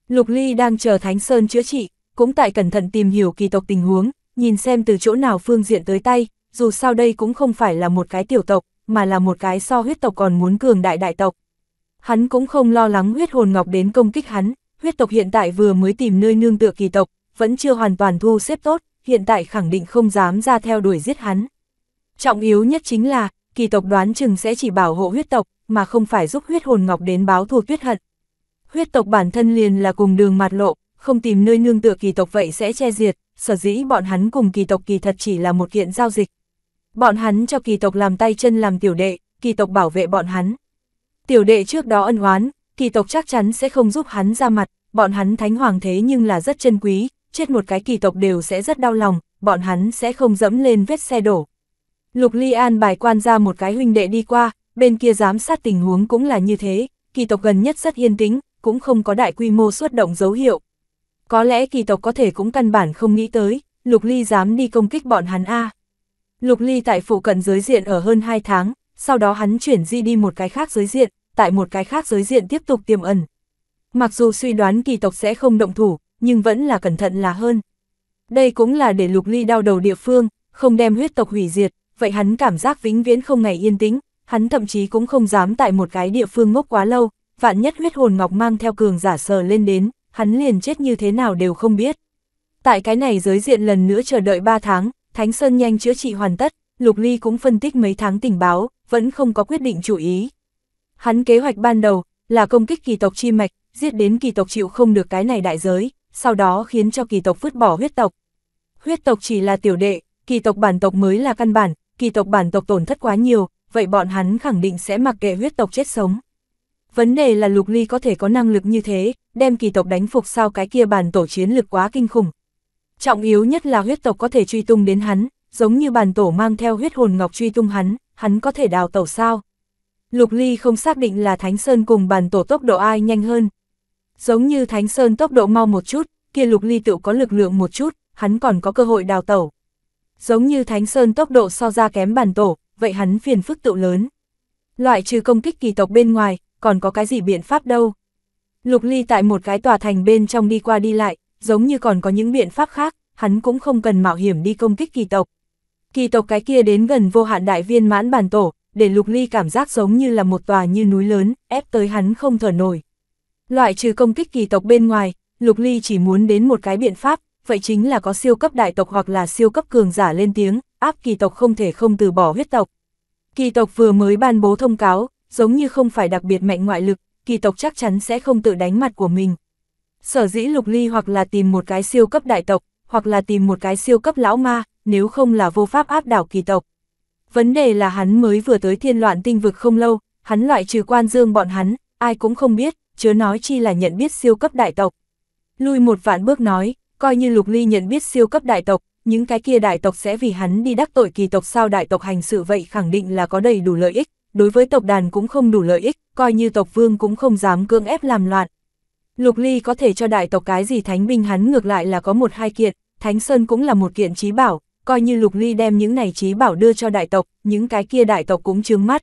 Lục Ly đang chờ Thánh Sơn chữa trị, cũng tại cẩn thận tìm hiểu kỳ tộc tình huống, nhìn xem từ chỗ nào phương diện tới tay, dù sao đây cũng không phải là một cái tiểu tộc, mà là một cái so huyết tộc còn muốn cường đại đại tộc. Hắn cũng không lo lắng huyết hồn ngọc đến công kích hắn, huyết tộc hiện tại vừa mới tìm nơi nương tựa kỳ tộc, vẫn chưa hoàn toàn thu xếp tốt, hiện tại khẳng định không dám ra theo đuổi giết hắn. Trọng yếu nhất chính là, kỳ tộc đoán chừng sẽ chỉ bảo hộ huyết tộc, mà không phải giúp huyết hồn ngọc đến báo thù tuyết hận. Huyết tộc bản thân liền là cùng đường mặt lộ, không tìm nơi nương tựa kỳ tộc vậy sẽ che diệt, sở dĩ bọn hắn cùng kỳ tộc kỳ thật chỉ là một kiện giao dịch. Bọn hắn cho kỳ tộc làm tay chân làm tiểu đệ, kỳ tộc bảo vệ bọn hắn. Tiểu đệ trước đó ân oán, kỳ tộc chắc chắn sẽ không giúp hắn ra mặt, bọn hắn thánh hoàng thế nhưng là rất chân quý, chết một cái kỳ tộc đều sẽ rất đau lòng, bọn hắn sẽ không dẫm lên vết xe đổ. Lục Ly An bài quan ra một cái huynh đệ đi qua, bên kia giám sát tình huống cũng là như thế, kỳ tộc gần nhất rất yên tĩnh, cũng không có đại quy mô xuất động dấu hiệu. Có lẽ kỳ tộc có thể cũng căn bản không nghĩ tới, Lục Ly dám đi công kích bọn hắn A. Lục Ly tại phủ cận giới diện ở hơn 2 tháng, sau đó hắn chuyển di đi một cái khác giới diện, tại một cái khác giới diện tiếp tục tiềm ẩn. Mặc dù suy đoán kỳ tộc sẽ không động thủ, nhưng vẫn là cẩn thận là hơn. Đây cũng là để Lục Ly đau đầu địa phương, không đem huyết tộc hủy diệt, vậy hắn cảm giác vĩnh viễn không ngày yên tĩnh, hắn thậm chí cũng không dám tại một cái địa phương ngốc quá lâu, vạn nhất huyết hồn ngọc mang theo cường giả sờ lên đến, hắn liền chết như thế nào đều không biết. Tại cái này giới diện lần nữa chờ đợi 3 tháng, Thánh Sơn nhanh chữa trị hoàn tất, Lục Ly cũng phân tích mấy tháng tình báo, vẫn không có quyết định chủ ý. Hắn kế hoạch ban đầu là công kích kỳ tộc chi mạch, giết đến kỳ tộc chịu không được cái này đại giới, sau đó khiến cho kỳ tộc vứt bỏ huyết tộc. Huyết tộc chỉ là tiểu đệ, kỳ tộc bản tộc mới là căn bản, kỳ tộc bản tộc tổn thất quá nhiều, vậy bọn hắn khẳng định sẽ mặc kệ huyết tộc chết sống. Vấn đề là Lục Ly có thể có năng lực như thế, đem kỳ tộc đánh phục sao cái kia bản tổ chiến lực quá kinh khủng. Trọng yếu nhất là huyết tộc có thể truy tung đến hắn, giống như bản tổ mang theo huyết hồn ngọc truy tung hắn, hắn có thể đào tẩu sao. Lục Ly không xác định là Thánh Sơn cùng bản tổ tốc độ ai nhanh hơn. Giống như Thánh Sơn tốc độ mau một chút, kia Lục Ly tự có lực lượng một chút, hắn còn có cơ hội đào tẩu. Giống như Thánh Sơn tốc độ so ra kém bản tổ, vậy hắn phiền phức tựu lớn. Loại trừ công kích kỳ tộc bên ngoài, còn có cái gì biện pháp đâu. Lục Ly tại một cái tòa thành bên trong đi qua đi lại, giống như còn có những biện pháp khác, hắn cũng không cần mạo hiểm đi công kích kỳ tộc. Kỳ tộc cái kia đến gần vô hạn đại viên mãn bản tổ, để Lục Ly cảm giác giống như là một tòa như núi lớn, ép tới hắn không thở nổi. Loại trừ công kích kỳ tộc bên ngoài, Lục Ly chỉ muốn đến một cái biện pháp, vậy chính là có siêu cấp đại tộc hoặc là siêu cấp cường giả lên tiếng, áp kỳ tộc không thể không từ bỏ huyết tộc. Kỳ tộc vừa mới ban bố thông cáo, giống như không phải đặc biệt mạnh ngoại lực, kỳ tộc chắc chắn sẽ không tự đánh mặt của mình. Sở dĩ lục ly hoặc là tìm một cái siêu cấp đại tộc, hoặc là tìm một cái siêu cấp lão ma, nếu không là vô pháp áp đảo kỳ tộc. Vấn đề là hắn mới vừa tới thiên loạn tinh vực không lâu, hắn loại trừ quan dương bọn hắn, ai cũng không biết, chớ nói chi là nhận biết siêu cấp đại tộc. Lui một vạn bước nói, Coi như Lục Ly nhận biết siêu cấp đại tộc, những cái kia đại tộc sẽ vì hắn đi đắc tội kỳ tộc sao đại tộc hành sự vậy khẳng định là có đầy đủ lợi ích, đối với tộc đàn cũng không đủ lợi ích, coi như tộc vương cũng không dám cưỡng ép làm loạn. Lục Ly có thể cho đại tộc cái gì thánh binh hắn ngược lại là có một hai kiện, thánh sơn cũng là một kiện trí bảo, coi như Lục Ly đem những này trí bảo đưa cho đại tộc, những cái kia đại tộc cũng chướng mắt.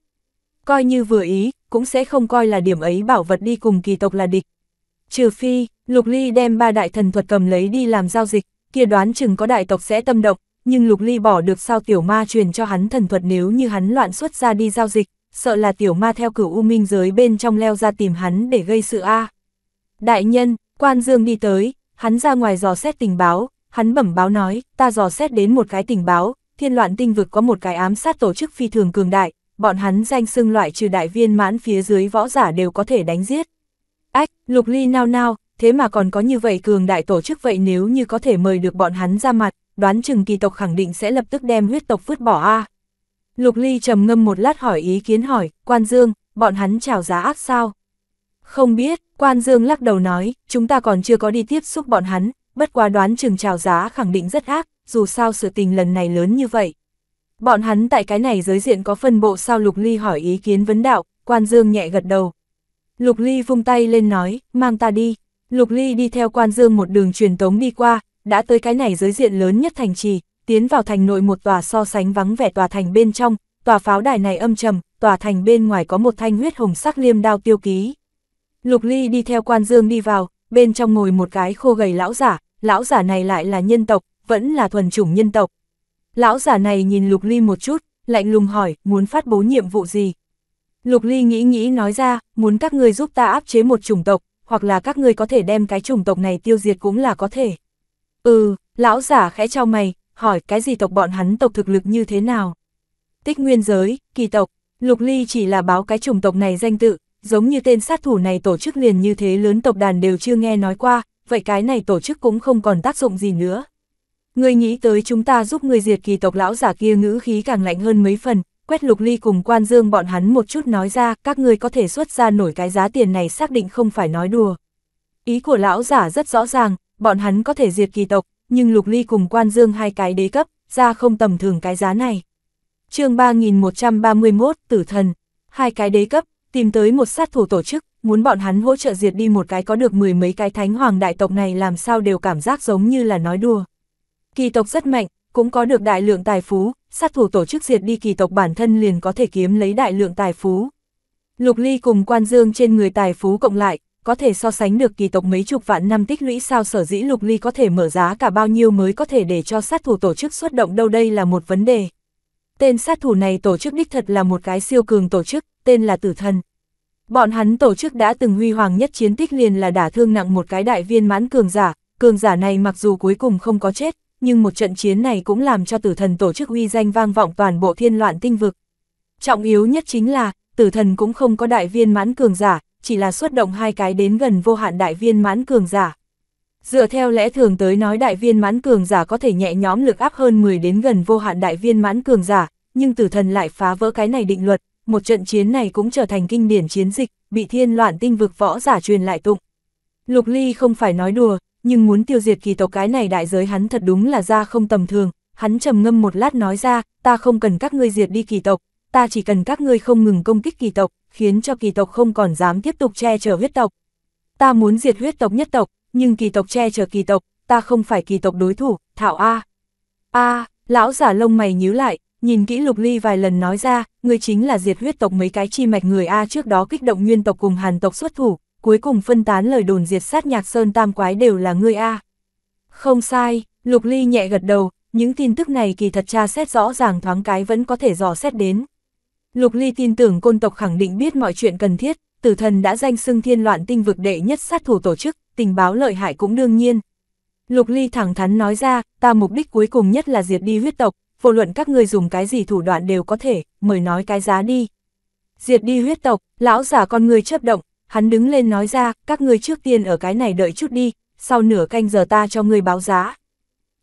Coi như vừa ý, cũng sẽ không coi là điểm ấy bảo vật đi cùng kỳ tộc là địch, Trừ phi, Lục Ly đem ba đại thần thuật cầm lấy đi làm giao dịch, kia đoán chừng có đại tộc sẽ tâm động nhưng Lục Ly bỏ được sao tiểu ma truyền cho hắn thần thuật nếu như hắn loạn xuất ra đi giao dịch, sợ là tiểu ma theo cửu u minh giới bên trong leo ra tìm hắn để gây sự a. Đại nhân, quan dương đi tới, hắn ra ngoài dò xét tình báo, hắn bẩm báo nói, ta dò xét đến một cái tình báo, thiên loạn tinh vực có một cái ám sát tổ chức phi thường cường đại, bọn hắn danh xưng loại trừ đại viên mãn phía dưới võ giả đều có thể đánh giết. Ách, lục ly nao nao, thế mà còn có như vậy cường đại tổ chức vậy nếu như có thể mời được bọn hắn ra mặt, đoán chừng kỳ tộc khẳng định sẽ lập tức đem huyết tộc vứt bỏ a Lục ly trầm ngâm một lát hỏi ý kiến hỏi, quan dương, bọn hắn chào giá ác sao? Không biết, quan dương lắc đầu nói, chúng ta còn chưa có đi tiếp xúc bọn hắn, bất quá đoán chừng chào giá khẳng định rất ác, dù sao sự tình lần này lớn như vậy. Bọn hắn tại cái này giới diện có phân bộ sao lục ly hỏi ý kiến vấn đạo, quan dương nhẹ gật đầu, Lục Ly vung tay lên nói, mang ta đi. Lục Ly đi theo quan dương một đường truyền tống đi qua, đã tới cái này giới diện lớn nhất thành trì, tiến vào thành nội một tòa so sánh vắng vẻ tòa thành bên trong, tòa pháo đài này âm trầm, tòa thành bên ngoài có một thanh huyết hồng sắc liêm đao tiêu ký. Lục Ly đi theo quan dương đi vào, bên trong ngồi một cái khô gầy lão giả, lão giả này lại là nhân tộc, vẫn là thuần chủng nhân tộc. Lão giả này nhìn Lục Ly một chút, lạnh lùng hỏi, muốn phát bố nhiệm vụ gì, Lục Ly nghĩ nghĩ nói ra, muốn các ngươi giúp ta áp chế một chủng tộc, hoặc là các ngươi có thể đem cái chủng tộc này tiêu diệt cũng là có thể. Ừ, lão giả khẽ trao mày, hỏi cái gì tộc bọn hắn tộc thực lực như thế nào? Tích nguyên giới, kỳ tộc, Lục Ly chỉ là báo cái chủng tộc này danh tự, giống như tên sát thủ này tổ chức liền như thế lớn tộc đàn đều chưa nghe nói qua, vậy cái này tổ chức cũng không còn tác dụng gì nữa. Người nghĩ tới chúng ta giúp người diệt kỳ tộc lão giả kia ngữ khí càng lạnh hơn mấy phần, quét lục ly cùng quan dương bọn hắn một chút nói ra, các ngươi có thể xuất ra nổi cái giá tiền này xác định không phải nói đùa. Ý của lão giả rất rõ ràng, bọn hắn có thể diệt kỳ tộc, nhưng lục ly cùng quan dương hai cái đế cấp, ra không tầm thường cái giá này. chương 3131, tử thần, hai cái đế cấp, tìm tới một sát thủ tổ chức, muốn bọn hắn hỗ trợ diệt đi một cái có được mười mấy cái thánh hoàng đại tộc này làm sao đều cảm giác giống như là nói đùa. Kỳ tộc rất mạnh, cũng có được đại lượng tài phú, sát thủ tổ chức diệt đi kỳ tộc bản thân liền có thể kiếm lấy đại lượng tài phú. Lục Ly cùng Quan Dương trên người tài phú cộng lại, có thể so sánh được kỳ tộc mấy chục vạn năm tích lũy sao sở dĩ Lục Ly có thể mở giá cả bao nhiêu mới có thể để cho sát thủ tổ chức xuất động đâu đây là một vấn đề. Tên sát thủ này tổ chức đích thật là một cái siêu cường tổ chức, tên là Tử Thần. Bọn hắn tổ chức đã từng huy hoàng nhất chiến tích liền là đả thương nặng một cái đại viên mãn cường giả, cường giả này mặc dù cuối cùng không có chết, nhưng một trận chiến này cũng làm cho tử thần tổ chức uy danh vang vọng toàn bộ thiên loạn tinh vực. Trọng yếu nhất chính là, tử thần cũng không có đại viên mãn cường giả, chỉ là xuất động hai cái đến gần vô hạn đại viên mãn cường giả. Dựa theo lẽ thường tới nói đại viên mãn cường giả có thể nhẹ nhóm lực áp hơn 10 đến gần vô hạn đại viên mãn cường giả, nhưng tử thần lại phá vỡ cái này định luật, một trận chiến này cũng trở thành kinh điển chiến dịch, bị thiên loạn tinh vực võ giả truyền lại tụng. Lục Ly không phải nói đùa, nhưng muốn tiêu diệt kỳ tộc cái này đại giới hắn thật đúng là ra không tầm thường, hắn trầm ngâm một lát nói ra, ta không cần các ngươi diệt đi kỳ tộc, ta chỉ cần các ngươi không ngừng công kích kỳ tộc, khiến cho kỳ tộc không còn dám tiếp tục che chở huyết tộc. Ta muốn diệt huyết tộc nhất tộc, nhưng kỳ tộc che chở kỳ tộc, ta không phải kỳ tộc đối thủ, Thảo A. A, lão giả lông mày nhíu lại, nhìn kỹ lục ly vài lần nói ra, ngươi chính là diệt huyết tộc mấy cái chi mạch người A trước đó kích động nguyên tộc cùng hàn tộc xuất thủ, cuối cùng phân tán lời đồn diệt sát nhạc sơn tam quái đều là ngươi a. Không sai, Lục Ly nhẹ gật đầu, những tin tức này kỳ thật tra xét rõ ràng thoáng cái vẫn có thể dò xét đến. Lục Ly tin tưởng côn tộc khẳng định biết mọi chuyện cần thiết, tử thần đã danh xưng thiên loạn tinh vực đệ nhất sát thủ tổ chức, tình báo lợi hại cũng đương nhiên. Lục Ly thẳng thắn nói ra, ta mục đích cuối cùng nhất là diệt đi huyết tộc, vô luận các ngươi dùng cái gì thủ đoạn đều có thể, mời nói cái giá đi. Diệt đi huyết tộc, lão giả con người chấp động, hắn đứng lên nói ra, các ngươi trước tiên ở cái này đợi chút đi, sau nửa canh giờ ta cho ngươi báo giá.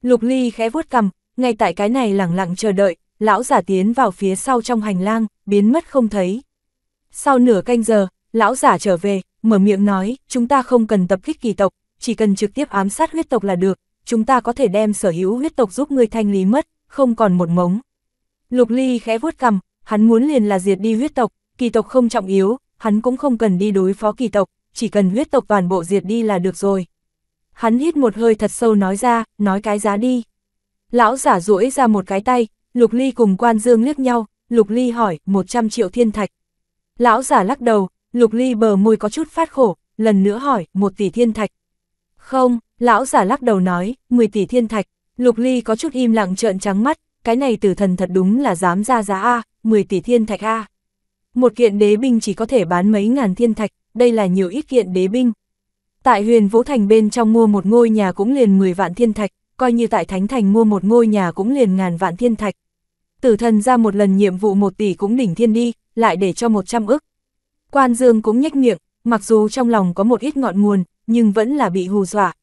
Lục Ly khẽ vuốt cầm, ngay tại cái này lẳng lặng chờ đợi, lão giả tiến vào phía sau trong hành lang, biến mất không thấy. Sau nửa canh giờ, lão giả trở về, mở miệng nói, chúng ta không cần tập kích kỳ tộc, chỉ cần trực tiếp ám sát huyết tộc là được, chúng ta có thể đem sở hữu huyết tộc giúp người thanh lý mất, không còn một mống. Lục Ly khẽ vuốt cầm, hắn muốn liền là diệt đi huyết tộc, kỳ tộc không trọng yếu, hắn cũng không cần đi đối phó kỳ tộc, chỉ cần huyết tộc toàn bộ diệt đi là được rồi. Hắn hít một hơi thật sâu nói ra, nói cái giá đi. Lão giả duỗi ra một cái tay, Lục Ly cùng Quan Dương liếc nhau, Lục Ly hỏi, 100 triệu thiên thạch. Lão giả lắc đầu, Lục Ly bờ môi có chút phát khổ, lần nữa hỏi, 1 tỷ thiên thạch. Không, lão giả lắc đầu nói, 10 tỷ thiên thạch, Lục Ly có chút im lặng trợn trắng mắt, cái này tử thần thật đúng là dám ra giá A, 10 tỷ thiên thạch A. Một kiện đế binh chỉ có thể bán mấy ngàn thiên thạch, đây là nhiều ít kiện đế binh. Tại huyền Vũ Thành bên trong mua một ngôi nhà cũng liền 10 vạn thiên thạch, coi như tại Thánh Thành mua một ngôi nhà cũng liền ngàn vạn thiên thạch. Tử thần ra một lần nhiệm vụ một tỷ cũng đỉnh thiên đi, lại để cho 100 ức. Quan Dương cũng nhếch miệng, mặc dù trong lòng có một ít ngọn nguồn, nhưng vẫn là bị hù dọa.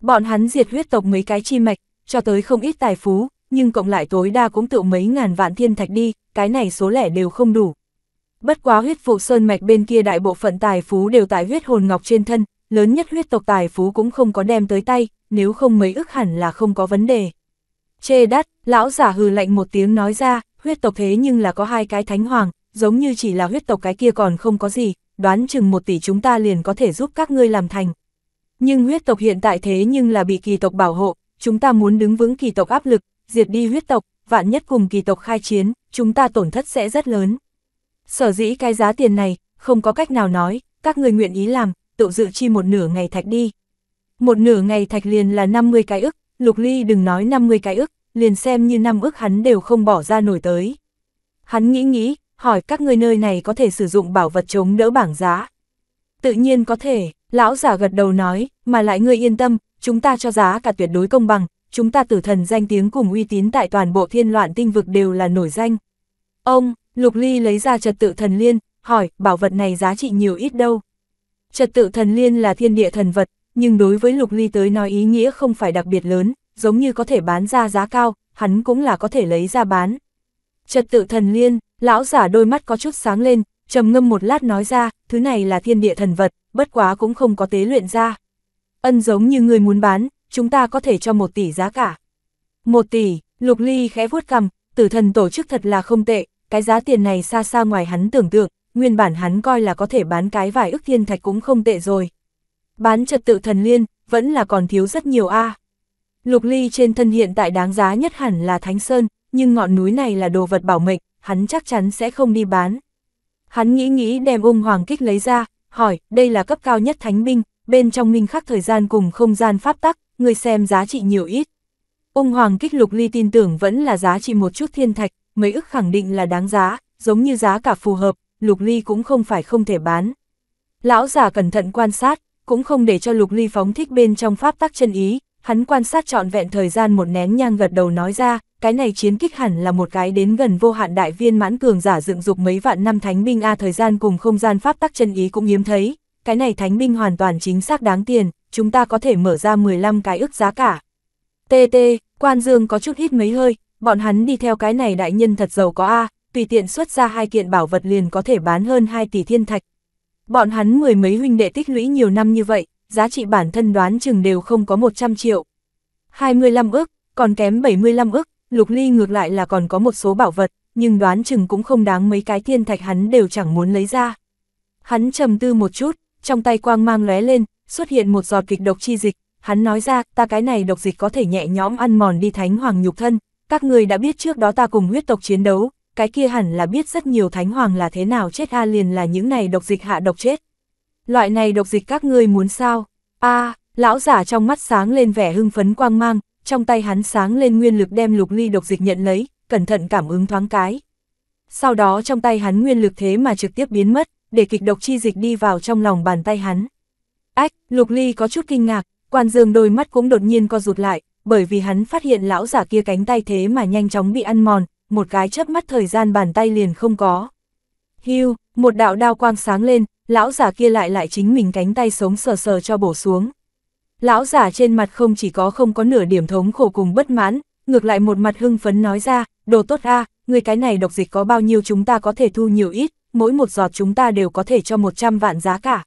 Bọn hắn diệt huyết tộc mấy cái chi mạch, cho tới không ít tài phú, nhưng cộng lại tối đa cũng tự mấy ngàn vạn thiên thạch đi, cái này số lẻ đều không đủ. Bất quá huyết phụ sơn mạch bên kia đại bộ phận tài phú đều tại huyết hồn ngọc trên thân, lớn nhất huyết tộc tài phú cũng không có đem tới tay, nếu không mấy ức hẳn là không có vấn đề. Chê đắt, lão giả hừ lạnh một tiếng nói ra, huyết tộc thế nhưng là có hai cái thánh hoàng, giống như chỉ là huyết tộc cái kia còn không có gì, đoán chừng một tỷ chúng ta liền có thể giúp các ngươi làm thành. Nhưng huyết tộc hiện tại thế nhưng là bị kỳ tộc bảo hộ, chúng ta muốn đứng vững kỳ tộc áp lực, diệt đi huyết tộc, vạn nhất cùng kỳ tộc khai chiến, chúng ta tổn thất sẽ rất lớn. Sở dĩ cái giá tiền này, không có cách nào nói, các người nguyện ý làm, tự dự chi một nửa ngày thạch đi. Một nửa ngày thạch liền là 50 cái ức, Lục Ly đừng nói 50 cái ức, liền xem như năm ức hắn đều không bỏ ra nổi tới. Hắn nghĩ nghĩ, hỏi các người nơi này có thể sử dụng bảo vật chống đỡ bảng giá. Tự nhiên có thể, lão giả gật đầu nói, mà lại người yên tâm, chúng ta cho giá cả tuyệt đối công bằng, chúng ta tử thần danh tiếng cùng uy tín tại toàn bộ thiên loạn tinh vực đều là nổi danh. Ông, Lục Ly lấy ra trật tự thần liên, hỏi, bảo vật này giá trị nhiều ít đâu. Trật tự thần liên là thiên địa thần vật, nhưng đối với Lục Ly tới nói ý nghĩa không phải đặc biệt lớn, giống như có thể bán ra giá cao, hắn cũng là có thể lấy ra bán. Trật tự thần liên, lão giả đôi mắt có chút sáng lên, trầm ngâm một lát nói ra, thứ này là thiên địa thần vật, bất quá cũng không có tế luyện ra. Ân giống như người muốn bán, chúng ta có thể cho một tỷ giá cả. Một tỷ, Lục Ly khẽ vuốt cằm, tử thần tổ chức thật là không tệ, cái giá tiền này xa xa ngoài hắn tưởng tượng, nguyên bản hắn coi là có thể bán cái vài ức thiên thạch cũng không tệ rồi. Bán trật tự thần liên, vẫn là còn thiếu rất nhiều a. Lục ly trên thân hiện tại đáng giá nhất hẳn là Thánh Sơn, nhưng ngọn núi này là đồ vật bảo mệnh, hắn chắc chắn sẽ không đi bán. Hắn nghĩ nghĩ đem ung hoàng kích lấy ra, hỏi, đây là cấp cao nhất thánh binh, bên trong minh khắc thời gian cùng không gian pháp tắc, người xem giá trị nhiều ít. Ung hoàng kích lục ly tin tưởng vẫn là giá trị một chút thiên thạch, mấy ức khẳng định là đáng giá, giống như giá cả phù hợp, Lục Ly cũng không phải không thể bán. Lão già cẩn thận quan sát, cũng không để cho Lục Ly phóng thích bên trong pháp tắc chân ý, hắn quan sát trọn vẹn thời gian một nén nhang gật đầu nói ra, cái này chiến kích hẳn là một cái đến gần vô hạn đại viên mãn cường giả dựng dục mấy vạn năm thánh binh a thời gian cùng không gian pháp tắc chân ý cũng hiếm thấy, cái này thánh binh hoàn toàn chính xác đáng tiền, chúng ta có thể mở ra 15 cái ức giá cả. TT, Quan Dương có chút hít mấy hơi, bọn hắn đi theo cái này đại nhân thật giàu có a, à, tùy tiện xuất ra hai kiện bảo vật liền có thể bán hơn 2 tỷ thiên thạch. Bọn hắn mười mấy huynh đệ tích lũy nhiều năm như vậy, giá trị bản thân đoán chừng đều không có 100 triệu. 25 ức, còn kém 75 ức, Lục Ly ngược lại là còn có một số bảo vật, nhưng đoán chừng cũng không đáng mấy cái thiên thạch hắn đều chẳng muốn lấy ra. Hắn trầm tư một chút, trong tay quang mang lóe lên, xuất hiện một giọt kịch độc chi dịch, hắn nói ra, ta cái này độc dịch có thể nhẹ nhõm ăn mòn đi thánh hoàng nhục thân, các người đã biết trước đó ta cùng huyết tộc chiến đấu, cái kia hẳn là biết rất nhiều thánh hoàng là thế nào chết a liền là những này độc dịch hạ độc chết. Loại này độc dịch các ngươi muốn sao? a lão giả trong mắt sáng lên vẻ hưng phấn quang mang, trong tay hắn sáng lên nguyên lực đem lục ly độc dịch nhận lấy, cẩn thận cảm ứng thoáng cái. Sau đó trong tay hắn nguyên lực thế mà trực tiếp biến mất, để kịch độc chi dịch đi vào trong lòng bàn tay hắn. Ách, lục ly có chút kinh ngạc, quan dương đôi mắt cũng đột nhiên co rụt lại, bởi vì hắn phát hiện lão giả kia cánh tay thế mà nhanh chóng bị ăn mòn, một cái chớp mắt thời gian bàn tay liền không có. Hưu, một đạo đao quang sáng lên, lão giả kia lại lại chính mình cánh tay sống sờ sờ cho bổ xuống. Lão giả trên mặt không chỉ có không có nửa điểm thống khổ cùng bất mãn, ngược lại một mặt hưng phấn nói ra, đồ tốt a, người cái này độc dịch có bao nhiêu chúng ta có thể thu nhiều ít, mỗi một giọt chúng ta đều có thể cho 100 vạn giá cả.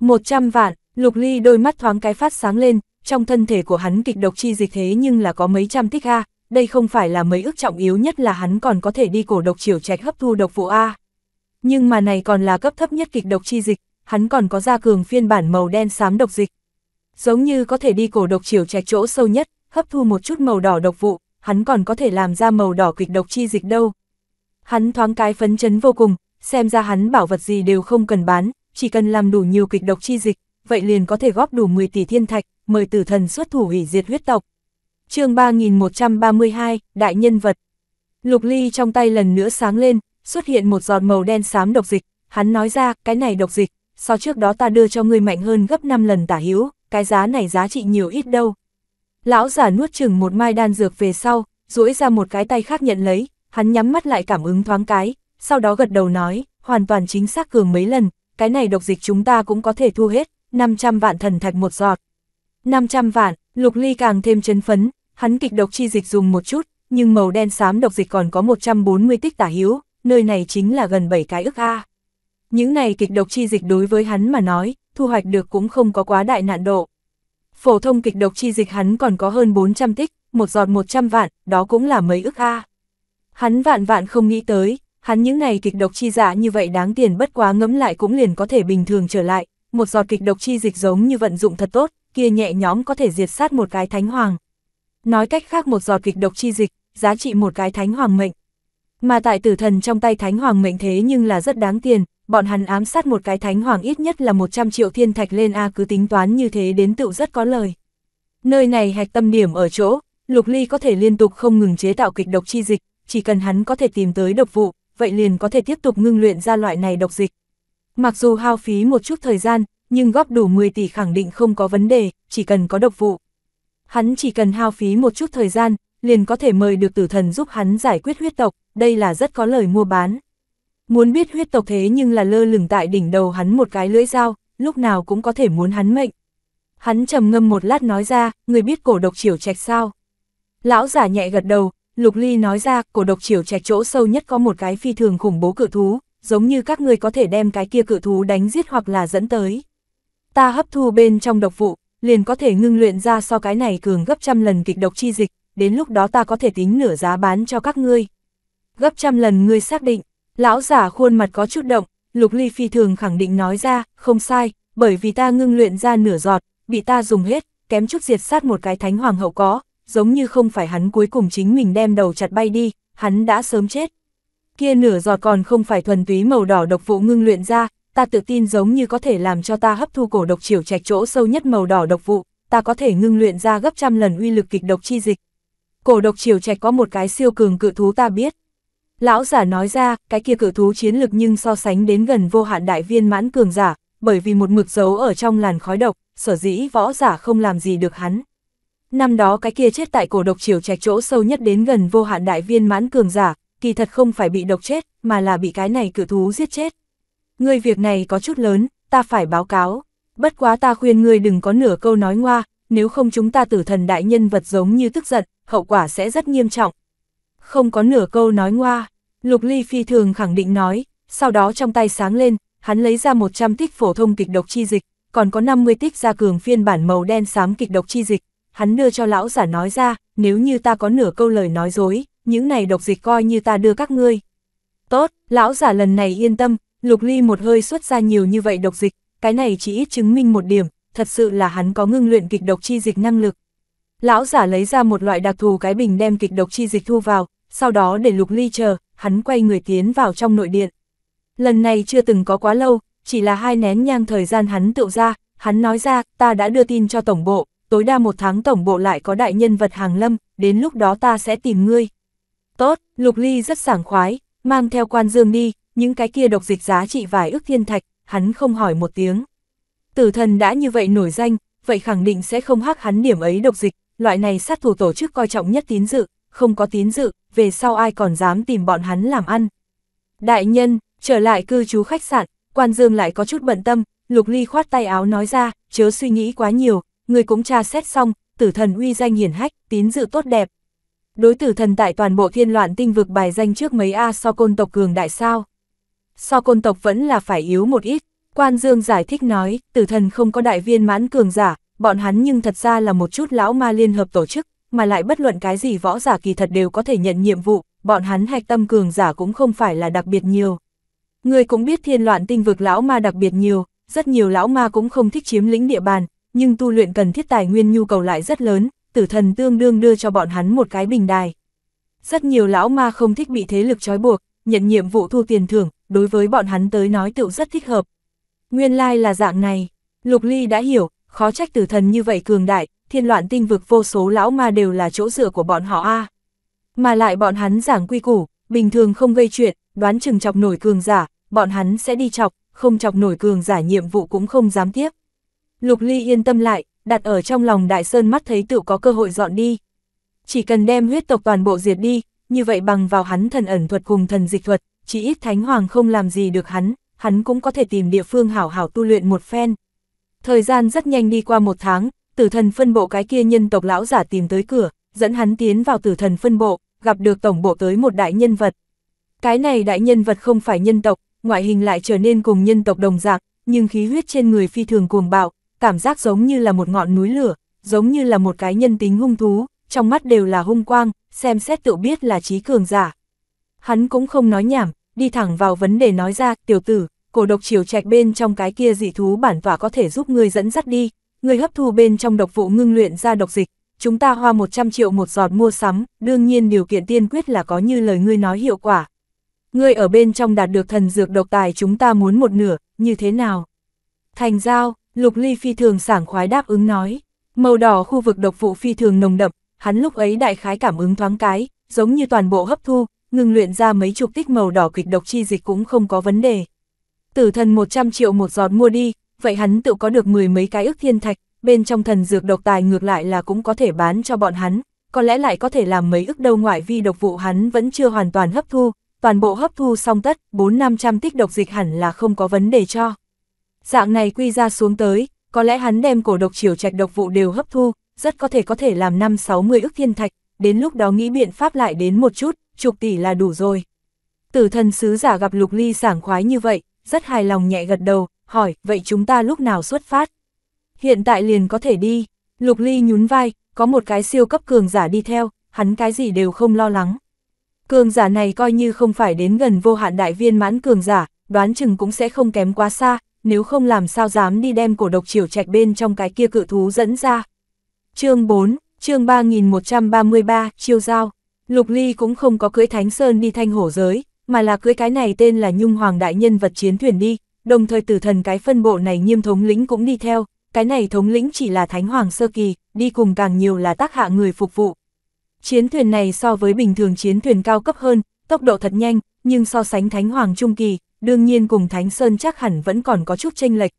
100 vạn, lục ly đôi mắt thoáng cái phát sáng lên, trong thân thể của hắn kịch độc chi dịch thế nhưng là có mấy trăm tích A, đây không phải là mấy ước trọng yếu nhất là hắn còn có thể đi cổ độc chiều trạch hấp thu độc vụ A. Nhưng mà này còn là cấp thấp nhất kịch độc chi dịch, hắn còn có gia cường phiên bản màu đen xám độc dịch. Giống như có thể đi cổ độc chiều trạch chỗ sâu nhất, hấp thu một chút màu đỏ độc vụ, hắn còn có thể làm ra màu đỏ kịch độc chi dịch đâu. Hắn thoáng cái phấn chấn vô cùng, xem ra hắn bảo vật gì đều không cần bán, chỉ cần làm đủ nhiều kịch độc chi dịch, vậy liền có thể góp đủ 10 tỷ thiên thạch, mời tử thần xuất thủ hủy diệt huyết tộc. chương 3132, Đại Nhân Vật Lục ly trong tay lần nữa sáng lên, xuất hiện một giọt màu đen xám độc dịch, hắn nói ra, cái này độc dịch, so trước đó ta đưa cho ngươi mạnh hơn gấp 5 lần tả hữu cái giá này giá trị nhiều ít đâu. Lão giả nuốt chừng một mai đan dược về sau, duỗi ra một cái tay khác nhận lấy, hắn nhắm mắt lại cảm ứng thoáng cái, sau đó gật đầu nói, hoàn toàn chính xác cường mấy lần, cái này độc dịch chúng ta cũng có thể thu hết, 500 vạn thần thạch một giọt. 500 vạn, Lục Ly càng thêm chấn phấn, hắn kịch độc chi dịch dùng một chút, nhưng màu đen xám độc dịch còn có 140 tích tả hiếu, nơi này chính là gần 7 cái ức A. Những này kịch độc chi dịch đối với hắn mà nói, thu hoạch được cũng không có quá đại nạn độ. Phổ thông kịch độc chi dịch hắn còn có hơn 400 tích, một giọt 100 vạn, đó cũng là mấy ức A. Hắn vạn vạn không nghĩ tới, hắn những này kịch độc chi giả dạ như vậy đáng tiền bất quá ngẫm lại cũng liền có thể bình thường trở lại, một giọt kịch độc chi dịch giống như vận dụng thật tốt, kia nhẹ nhóm có thể diệt sát một cái thánh hoàng. Nói cách khác một giọt kịch độc chi dịch, giá trị một cái thánh hoàng mệnh. Mà tại tử thần trong tay thánh hoàng mệnh thế nhưng là rất đáng tiền, bọn hắn ám sát một cái thánh hoàng ít nhất là 100 triệu thiên thạch lên A cứ tính toán như thế đến tựu rất có lời. Nơi này hạch tâm điểm ở chỗ, Lục Ly có thể liên tục không ngừng chế tạo kịch độc chi dịch, chỉ cần hắn có thể tìm tới độc vụ, vậy liền có thể tiếp tục ngưng luyện ra loại này độc dịch. Mặc dù hao phí một chút thời gian, nhưng góp đủ 10 tỷ khẳng định không có vấn đề, chỉ cần có độc vụ. Hắn chỉ cần hao phí một chút thời gian, liền có thể mời được tử thần giúp hắn giải quyết huyết tộc, đây là rất có lời mua bán. Muốn biết huyết tộc thế nhưng là lơ lửng tại đỉnh đầu hắn một cái lưỡi dao, lúc nào cũng có thể muốn hắn mệnh. Hắn trầm ngâm một lát nói ra, người biết cổ độc chiều trạch sao? Lão giả nhẹ gật đầu, Lục Ly nói ra, cổ độc chiều trạch chỗ sâu nhất có một cái phi thường khủng bố cự thú, giống như các người có thể đem cái kia cự thú đánh giết hoặc là dẫn tới ta hấp thu bên trong độc vụ, liền có thể ngưng luyện ra so cái này cường gấp trăm lần kịch độc chi dịch, đến lúc đó ta có thể tính nửa giá bán cho các ngươi. Gấp trăm lần ngươi xác định, lão giả khuôn mặt có chút động, lục ly phi thường khẳng định nói ra, không sai, bởi vì ta ngưng luyện ra nửa giọt, bị ta dùng hết, kém chút diệt sát một cái thánh hoàng hậu có, giống như không phải hắn cuối cùng chính mình đem đầu chặt bay đi, hắn đã sớm chết. Kia nửa giọt còn không phải thuần túy màu đỏ độc vụ ngưng luyện ra, ta tự tin giống như có thể làm cho ta hấp thu cổ độc chiểu trạch chỗ sâu nhất màu đỏ độc vụ, ta có thể ngưng luyện ra gấp trăm lần uy lực kịch độc chi dịch. Cổ độc chiều trạch có một cái siêu cường cự thú ta biết. Lão giả nói ra, cái kia cự thú chiến lực nhưng so sánh đến gần vô hạn đại viên mãn cường giả, bởi vì một mực dấu ở trong làn khói độc, sở dĩ võ giả không làm gì được hắn. Năm đó cái kia chết tại cổ độc chiều trạch chỗ sâu nhất đến gần vô hạn đại viên mãn cường giả, kỳ thật không phải bị độc chết, mà là bị cái này cự thú giết chết ngươi việc này có chút lớn, ta phải báo cáo. Bất quá ta khuyên ngươi đừng có nửa câu nói ngoa, nếu không chúng ta tử thần đại nhân vật giống như tức giận, hậu quả sẽ rất nghiêm trọng. Không có nửa câu nói ngoa, Lục Ly phi thường khẳng định nói, sau đó trong tay sáng lên, hắn lấy ra 100 tích phổ thông kịch độc chi dịch, còn có 50 tích ra cường phiên bản màu đen xám kịch độc chi dịch, hắn đưa cho lão giả nói ra, nếu như ta có nửa câu lời nói dối, những này độc dịch coi như ta đưa các ngươi. Tốt, lão giả lần này yên tâm, Lục Ly một hơi xuất ra nhiều như vậy độc dịch, cái này chỉ ít chứng minh một điểm, thật sự là hắn có ngưng luyện kịch độc chi dịch năng lực. Lão giả lấy ra một loại đặc thù cái bình đem kịch độc chi dịch thu vào, sau đó để Lục Ly chờ, hắn quay người tiến vào trong nội điện. Lần này chưa từng có quá lâu, chỉ là hai nén nhang thời gian hắn tự ra, hắn nói ra, ta đã đưa tin cho tổng bộ, tối đa một tháng tổng bộ lại có đại nhân vật hàng lâm, đến lúc đó ta sẽ tìm ngươi. Tốt, Lục Ly rất sảng khoái, mang theo quan dương đi, những cái kia độc dịch giá trị vài ước thiên thạch, hắn không hỏi một tiếng. Tử thần đã như vậy nổi danh, vậy khẳng định sẽ không hắc hắn điểm ấy độc dịch, loại này sát thủ tổ chức coi trọng nhất tín dự, không có tín dự, về sau ai còn dám tìm bọn hắn làm ăn. Đại nhân, trở lại cư trú khách sạn, quan dương lại có chút bận tâm, lục ly khoát tay áo nói ra, chớ suy nghĩ quá nhiều, người cũng tra xét xong, tử thần uy danh hiển hách, tín dự tốt đẹp. Đối tử thần tại toàn bộ thiên loạn tinh vực bài danh trước mấy A so côn tộc cường đại sao so côn tộc vẫn là phải yếu một ít. Quan Dương giải thích nói, tử thần không có đại viên mãn cường giả, bọn hắn nhưng thật ra là một chút lão ma liên hợp tổ chức, mà lại bất luận cái gì võ giả kỳ thật đều có thể nhận nhiệm vụ, bọn hắn hạch tâm cường giả cũng không phải là đặc biệt nhiều. Người cũng biết thiên loạn tinh vực lão ma đặc biệt nhiều, rất nhiều lão ma cũng không thích chiếm lĩnh địa bàn, nhưng tu luyện cần thiết tài nguyên nhu cầu lại rất lớn, tử thần tương đương đưa cho bọn hắn một cái bình đài. Rất nhiều lão ma không thích bị thế lực trói buộc, nhận nhiệm vụ thu tiền thưởng, đối với bọn hắn tới nói tựu rất thích hợp. Nguyên lai like là dạng này, Lục Ly đã hiểu, khó trách tử thần như vậy cường đại, thiên loạn tinh vực vô số lão ma đều là chỗ dựa của bọn họ a. Mà lại bọn hắn giảng quy củ, bình thường không gây chuyện, đoán chừng chọc nổi cường giả, bọn hắn sẽ đi chọc, không chọc nổi cường giả nhiệm vụ cũng không dám tiếp. Lục Ly yên tâm lại, đặt ở trong lòng Đại Sơn mắt thấy tự có cơ hội dọn đi. Chỉ cần đem huyết tộc toàn bộ diệt đi, như vậy bằng vào hắn thần ẩn thuật cùng thần dịch thuật, chỉ ít Thánh Hoàng không làm gì được hắn, hắn cũng có thể tìm địa phương hảo hảo tu luyện một phen. Thời gian rất nhanh đi qua một tháng, tử thần phân bộ cái kia nhân tộc lão giả tìm tới cửa, dẫn hắn tiến vào tử thần phân bộ, gặp được tổng bộ tới một đại nhân vật. Cái này đại nhân vật không phải nhân tộc, ngoại hình lại trở nên cùng nhân tộc đồng dạng, nhưng khí huyết trên người phi thường cuồng bạo, cảm giác giống như là một ngọn núi lửa, giống như là một cái nhân tính hung thú, trong mắt đều là hung quang, xem xét tự biết là trí cường giả. Hắn cũng không nói nhảm, đi thẳng vào vấn đề nói ra, tiểu tử, cổ độc chiều trạch bên trong cái kia dị thú bản tỏa có thể giúp ngươi dẫn dắt đi, ngươi hấp thu bên trong độc vụ ngưng luyện ra độc dịch, chúng ta hoa 100 triệu một giọt mua sắm, đương nhiên điều kiện tiên quyết là có như lời ngươi nói hiệu quả. Ngươi ở bên trong đạt được thần dược độc tài chúng ta muốn một nửa, như thế nào? Thành giao, lục ly phi thường sảng khoái đáp ứng nói, màu đỏ khu vực độc vụ phi thường nồng đậm, hắn lúc ấy đại khái cảm ứng thoáng cái, giống như toàn bộ hấp thu, ngừng luyện ra mấy chục tích màu đỏ kịch độc chi dịch cũng không có vấn đề. Tử thần 100 triệu một giọt mua đi, vậy hắn tự có được mười mấy cái ức thiên thạch, bên trong thần dược độc tài ngược lại là cũng có thể bán cho bọn hắn, có lẽ lại có thể làm mấy ức đâu ngoại vi độc vụ hắn vẫn chưa hoàn toàn hấp thu, toàn bộ hấp thu xong tất, 4-500 tích độc dịch hẳn là không có vấn đề cho. Dạng này quy ra xuống tới, có lẽ hắn đem cổ độc chiều trạch độc vụ đều hấp thu, rất có thể có thể làm 5-60 ước thiên thạch, đến lúc đó nghĩ biện pháp lại đến một chút, chục tỷ là đủ rồi. Tử thần sứ giả gặp Lục Ly sảng khoái như vậy, rất hài lòng nhẹ gật đầu, hỏi, vậy chúng ta lúc nào xuất phát? Hiện tại liền có thể đi, Lục Ly nhún vai, có một cái siêu cấp cường giả đi theo, hắn cái gì đều không lo lắng. Cường giả này coi như không phải đến gần vô hạn đại viên mãn cường giả, đoán chừng cũng sẽ không kém quá xa, nếu không làm sao dám đi đem cổ độc triều trạch bên trong cái kia cự thú dẫn ra. Chương 4, chương 3133, chiêu giao. Lục Ly cũng không có cưới Thánh Sơn đi thanh hổ giới, mà là cưới cái này tên là Nhung Hoàng Đại Nhân vật chiến thuyền đi, đồng thời tử thần cái phân bộ này nghiêm thống lĩnh cũng đi theo, cái này thống lĩnh chỉ là Thánh Hoàng Sơ Kỳ, đi cùng càng nhiều là tác hạ người phục vụ. Chiến thuyền này so với bình thường chiến thuyền cao cấp hơn, tốc độ thật nhanh, nhưng so sánh Thánh Hoàng Trung Kỳ, đương nhiên cùng Thánh Sơn chắc hẳn vẫn còn có chút chênh lệch,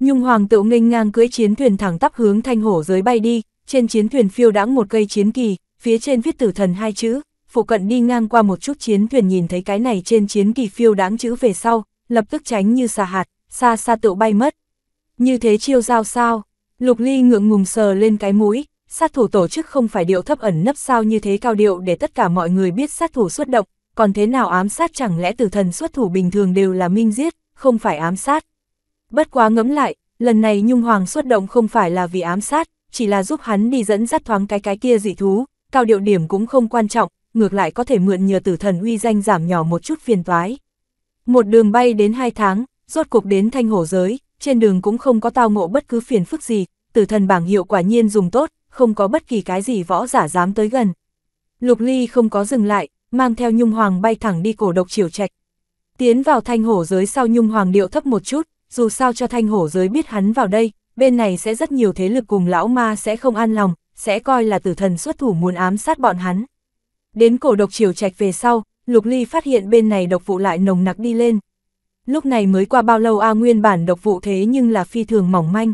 Nhung hoàng tựu nghênh ngang cưỡi chiến thuyền thẳng tắp hướng thanh hổ giới bay đi, trên chiến thuyền phiêu đãng một cây chiến kỳ, phía trên viết tử thần hai chữ, phụ cận đi ngang qua một chút chiến thuyền nhìn thấy cái này trên chiến kỳ phiêu đáng chữ về sau, lập tức tránh như xà hạt, xa xa tựu bay mất. Như thế chiêu giao sao? Lục Ly ngượng ngùng sờ lên cái mũi, sát thủ tổ chức không phải điệu thấp ẩn nấp sao như thế cao điệu để tất cả mọi người biết sát thủ xuất động, còn thế nào ám sát chẳng lẽ tử thần xuất thủ bình thường đều là minh giết, không phải ám sát. Bất quá ngẫm lại, lần này Nhung Hoàng xuất động không phải là vì ám sát, chỉ là giúp hắn đi dẫn dắt thoáng cái cái kia dị thú, cao điệu điểm cũng không quan trọng, ngược lại có thể mượn nhờ tử thần uy danh giảm nhỏ một chút phiền toái. Một đường bay đến hai tháng, rốt cục đến thanh hổ giới, trên đường cũng không có tao ngộ bất cứ phiền phức gì, tử thần bảng hiệu quả nhiên dùng tốt, không có bất kỳ cái gì võ giả dám tới gần. Lục Ly không có dừng lại, mang theo Nhung Hoàng bay thẳng đi cổ độc triều trạch. Tiến vào thanh hổ giới sau Nhung Hoàng điệu thấp một chút, dù sao cho thanh hổ giới biết hắn vào đây, bên này sẽ rất nhiều thế lực cùng lão ma sẽ không an lòng, sẽ coi là tử thần xuất thủ muốn ám sát bọn hắn. Đến cổ độc triều trạch về sau, Lục Ly phát hiện bên này độc vụ lại nồng nặc đi lên. Lúc này mới qua bao lâu a nguyên bản độc vụ thế nhưng là phi thường mỏng manh.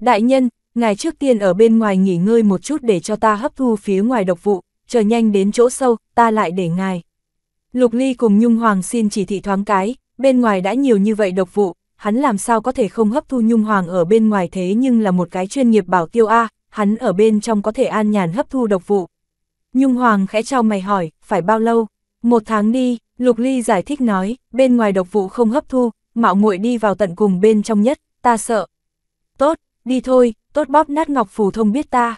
Đại nhân, ngài trước tiên ở bên ngoài nghỉ ngơi một chút để cho ta hấp thu phía ngoài độc vụ, chờ nhanh đến chỗ sâu, ta lại để ngài. Lục Ly cùng Nhung Hoàng xin chỉ thị thoáng cái, bên ngoài đã nhiều như vậy độc vụ, hắn làm sao có thể không hấp thu nhung hoàng ở bên ngoài thế nhưng là một cái chuyên nghiệp bảo tiêu A, hắn ở bên trong có thể an nhàn hấp thu độc vụ. Nhung hoàng khẽ trao mày hỏi, phải bao lâu? Một tháng đi, Lục Ly giải thích nói, bên ngoài độc vụ không hấp thu, mạo muội đi vào tận cùng bên trong nhất, ta sợ. Tốt, đi thôi, tốt bóp nát ngọc phù thông biết ta.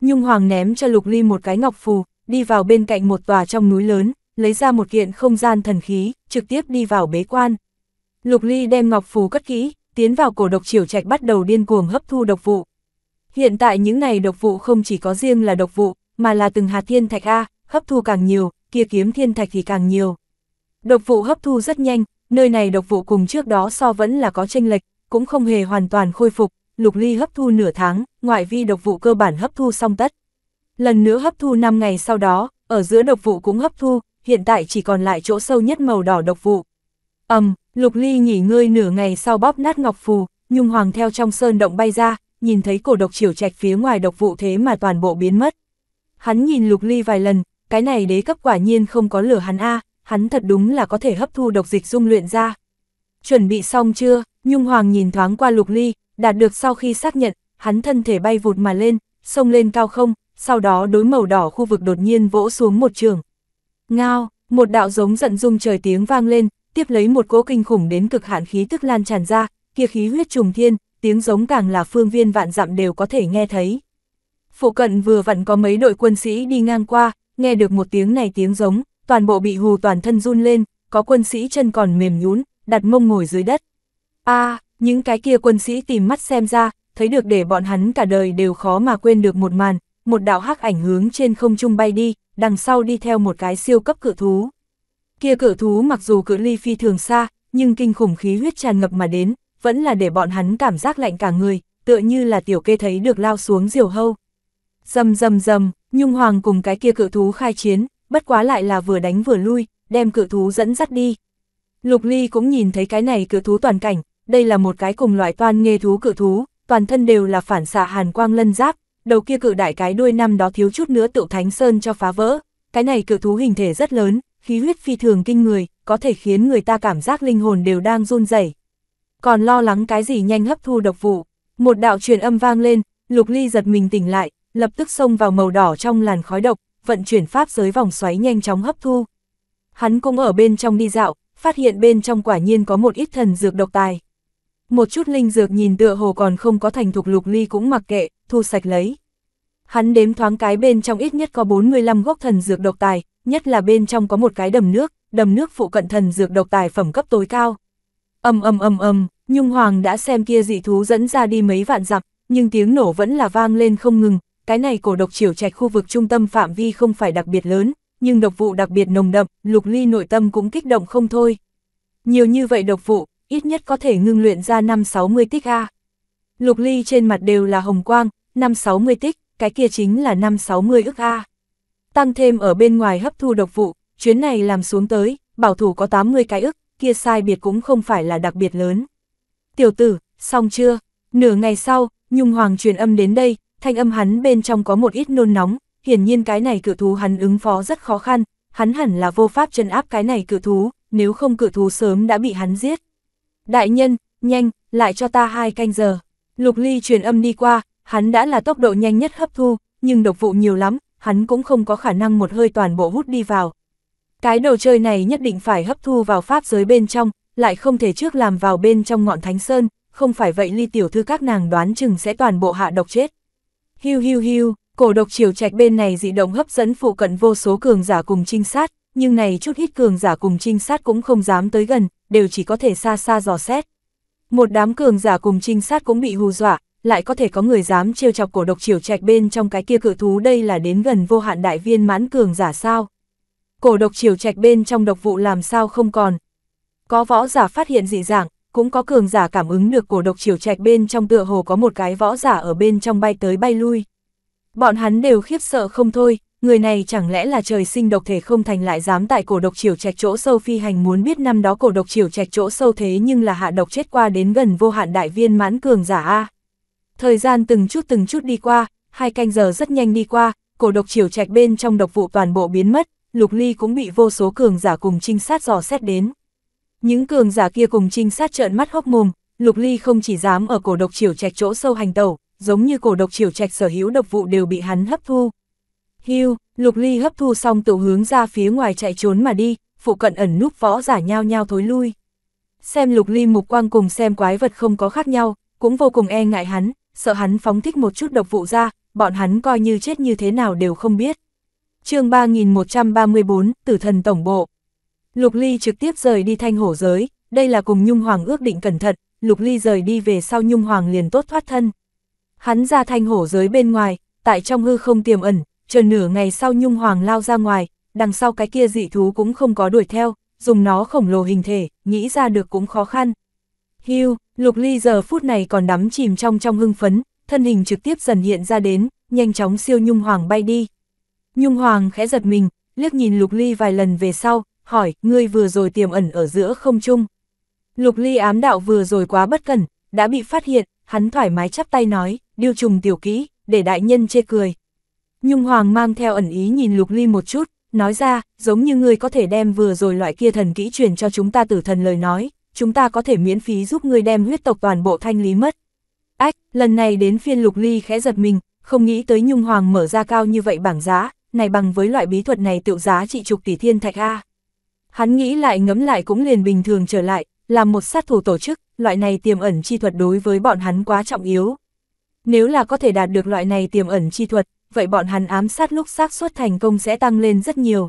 Nhung Hoàng ném cho Lục Ly một cái ngọc phù, đi vào bên cạnh một tòa trong núi lớn, lấy ra một kiện không gian thần khí, trực tiếp đi vào bế quan. Lục Ly đem ngọc phù cất kỹ, tiến vào cổ độc triều trạch bắt đầu điên cuồng hấp thu độc vụ. Hiện tại những này độc vụ không chỉ có riêng là độc vụ, mà là từng hạt thiên thạch A, hấp thu càng nhiều, kia kiếm thiên thạch thì càng nhiều. Độc vụ hấp thu rất nhanh, nơi này độc vụ cùng trước đó so vẫn là có tranh lệch, cũng không hề hoàn toàn khôi phục, lục ly hấp thu nửa tháng, ngoại vi độc vụ cơ bản hấp thu xong tất. Lần nữa hấp thu 5 ngày sau đó, ở giữa độc vụ cũng hấp thu, hiện tại chỉ còn lại chỗ sâu nhất màu đỏ độc vụ. Ầm, um, Lục Ly nghỉ ngơi nửa ngày sau bóp nát ngọc phù, Nhung Hoàng theo trong sơn động bay ra, nhìn thấy cổ độc chiều trạch phía ngoài độc vụ thế mà toàn bộ biến mất. Hắn nhìn Lục Ly vài lần, cái này đế cấp quả nhiên không có lửa hắn a, hắn thật đúng là có thể hấp thu độc dịch dung luyện ra. Chuẩn bị xong chưa? Nhung Hoàng nhìn thoáng qua Lục Ly, đạt được sau khi xác nhận, hắn thân thể bay vụt mà lên, sông lên cao không, sau đó đối màu đỏ khu vực đột nhiên vỗ xuống một trường. Ngao, một đạo giống giận dung trời tiếng vang lên, tiếp lấy một cỗ kinh khủng đến cực hạn khí tức lan tràn ra, kia khí huyết trùng thiên, tiếng giống càng là phương viên vạn dặm đều có thể nghe thấy. Phụ cận vừa vặn có mấy đội quân sĩ đi ngang qua, nghe được một tiếng này tiếng giống, toàn bộ bị hù toàn thân run lên, có quân sĩ chân còn mềm nhún, đặt mông ngồi dưới đất. a à, những cái kia quân sĩ tìm mắt xem ra, thấy được để bọn hắn cả đời đều khó mà quên được một màn, một đạo hắc ảnh hướng trên không trung bay đi, đằng sau đi theo một cái siêu cấp cự thú. Kia cự thú mặc dù cự ly phi thường xa, nhưng kinh khủng khí huyết tràn ngập mà đến, vẫn là để bọn hắn cảm giác lạnh cả người, tựa như là tiểu kê thấy được lao xuống diều hâu. Dầm dầm dầm, Nhung Hoàng cùng cái kia cự thú khai chiến, bất quá lại là vừa đánh vừa lui, đem cự thú dẫn dắt đi. Lục Ly cũng nhìn thấy cái này cự thú toàn cảnh, đây là một cái cùng loại toan nghê thú cự thú, toàn thân đều là phản xạ hàn quang lân giáp, đầu kia cự đại cái đuôi năm đó thiếu chút nữa tựu thánh sơn cho phá vỡ. Cái này cự thú hình thể rất lớn, khí huyết phi thường kinh người, có thể khiến người ta cảm giác linh hồn đều đang run rẩy. Còn lo lắng cái gì nhanh hấp thu độc vụ, một đạo truyền âm vang lên, Lục Ly giật mình tỉnh lại, lập tức xông vào màu đỏ trong làn khói độc, vận chuyển pháp giới vòng xoáy nhanh chóng hấp thu. Hắn cũng ở bên trong đi dạo, phát hiện bên trong quả nhiên có một ít thần dược độc tài. Một chút linh dược nhìn tựa hồ còn không có thành thục Lục Ly cũng mặc kệ, thu sạch lấy. Hắn đếm thoáng cái bên trong ít nhất có 45 gốc thần dược độc tài, nhất là bên trong có một cái đầm nước, đầm nước phụ cận thần dược độc tài phẩm cấp tối cao. Âm âm âm âm, Nhung Hoàng đã xem kia dị thú dẫn ra đi mấy vạn dặm, nhưng tiếng nổ vẫn là vang lên không ngừng, cái này cổ độc chiểu trạch khu vực trung tâm phạm vi không phải đặc biệt lớn, nhưng độc vụ đặc biệt nồng đậm, Lục Ly nội tâm cũng kích động không thôi. Nhiều như vậy độc vụ, ít nhất có thể ngưng luyện ra 5-60 tích A. Lục Ly trên mặt đều là hồng quang, 5-60 tích, cái kia chính là 5-60 ức A tăng thêm ở bên ngoài hấp thu độc vụ, chuyến này làm xuống tới, bảo thủ có 80 cái ức, kia sai biệt cũng không phải là đặc biệt lớn. Tiểu tử, xong chưa? Nửa ngày sau, Nhung Hoàng truyền âm đến đây, thanh âm hắn bên trong có một ít nôn nóng, hiển nhiên cái này cự thú hắn ứng phó rất khó khăn, hắn hẳn là vô pháp chân áp cái này cự thú, nếu không cự thú sớm đã bị hắn giết. Đại nhân, nhanh, lại cho ta hai canh giờ. Lục Ly truyền âm đi qua, hắn đã là tốc độ nhanh nhất hấp thu, nhưng độc vụ nhiều lắm, hắn cũng không có khả năng một hơi toàn bộ hút đi vào. Cái đồ chơi này nhất định phải hấp thu vào pháp giới bên trong, lại không thể trước làm vào bên trong ngọn thánh sơn, không phải vậy ly tiểu thư các nàng đoán chừng sẽ toàn bộ hạ độc chết. Hiu hiu hiu, cổ độc chiều trạch bên này dị động hấp dẫn phụ cận vô số cường giả cùng trinh sát, nhưng này chút ít cường giả cùng trinh sát cũng không dám tới gần, đều chỉ có thể xa xa dò xét. Một đám cường giả cùng trinh sát cũng bị hù dọa, lại có thể có người dám trêu chọc cổ độc triều trạch bên trong cái kia cự thú đây là đến gần vô hạn đại viên mãn cường giả sao. Cổ độc triều trạch bên trong độc vụ làm sao không còn. Có võ giả phát hiện dị dạng, cũng có cường giả cảm ứng được cổ độc triều trạch bên trong tựa hồ có một cái võ giả ở bên trong bay tới bay lui. Bọn hắn đều khiếp sợ không thôi, người này chẳng lẽ là trời sinh độc thể không thành lại dám tại cổ độc triều trạch chỗ sâu phi hành muốn biết năm đó cổ độc triều trạch chỗ sâu thế nhưng là hạ độc chết qua đến gần vô hạn đại viên mãn cường giả A. Thời gian từng chút từng chút đi qua, hai canh giờ rất nhanh đi qua, cổ độc chiều trạch bên trong độc vụ toàn bộ biến mất, Lục Ly cũng bị vô số cường giả cùng trinh sát dò xét đến. Những cường giả kia cùng trinh sát trợn mắt hốc mồm, Lục Ly không chỉ dám ở cổ độc chiều trạch chỗ sâu hành tẩu, giống như cổ độc chiều trạch sở hữu độc vụ đều bị hắn hấp thu. Hưu, Lục Ly hấp thu xong tự hướng ra phía ngoài chạy trốn mà đi, phụ cận ẩn núp võ giả nhau nhau thối lui. Xem Lục Ly mục quang cùng xem quái vật không có khác nhau, cũng vô cùng e ngại hắn, sợ hắn phóng thích một chút độc vụ ra, bọn hắn coi như chết như thế nào đều không biết. chương 3134, Tử thần Tổng Bộ Lục Ly trực tiếp rời đi thanh hổ giới, đây là cùng Nhung Hoàng ước định cẩn thận, Lục Ly rời đi về sau Nhung Hoàng liền tốt thoát thân. Hắn ra thanh hổ giới bên ngoài, tại trong hư không tiềm ẩn, chờ nửa ngày sau Nhung Hoàng lao ra ngoài, đằng sau cái kia dị thú cũng không có đuổi theo, dùng nó khổng lồ hình thể, nghĩ ra được cũng khó khăn, Hưu, Lục Ly giờ phút này còn đắm chìm trong trong hưng phấn, thân hình trực tiếp dần hiện ra đến, nhanh chóng siêu Nhung Hoàng bay đi. Nhung Hoàng khẽ giật mình, liếc nhìn Lục Ly vài lần về sau, hỏi, ngươi vừa rồi tiềm ẩn ở giữa không trung. Lục Ly ám đạo vừa rồi quá bất cẩn, đã bị phát hiện, hắn thoải mái chắp tay nói, điêu trùng tiểu kỹ, để đại nhân chê cười. Nhung Hoàng mang theo ẩn ý nhìn Lục Ly một chút, nói ra, giống như ngươi có thể đem vừa rồi loại kia thần kỹ truyền cho chúng ta tử thần lời nói, chúng ta có thể miễn phí giúp ngươi đem huyết tộc toàn bộ thanh lý mất. Ách, lần này đến phiên lục ly khẽ giật mình, không nghĩ tới nhung hoàng mở ra cao như vậy bảng giá, này bằng với loại bí thuật này tựu giá trị trục tỷ thiên thạch A. Hắn nghĩ lại ngấm lại cũng liền bình thường trở lại, là một sát thủ tổ chức, loại này tiềm ẩn chi thuật đối với bọn hắn quá trọng yếu. Nếu là có thể đạt được loại này tiềm ẩn chi thuật, vậy bọn hắn ám sát lúc xác suất thành công sẽ tăng lên rất nhiều.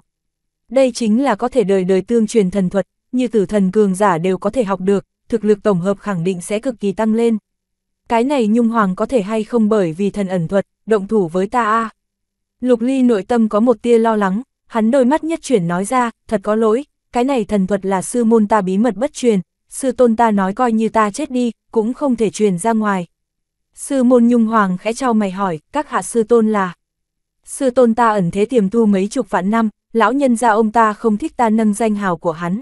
Đây chính là có thể đời đời tương truyền thần thuật, như tử thần cường giả đều có thể học được, thực lực tổng hợp khẳng định sẽ cực kỳ tăng lên. Cái này Nhung Hoàng có thể hay không bởi vì thần ẩn thuật, động thủ với ta a Lục Ly nội tâm có một tia lo lắng, hắn đôi mắt nhất chuyển nói ra, thật có lỗi, cái này thần thuật là sư môn ta bí mật bất truyền, sư tôn ta nói coi như ta chết đi, cũng không thể truyền ra ngoài. Sư môn Nhung Hoàng khẽ trao mày hỏi, các hạ sư tôn là... Sư tôn ta ẩn thế tiềm thu mấy chục vạn năm, lão nhân gia ông ta không thích ta nâng danh hào của hắn,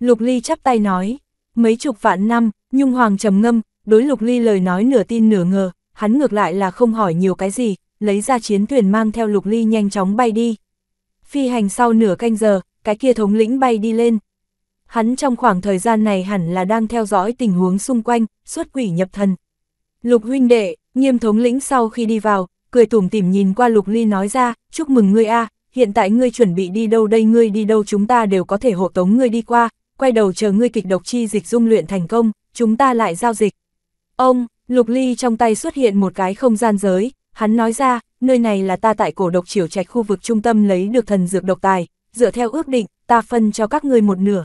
Lục Ly chắp tay nói, mấy chục vạn năm, Nhung Hoàng trầm ngâm, đối Lục Ly lời nói nửa tin nửa ngờ, hắn ngược lại là không hỏi nhiều cái gì, lấy ra chiến thuyền mang theo Lục Ly nhanh chóng bay đi. Phi hành sau nửa canh giờ, cái kia thống lĩnh bay đi lên. Hắn trong khoảng thời gian này hẳn là đang theo dõi tình huống xung quanh, xuất quỷ nhập thần. Lục huynh đệ, nghiêm thống lĩnh sau khi đi vào, cười tủm tỉm nhìn qua Lục Ly nói ra, chúc mừng ngươi a hiện tại ngươi chuẩn bị đi đâu đây ngươi đi đâu chúng ta đều có thể hộ tống ngươi đi qua, quay đầu chờ ngươi kịch độc chi dịch dung luyện thành công, chúng ta lại giao dịch. Ông, lục ly trong tay xuất hiện một cái không gian giới, hắn nói ra, nơi này là ta tại cổ độc triều trạch khu vực trung tâm lấy được thần dược độc tài, dựa theo ước định, ta phân cho các ngươi một nửa.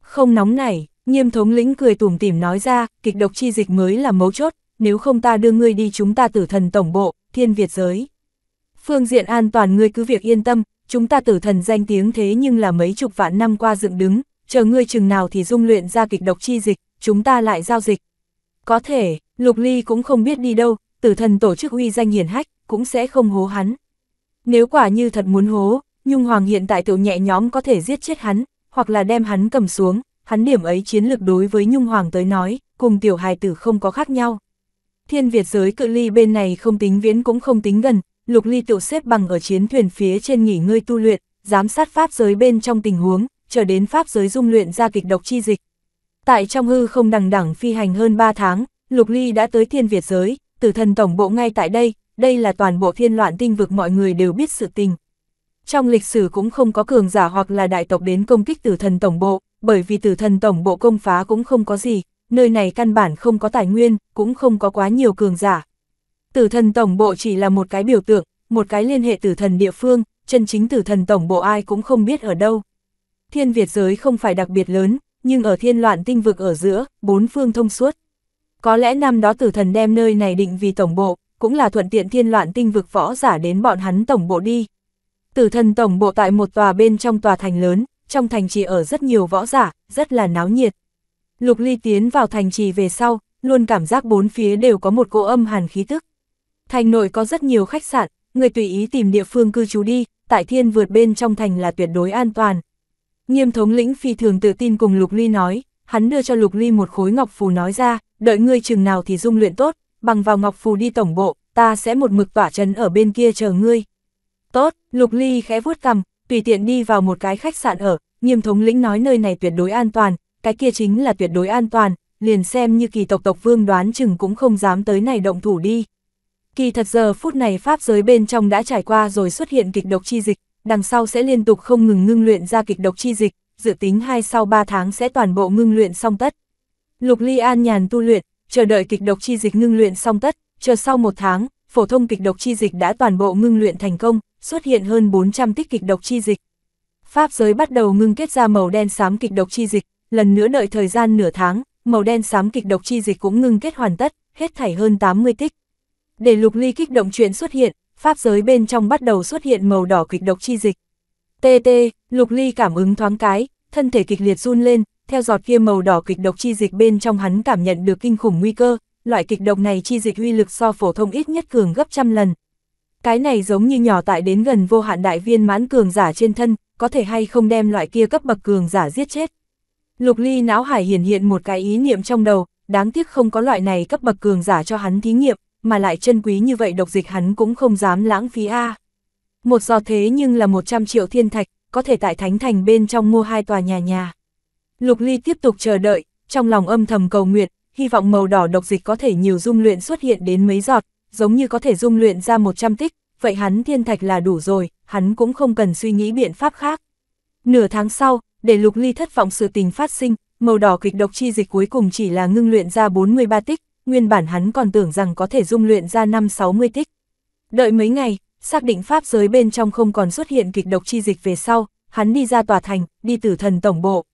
Không nóng này, nghiêm thống lĩnh cười tủm tỉm nói ra, kịch độc chi dịch mới là mấu chốt, nếu không ta đưa ngươi đi chúng ta tử thần tổng bộ, thiên Việt giới. Phương diện an toàn ngươi cứ việc yên tâm, chúng ta tử thần danh tiếng thế nhưng là mấy chục vạn năm qua dựng đứng, chờ ngươi chừng nào thì dung luyện ra kịch độc chi dịch, chúng ta lại giao dịch. Có thể, Lục Ly cũng không biết đi đâu, tử thần tổ chức uy danh hiển hách, cũng sẽ không hố hắn. Nếu quả như thật muốn hố, Nhung Hoàng hiện tại tiểu nhẹ nhóm có thể giết chết hắn, hoặc là đem hắn cầm xuống, hắn điểm ấy chiến lược đối với Nhung Hoàng tới nói, cùng tiểu hài tử không có khác nhau. Thiên Việt giới cự ly bên này không tính viễn cũng không tính gần, Lục Ly tiểu xếp bằng ở chiến thuyền phía trên nghỉ ngơi tu luyện, giám sát pháp giới bên trong tình huống, chờ đến pháp giới dung luyện ra kịch độc chi dịch. Tại trong hư không đằng đẳng phi hành hơn 3 tháng, Lục Ly đã tới thiên Việt giới, tử thần tổng bộ ngay tại đây, đây là toàn bộ thiên loạn tinh vực mọi người đều biết sự tình. Trong lịch sử cũng không có cường giả hoặc là đại tộc đến công kích tử thần tổng bộ, bởi vì tử thần tổng bộ công phá cũng không có gì, nơi này căn bản không có tài nguyên, cũng không có quá nhiều cường giả. Tử thần tổng bộ chỉ là một cái biểu tượng, một cái liên hệ tử thần địa phương, chân chính tử thần tổng bộ ai cũng không biết ở đâu thiên Việt giới không phải đặc biệt lớn, nhưng ở thiên loạn tinh vực ở giữa, bốn phương thông suốt. Có lẽ năm đó tử thần đem nơi này định vì tổng bộ, cũng là thuận tiện thiên loạn tinh vực võ giả đến bọn hắn tổng bộ đi. Tử thần tổng bộ tại một tòa bên trong tòa thành lớn, trong thành trì ở rất nhiều võ giả, rất là náo nhiệt. Lục Ly tiến vào thành trì về sau, luôn cảm giác bốn phía đều có một cỗ âm hàn khí tức. Thành nội có rất nhiều khách sạn, người tùy ý tìm địa phương cư trú đi, tại thiên vượt bên trong thành là tuyệt đối an toàn, Nghiêm thống lĩnh phi thường tự tin cùng Lục Ly nói, hắn đưa cho Lục Ly một khối ngọc phù nói ra, đợi ngươi chừng nào thì dung luyện tốt, bằng vào ngọc phù đi tổng bộ, ta sẽ một mực tỏa trấn ở bên kia chờ ngươi. Tốt, Lục Ly khẽ vuốt cằm, tùy tiện đi vào một cái khách sạn ở, nghiêm thống lĩnh nói nơi này tuyệt đối an toàn, cái kia chính là tuyệt đối an toàn, liền xem như kỳ tộc tộc vương đoán chừng cũng không dám tới này động thủ đi. Kỳ thật giờ phút này pháp giới bên trong đã trải qua rồi xuất hiện kịch độc chi dịch, đằng sau sẽ liên tục không ngừng ngưng luyện ra kịch độc chi dịch, dự tính hai sau 3 tháng sẽ toàn bộ ngưng luyện xong tất. Lục Ly An nhàn tu luyện, chờ đợi kịch độc chi dịch ngưng luyện xong tất, chờ sau 1 tháng, phổ thông kịch độc chi dịch đã toàn bộ ngưng luyện thành công, xuất hiện hơn 400 tích kịch độc chi dịch. Pháp giới bắt đầu ngưng kết ra màu đen xám kịch độc chi dịch, lần nữa đợi thời gian nửa tháng, màu đen xám kịch độc chi dịch cũng ngưng kết hoàn tất, hết thảy hơn 80 tích. Để Lục Ly kích động chuyện xuất hiện, pháp giới bên trong bắt đầu xuất hiện màu đỏ kịch độc chi dịch. TT lục ly cảm ứng thoáng cái, thân thể kịch liệt run lên, theo giọt kia màu đỏ kịch độc chi dịch bên trong hắn cảm nhận được kinh khủng nguy cơ, loại kịch độc này chi dịch uy lực so phổ thông ít nhất cường gấp trăm lần. Cái này giống như nhỏ tại đến gần vô hạn đại viên mãn cường giả trên thân, có thể hay không đem loại kia cấp bậc cường giả giết chết. Lục ly não hải hiển hiện một cái ý niệm trong đầu, đáng tiếc không có loại này cấp bậc cường giả cho hắn thí nghiệm, mà lại chân quý như vậy độc dịch hắn cũng không dám lãng phí a. Một giò thế nhưng là 100 triệu thiên thạch, có thể tại thánh thành bên trong mua hai tòa nhà nhà. Lục Ly tiếp tục chờ đợi, trong lòng âm thầm cầu nguyện, hy vọng màu đỏ độc dịch có thể nhiều dung luyện xuất hiện đến mấy giọt, giống như có thể dung luyện ra 100 tích, vậy hắn thiên thạch là đủ rồi, hắn cũng không cần suy nghĩ biện pháp khác. Nửa tháng sau, để Lục Ly thất vọng sự tình phát sinh, màu đỏ kịch độc chi dịch cuối cùng chỉ là ngưng luyện ra 43 tích, nguyên bản hắn còn tưởng rằng có thể dung luyện ra 5-60 tích. Đợi mấy ngày, xác định pháp giới bên trong không còn xuất hiện kịch độc chi dịch về sau, hắn đi ra tòa thành, đi tử thần tổng bộ.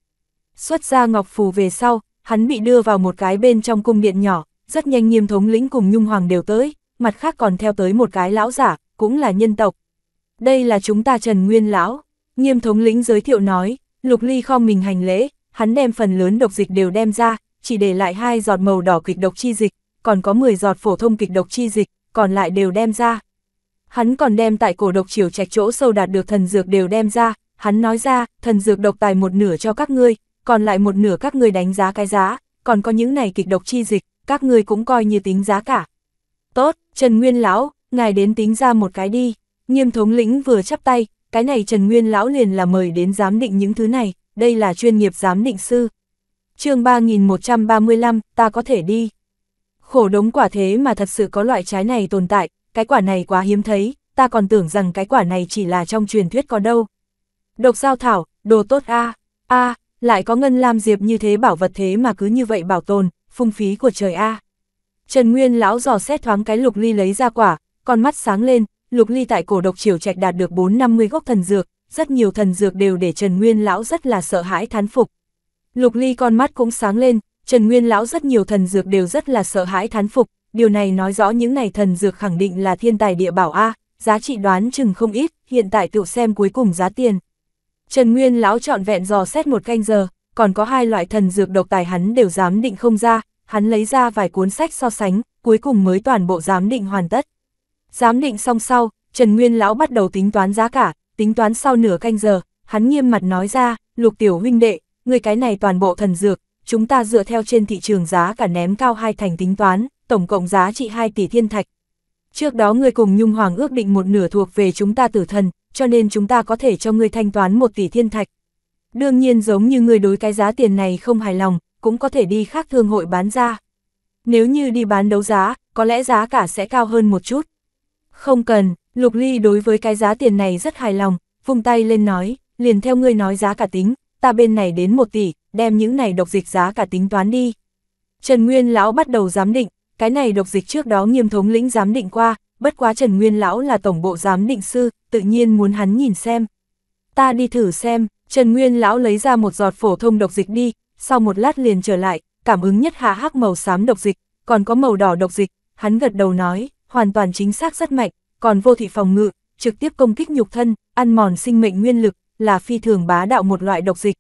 Xuất ra ngọc phù về sau, hắn bị đưa vào một cái bên trong cung điện nhỏ, rất nhanh nghiêm thống lĩnh cùng nhung hoàng đều tới, mặt khác còn theo tới một cái lão giả, cũng là nhân tộc. Đây là chúng ta Trần Nguyên Lão, nghiêm thống lĩnh giới thiệu nói, lục ly kho mình hành lễ, hắn đem phần lớn độc dịch đều đem ra, chỉ để lại hai giọt màu đỏ kịch độc chi dịch, còn có 10 giọt phổ thông kịch độc chi dịch, còn lại đều đem ra. Hắn còn đem tại cổ độc chiều trạch chỗ sâu đạt được thần dược đều đem ra, hắn nói ra, thần dược độc tài một nửa cho các ngươi, còn lại một nửa các ngươi đánh giá cái giá, còn có những này kịch độc chi dịch, các ngươi cũng coi như tính giá cả. Tốt, Trần Nguyên Lão, ngài đến tính ra một cái đi, nghiêm thống lĩnh vừa chắp tay, cái này Trần Nguyên Lão liền là mời đến giám định những thứ này, đây là chuyên nghiệp giám định sư chương 3135, ta có thể đi. Khổ đống quả thế mà thật sự có loại trái này tồn tại, cái quả này quá hiếm thấy, ta còn tưởng rằng cái quả này chỉ là trong truyền thuyết có đâu. Độc giao thảo, đồ tốt a a lại có ngân lam diệp như thế bảo vật thế mà cứ như vậy bảo tồn, phung phí của trời a Trần Nguyên lão dò xét thoáng cái lục ly lấy ra quả, con mắt sáng lên, lục ly tại cổ độc triều trạch đạt được 450 gốc thần dược, rất nhiều thần dược đều để Trần Nguyên lão rất là sợ hãi thán phục, Lục Ly con mắt cũng sáng lên, Trần Nguyên Lão rất nhiều thần dược đều rất là sợ hãi thán phục, điều này nói rõ những này thần dược khẳng định là thiên tài địa bảo A, giá trị đoán chừng không ít, hiện tại tự xem cuối cùng giá tiền. Trần Nguyên Lão trọn vẹn dò xét một canh giờ, còn có hai loại thần dược độc tài hắn đều dám định không ra, hắn lấy ra vài cuốn sách so sánh, cuối cùng mới toàn bộ giám định hoàn tất. Giám định xong sau, Trần Nguyên Lão bắt đầu tính toán giá cả, tính toán sau nửa canh giờ, hắn nghiêm mặt nói ra, lục tiểu huynh đệ, người cái này toàn bộ thần dược, chúng ta dựa theo trên thị trường giá cả ném cao hai thành tính toán, tổng cộng giá trị 2 tỷ thiên thạch. Trước đó người cùng Nhung Hoàng ước định một nửa thuộc về chúng ta tử thần, cho nên chúng ta có thể cho người thanh toán 1 tỷ thiên thạch. Đương nhiên giống như người đối cái giá tiền này không hài lòng, cũng có thể đi khác thương hội bán ra. Nếu như đi bán đấu giá, có lẽ giá cả sẽ cao hơn một chút. Không cần, Lục Ly đối với cái giá tiền này rất hài lòng, vùng tay lên nói, liền theo ngươi nói giá cả tính, ta bên này đến một tỷ, đem những này độc dịch giá cả tính toán đi. Trần Nguyên Lão bắt đầu giám định, cái này độc dịch trước đó nghiêm thống lĩnh giám định qua, bất quá Trần Nguyên Lão là tổng bộ giám định sư, tự nhiên muốn hắn nhìn xem. Ta đi thử xem, Trần Nguyên Lão lấy ra một giọt phổ thông độc dịch đi, sau một lát liền trở lại, cảm ứng nhất hạ hắc màu xám độc dịch, còn có màu đỏ độc dịch, hắn gật đầu nói, hoàn toàn chính xác rất mạnh, còn vô thị phòng ngự, trực tiếp công kích nhục thân, ăn mòn sinh mệnh nguyên lực, là phi thường bá đạo một loại độc dịch.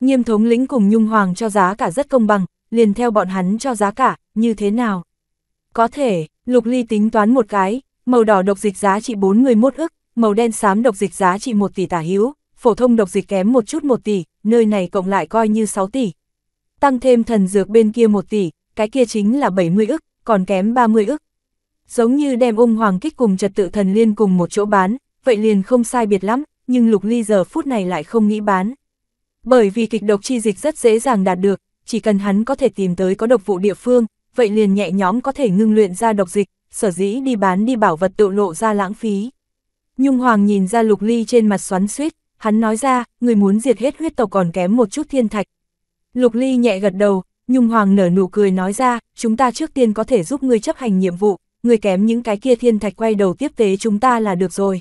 Nghiêm thống lĩnh cùng Nhung Hoàng cho giá cả rất công bằng, liền theo bọn hắn cho giá cả, như thế nào? Có thể, Lục Ly tính toán một cái, màu đỏ độc dịch giá trị 41 ức, màu đen xám độc dịch giá trị 1 tỷ tả hữu, phổ thông độc dịch kém một chút 1 tỷ, nơi này cộng lại coi như 6 tỷ. Tăng thêm thần dược bên kia 1 tỷ, cái kia chính là 70 ức, còn kém 30 ức. Giống như đem ung hoàng kích cùng trật tự thần liên cùng một chỗ bán, vậy liền không sai biệt lắm, nhưng Lục Ly giờ phút này lại không nghĩ bán. Bởi vì kịch độc chi dịch rất dễ dàng đạt được, chỉ cần hắn có thể tìm tới có độc vụ địa phương, vậy liền nhẹ nhóm có thể ngưng luyện ra độc dịch, sở dĩ đi bán đi bảo vật tự lộ ra lãng phí. Nhung Hoàng nhìn ra Lục Ly trên mặt xoắn suýt, hắn nói ra, người muốn diệt hết huyết tộc còn kém một chút thiên thạch. Lục Ly nhẹ gật đầu, Nhung Hoàng nở nụ cười nói ra, chúng ta trước tiên có thể giúp người chấp hành nhiệm vụ, người kém những cái kia thiên thạch quay đầu tiếp tế chúng ta là được rồi.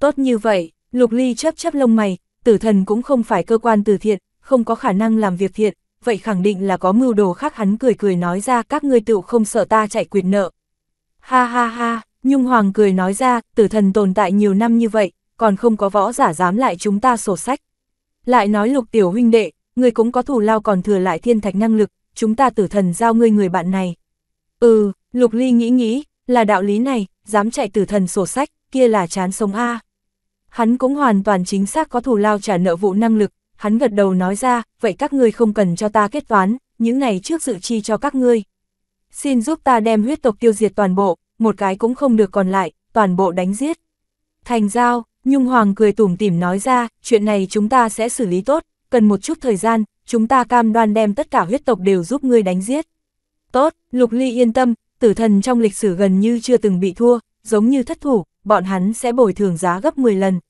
Tốt như vậy, Lục Ly chấp chấp lông mày, tử thần cũng không phải cơ quan từ thiện, không có khả năng làm việc thiện, vậy khẳng định là có mưu đồ khác hắn cười cười nói ra các ngươi tựu không sợ ta chạy quyệt nợ. Ha ha ha, Nhung Hoàng cười nói ra, tử thần tồn tại nhiều năm như vậy, còn không có võ giả dám lại chúng ta sổ sách. Lại nói lục tiểu huynh đệ, người cũng có thủ lao còn thừa lại thiên thạch năng lực, chúng ta tử thần giao ngươi người bạn này. Ừ, lục ly nghĩ nghĩ, là đạo lý này, dám chạy tử thần sổ sách, kia là chán sống a Hắn cũng hoàn toàn chính xác có thù lao trả nợ vụ năng lực, hắn gật đầu nói ra, vậy các ngươi không cần cho ta kết toán, những này trước dự chi cho các ngươi. Xin giúp ta đem huyết tộc tiêu diệt toàn bộ, một cái cũng không được còn lại, toàn bộ đánh giết. Thành giao, Nhung Hoàng cười tủm tỉm nói ra, chuyện này chúng ta sẽ xử lý tốt, cần một chút thời gian, chúng ta cam đoan đem tất cả huyết tộc đều giúp ngươi đánh giết. Tốt, Lục Ly yên tâm, tử thần trong lịch sử gần như chưa từng bị thua, giống như thất thủ, bọn hắn sẽ bồi thường giá gấp 10 lần.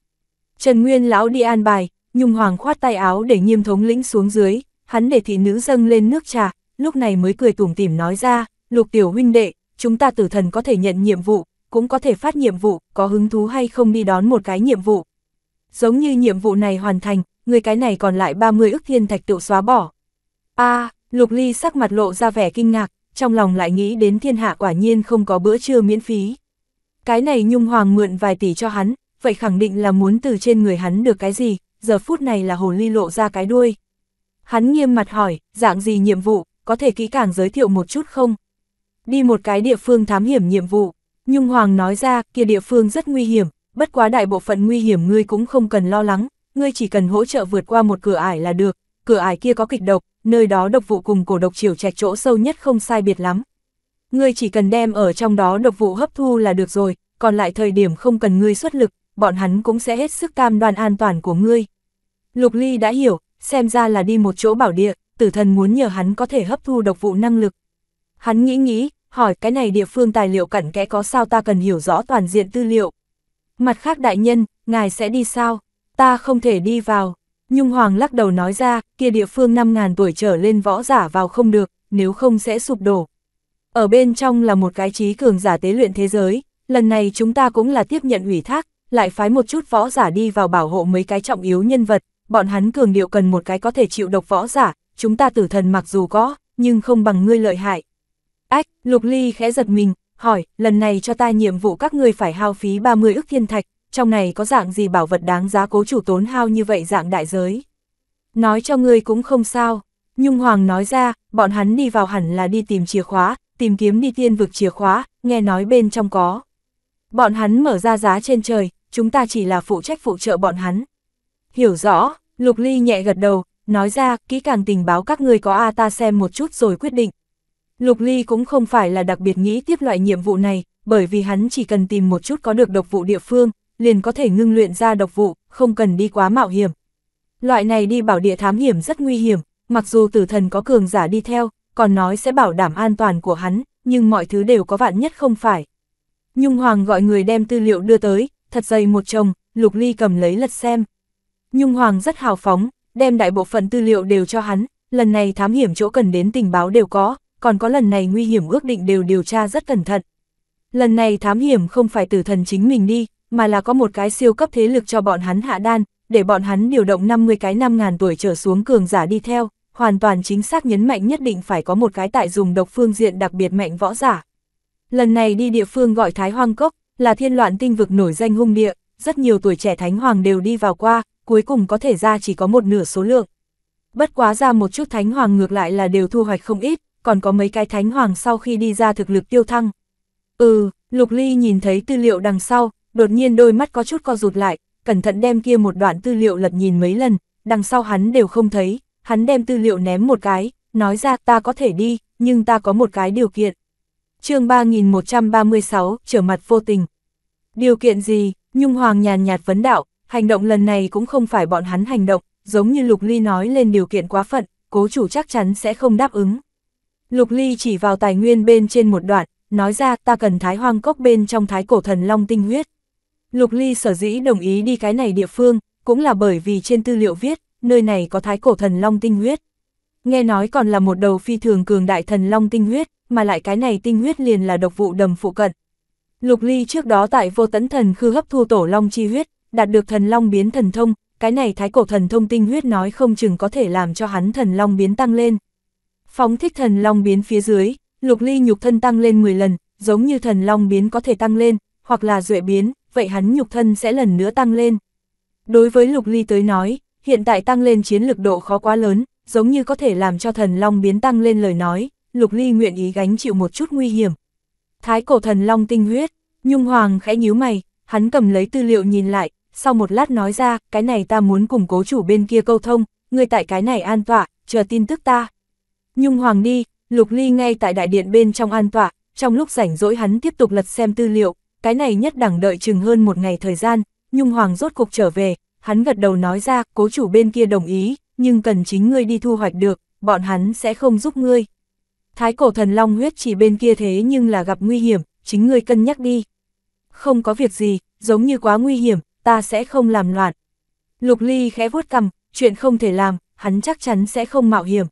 Trần Nguyên lão đi an bài, Nhung Hoàng khoát tay áo để nghiêm thống lĩnh xuống dưới, hắn để thị nữ dâng lên nước trà, lúc này mới cười tủm tỉm nói ra, lục tiểu huynh đệ, chúng ta tử thần có thể nhận nhiệm vụ, cũng có thể phát nhiệm vụ, có hứng thú hay không đi đón một cái nhiệm vụ. Giống như nhiệm vụ này hoàn thành, người cái này còn lại 30 ức thiên thạch tự xóa bỏ. a lục ly sắc mặt lộ ra vẻ kinh ngạc, trong lòng lại nghĩ đến thiên hạ quả nhiên không có bữa trưa miễn phí. Cái này Nhung Hoàng mượn vài tỷ cho hắn, vậy khẳng định là muốn từ trên người hắn được cái gì, giờ phút này là hồ ly lộ ra cái đuôi. Hắn nghiêm mặt hỏi, dạng gì nhiệm vụ, có thể kỹ càng giới thiệu một chút không? Đi một cái địa phương thám hiểm nhiệm vụ, Nhung Hoàng nói ra, kia địa phương rất nguy hiểm, bất quá đại bộ phận nguy hiểm ngươi cũng không cần lo lắng, ngươi chỉ cần hỗ trợ vượt qua một cửa ải là được, cửa ải kia có kịch độc, nơi đó độc vụ cùng cổ độc chiều trạch chỗ sâu nhất không sai biệt lắm, ngươi chỉ cần đem ở trong đó độc vụ hấp thu là được rồi, còn lại thời điểm không cần ngươi xuất lực, bọn hắn cũng sẽ hết sức cam đoan an toàn của ngươi. Lục Ly đã hiểu, xem ra là đi một chỗ bảo địa, tử thần muốn nhờ hắn có thể hấp thu độc vụ năng lực. Hắn nghĩ nghĩ, hỏi cái này địa phương tài liệu cẩn kẽ có sao ta cần hiểu rõ toàn diện tư liệu. Mặt khác đại nhân, ngài sẽ đi sao? Ta không thể đi vào. Nhung Hoàng lắc đầu nói ra, kia địa phương 5.000 tuổi trở lên võ giả vào không được, nếu không sẽ sụp đổ. Ở bên trong là một cái trí cường giả tế luyện thế giới, lần này chúng ta cũng là tiếp nhận ủy thác, lại phái một chút võ giả đi vào bảo hộ mấy cái trọng yếu nhân vật, bọn hắn cường điệu cần một cái có thể chịu độc võ giả, chúng ta tử thần mặc dù có, nhưng không bằng ngươi lợi hại. Ách, Lục Ly khẽ giật mình, hỏi, lần này cho ta nhiệm vụ các ngươi phải hao phí 30 ức thiên thạch, trong này có dạng gì bảo vật đáng giá cố chủ tốn hao như vậy dạng đại giới. Nói cho ngươi cũng không sao, Nhung Hoàng nói ra, bọn hắn đi vào hẳn là đi tìm chìa khóa, tìm kiếm đi tiên vực chìa khóa, nghe nói bên trong có. Bọn hắn mở ra giá trên trời, chúng ta chỉ là phụ trách phụ trợ bọn hắn. Hiểu rõ, Lục Ly nhẹ gật đầu, nói ra, kỹ càng tình báo các người có A ta xem một chút rồi quyết định. Lục Ly cũng không phải là đặc biệt nghĩ tiếp loại nhiệm vụ này, bởi vì hắn chỉ cần tìm một chút có được độc vụ địa phương, liền có thể ngưng luyện ra độc vụ, không cần đi quá mạo hiểm. Loại này đi bảo địa thám hiểm rất nguy hiểm, mặc dù tử thần có cường giả đi theo, còn nói sẽ bảo đảm an toàn của hắn, nhưng mọi thứ đều có vạn nhất không phải. Nhung Hoàng gọi người đem tư liệu đưa tới, thật dày một chồng, Lục Ly cầm lấy lật xem. Nhung Hoàng rất hào phóng, đem đại bộ phận tư liệu đều cho hắn, lần này thám hiểm chỗ cần đến tình báo đều có, còn có lần này nguy hiểm ước định đều điều tra rất cẩn thận. Lần này thám hiểm không phải tử thần chính mình đi, mà là có một cái siêu cấp thế lực cho bọn hắn hạ đan, để bọn hắn điều động 50 cái 5.000 tuổi trở xuống cường giả đi theo, hoàn toàn chính xác nhấn mạnh nhất định phải có một cái tại dùng độc phương diện đặc biệt mạnh võ giả. Lần này đi địa phương gọi Thái Hoang Cốc, là thiên loạn tinh vực nổi danh hung địa, rất nhiều tuổi trẻ thánh hoàng đều đi vào qua, cuối cùng có thể ra chỉ có một nửa số lượng. Bất quá ra một chút thánh hoàng ngược lại là đều thu hoạch không ít, còn có mấy cái thánh hoàng sau khi đi ra thực lực tiêu thăng. Ừ, Lục Ly nhìn thấy tư liệu đằng sau, đột nhiên đôi mắt có chút co rụt lại, cẩn thận đem kia một đoạn tư liệu lật nhìn mấy lần, đằng sau hắn đều không thấy, hắn đem tư liệu ném một cái, nói ra ta có thể đi, nhưng ta có một cái điều kiện. chương 3136, trở mặt vô tình. Điều kiện gì, Nhung Hoàng nhàn nhạt vấn đạo, hành động lần này cũng không phải bọn hắn hành động, giống như Lục Ly nói lên điều kiện quá phận, cố chủ chắc chắn sẽ không đáp ứng. Lục Ly chỉ vào tài nguyên bên trên một đoạn, nói ra ta cần thái hoang cốc bên trong thái cổ thần long tinh huyết. Lục Ly sở dĩ đồng ý đi cái này địa phương, cũng là bởi vì trên tư liệu viết, nơi này có thái cổ thần long tinh huyết. Nghe nói còn là một đầu phi thường cường đại thần long tinh huyết, mà lại cái này tinh huyết liền là độc vụ đầm phụ cận. Lục Ly trước đó tại vô tấn thần khư hấp thu tổ long chi huyết, đạt được thần long biến thần thông, cái này thái cổ thần thông tinh huyết nói không chừng có thể làm cho hắn thần long biến tăng lên. Phóng thích thần long biến phía dưới, Lục Ly nhục thân tăng lên 10 lần, giống như thần long biến có thể tăng lên, hoặc là duệ biến, vậy hắn nhục thân sẽ lần nữa tăng lên. Đối với Lục Ly tới nói, hiện tại tăng lên chiến lực độ khó quá lớn, giống như có thể làm cho thần long biến tăng lên lời nói, Lục Ly nguyện ý gánh chịu một chút nguy hiểm. Thái cổ thần long tinh huyết, Nhung Hoàng khẽ nhíu mày, hắn cầm lấy tư liệu nhìn lại, sau một lát nói ra, cái này ta muốn củng cố chủ bên kia câu thông, người tại cái này an tọa, chờ tin tức ta. Nhung Hoàng đi, Lục Ly ngay tại đại điện bên trong an tọa, trong lúc rảnh rỗi hắn tiếp tục lật xem tư liệu, cái này nhất đẳng đợi chừng hơn một ngày thời gian, Nhung Hoàng rốt cục trở về, hắn gật đầu nói ra, cố chủ bên kia đồng ý, nhưng cần chính ngươi đi thu hoạch được, bọn hắn sẽ không giúp ngươi. Thái cổ thần long huyết chỉ bên kia thế nhưng là gặp nguy hiểm, chính ngươi cân nhắc đi. Không có việc gì, giống như quá nguy hiểm, ta sẽ không làm loạn. Lục Ly khẽ vuốt cầm, chuyện không thể làm, hắn chắc chắn sẽ không mạo hiểm.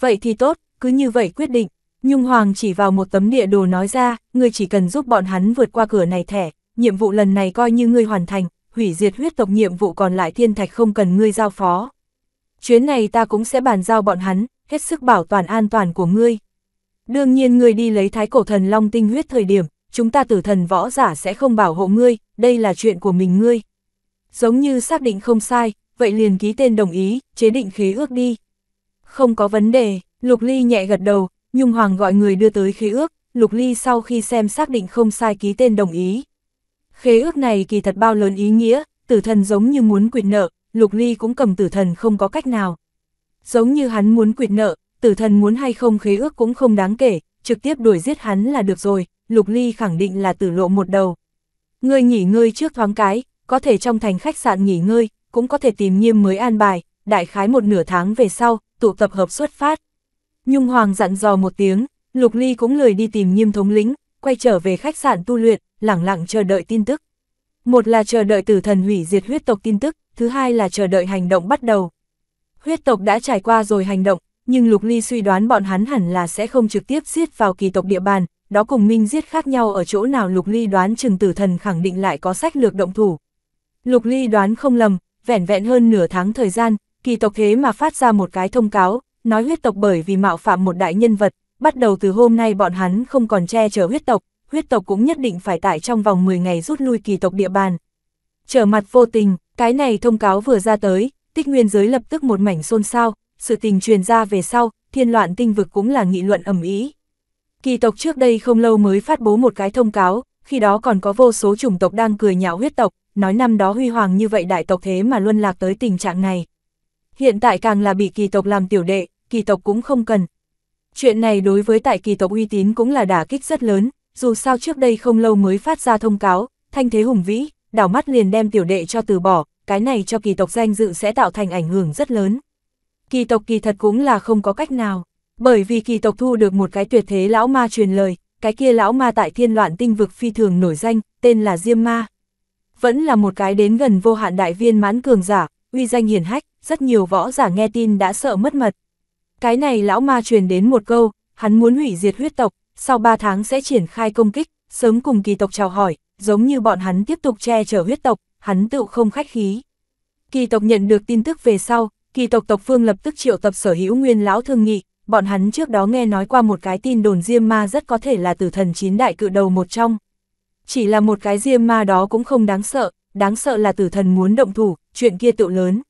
Vậy thì tốt, cứ như vậy quyết định. Nhung Hoàng chỉ vào một tấm địa đồ nói ra, ngươi chỉ cần giúp bọn hắn vượt qua cửa này thẻ, nhiệm vụ lần này coi như ngươi hoàn thành, hủy diệt huyết tộc nhiệm vụ còn lại thiên thạch không cần ngươi giao phó. Chuyến này ta cũng sẽ bàn giao bọn hắn, hết sức bảo toàn an toàn của ngươi. Đương nhiên ngươi đi lấy thái cổ thần long tinh huyết thời điểm, chúng ta tử thần võ giả sẽ không bảo hộ ngươi, đây là chuyện của mình ngươi. Giống như xác định không sai, vậy liền ký tên đồng ý, chế định khí ước đi. Không có vấn đề, Lục Ly nhẹ gật đầu, Nhung Hoàng gọi người đưa tới khí ước, Lục Ly sau khi xem xác định không sai ký tên đồng ý. Khế ước này kỳ thật bao lớn ý nghĩa, tử thần giống như muốn quyệt nợ, Lục Ly cũng cầm tử thần không có cách nào. Giống như hắn muốn quyệt nợ, tử thần muốn hay không khế ước cũng không đáng kể, trực tiếp đuổi giết hắn là được rồi, Lục Ly khẳng định là tử lộ một đầu. Ngươi nghỉ ngơi trước thoáng cái, có thể trong thành khách sạn nghỉ ngơi, cũng có thể tìm nghiêm mới an bài, đại khái một nửa tháng về sau, tụ tập hợp xuất phát. Nhung Hoàng dặn dò một tiếng, Lục Ly cũng lười đi tìm nghiêm thống lĩnh, quay trở về khách sạn tu luyện, lẳng lặng chờ đợi tin tức. Một là chờ đợi tử thần hủy diệt huyết tộc tin tức, thứ hai là chờ đợi hành động bắt đầu. Huyết tộc đã trải qua rồi hành động, nhưng Lục Ly suy đoán bọn hắn hẳn là sẽ không trực tiếp giết vào kỳ tộc địa bàn, đó cùng minh giết khác nhau ở chỗ nào Lục Ly đoán chừng tử thần khẳng định lại có sách lược động thủ. Lục Ly đoán không lầm, vẻn vẹn hơn nửa tháng thời gian, kỳ tộc thế mà phát ra một cái thông cáo, nói huyết tộc bởi vì mạo phạm một đại nhân vật, bắt đầu từ hôm nay bọn hắn không còn che chở huyết tộc, huyết tộc cũng nhất định phải tại trong vòng 10 ngày rút lui kỳ tộc địa bàn. Trở mặt vô tình, cái này thông cáo vừa ra tới, tích nguyên giới lập tức một mảnh xôn xao, sự tình truyền ra về sau, thiên loạn tinh vực cũng là nghị luận ầm ý. Kỳ tộc trước đây không lâu mới phát bố một cái thông cáo, khi đó còn có vô số chủng tộc đang cười nhạo huyết tộc, nói năm đó huy hoàng như vậy đại tộc thế mà luân lạc tới tình trạng này. Hiện tại càng là bị kỳ tộc làm tiểu đệ, kỳ tộc cũng không cần. Chuyện này đối với tại kỳ tộc uy tín cũng là đả kích rất lớn, dù sao trước đây không lâu mới phát ra thông cáo, thanh thế hùng vĩ, đảo mắt liền đem tiểu đệ cho từ bỏ, cái này cho kỳ tộc danh dự sẽ tạo thành ảnh hưởng rất lớn. Kỳ tộc kỳ thật cũng là không có cách nào, bởi vì kỳ tộc thu được một cái tuyệt thế lão ma truyền lời, cái kia lão ma tại thiên loạn tinh vực phi thường nổi danh, tên là Diêm Ma. Vẫn là một cái đến gần vô hạn đại viên mãn cường giả, uy danh hiển hách, rất nhiều võ giả nghe tin đã sợ mất mật. Cái này lão ma truyền đến một câu, hắn muốn hủy diệt huyết tộc, sau 3 tháng sẽ triển khai công kích, sớm cùng kỳ tộc chào hỏi, giống như bọn hắn tiếp tục che chở huyết tộc, hắn tựu không khách khí. Kỳ tộc nhận được tin tức về sau, kỳ tộc tộc phương lập tức triệu tập sở hữu nguyên lão thương nghị, bọn hắn trước đó nghe nói qua một cái tin đồn Diêm Ma rất có thể là tử thần chín đại cự đầu một trong. Chỉ là một cái Diêm Ma đó cũng không đáng sợ, đáng sợ là tử thần muốn động thủ, chuyện kia tựu lớn.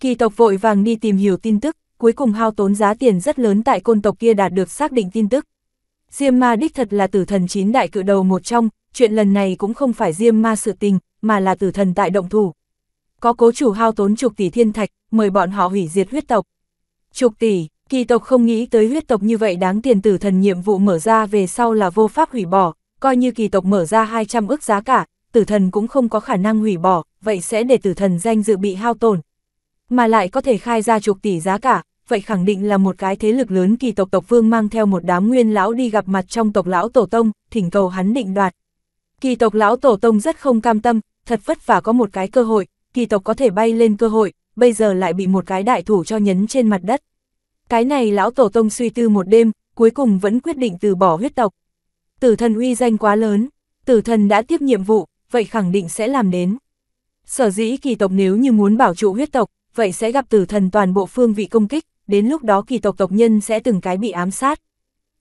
Kỳ tộc vội vàng đi tìm hiểu tin tức, cuối cùng hao tốn giá tiền rất lớn tại côn tộc kia đạt được xác định tin tức. Diêm ma đích thật là tử thần chín đại cự đầu một trong, chuyện lần này cũng không phải diêm ma sự tình, mà là tử thần tại động thủ. Có cố chủ hao tốn trục tỷ thiên thạch, mời bọn họ hủy diệt huyết tộc. Trục tỷ, kỳ tộc không nghĩ tới huyết tộc như vậy đáng tiền tử thần nhiệm vụ mở ra về sau là vô pháp hủy bỏ, coi như kỳ tộc mở ra 200 ức giá cả, tử thần cũng không có khả năng hủy bỏ, vậy sẽ để tử thần danh dự bị hao tổn. Mà lại có thể khai ra trục tỷ giá cả, vậy khẳng định là một cái thế lực lớn kỳ tộc tộc vương mang theo một đám nguyên lão đi gặp mặt trong tộc lão tổ tông, thỉnh cầu hắn định đoạt. Kỳ tộc lão tổ tông rất không cam tâm, thật vất vả có một cái cơ hội, kỳ tộc có thể bay lên cơ hội, bây giờ lại bị một cái đại thủ cho nhấn trên mặt đất. Cái này lão tổ tông suy tư một đêm, cuối cùng vẫn quyết định từ bỏ huyết tộc. Tử thần uy danh quá lớn, tử thần đã tiếp nhiệm vụ, vậy khẳng định sẽ làm đến. Sở dĩ kỳ tộc nếu như muốn bảo trụ huyết tộc, vậy sẽ gặp tử thần toàn bộ phương vị công kích, đến lúc đó kỳ tộc tộc nhân sẽ từng cái bị ám sát.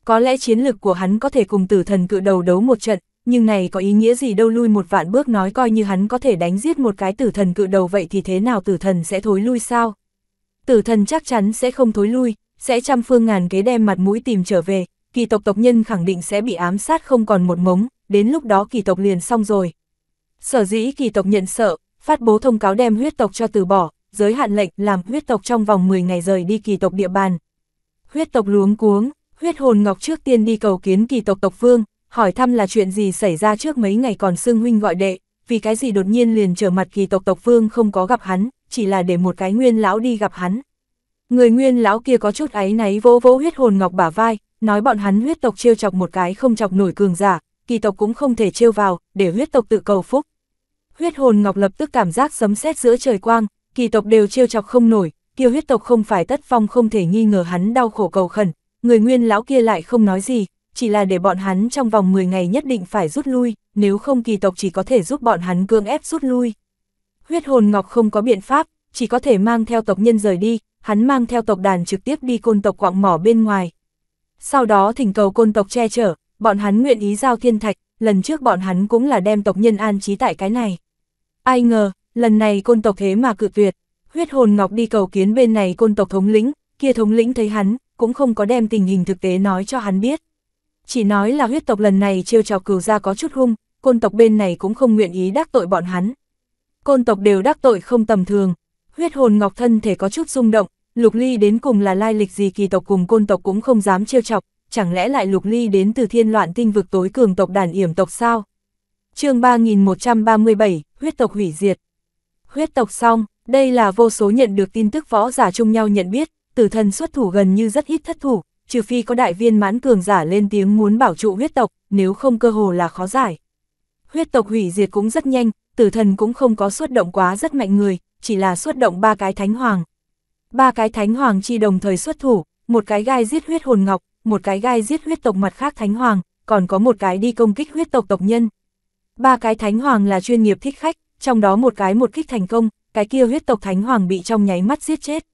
Có lẽ chiến lực của hắn có thể cùng tử thần cự đầu đấu một trận, nhưng này có ý nghĩa gì đâu lui một vạn bước nói coi như hắn có thể đánh giết một cái tử thần cự đầu vậy thì thế nào tử thần sẽ thối lui sao? Tử thần chắc chắn sẽ không thối lui, sẽ trăm phương ngàn kế đem mặt mũi tìm trở về, kỳ tộc tộc nhân khẳng định sẽ bị ám sát không còn một mống, đến lúc đó kỳ tộc liền xong rồi. Sở dĩ kỳ tộc nhận sợ, phát bố thông cáo đem huyết tộc cho từ bỏ, giới hạn lệnh làm huyết tộc trong vòng 10 ngày rời đi kỳ tộc địa bàn. Huyết tộc luống cuống, huyết hồn ngọc trước tiên đi cầu kiến kỳ tộc tộc vương, hỏi thăm là chuyện gì xảy ra trước mấy ngày còn xương huynh gọi đệ, vì cái gì đột nhiên liền trở mặt kỳ tộc tộc vương không có gặp hắn, chỉ là để một cái nguyên lão đi gặp hắn. Người nguyên lão kia có chút áy náy vỗ vỗ huyết hồn ngọc bả vai, nói bọn hắn huyết tộc trêu chọc một cái không chọc nổi cường giả, kỳ tộc cũng không thể trêu vào, để huyết tộc tự cầu phúc. Huyết hồn ngọc lập tức cảm giác sấm sét giữa trời quang, kỳ tộc đều trêu chọc không nổi, kiêu huyết tộc không phải tất phong không thể nghi ngờ hắn đau khổ cầu khẩn, người nguyên lão kia lại không nói gì, chỉ là để bọn hắn trong vòng 10 ngày nhất định phải rút lui, nếu không kỳ tộc chỉ có thể giúp bọn hắn cương ép rút lui. Huyết hồn ngọc không có biện pháp, chỉ có thể mang theo tộc nhân rời đi, hắn mang theo tộc đàn trực tiếp đi côn tộc quạng mỏ bên ngoài. Sau đó thỉnh cầu côn tộc che chở, bọn hắn nguyện ý giao thiên thạch, lần trước bọn hắn cũng là đem tộc nhân an trí tại cái này. Ai ngờ, Lần này côn tộc thế mà cự tuyệt, huyết hồn ngọc đi cầu kiến bên này côn tộc thống lĩnh, kia thống lĩnh thấy hắn, cũng không có đem tình hình thực tế nói cho hắn biết. Chỉ nói là huyết tộc lần này trêu trò cửu ra có chút hung, côn tộc bên này cũng không nguyện ý đắc tội bọn hắn. Côn tộc đều đắc tội không tầm thường, huyết hồn ngọc thân thể có chút rung động, lục ly đến cùng là lai lịch gì kỳ tộc cùng côn tộc cũng không dám trêu chọc, chẳng lẽ lại lục ly đến từ thiên loạn tinh vực tối cường tộc đàn yểm tộc sao? chương 3137, huyết tộc hủy diệt. Huyết tộc xong, đây là vô số nhận được tin tức võ giả chung nhau nhận biết, tử thần xuất thủ gần như rất ít thất thủ, trừ phi có đại viên mãn cường giả lên tiếng muốn bảo trụ huyết tộc, nếu không cơ hồ là khó giải. Huyết tộc hủy diệt cũng rất nhanh, tử thần cũng không có xuất động quá rất mạnh người, chỉ là xuất động ba cái thánh hoàng. Ba cái thánh hoàng chi đồng thời xuất thủ, một cái gai giết huyết hồn ngọc, một cái gai giết huyết tộc mặt khác thánh hoàng, còn có một cái đi công kích huyết tộc tộc nhân. Ba cái thánh hoàng là chuyên nghiệp thích khách, trong đó một cái một kích thành công, cái kia huyết tộc Thánh Hoàng bị trong nháy mắt giết chết.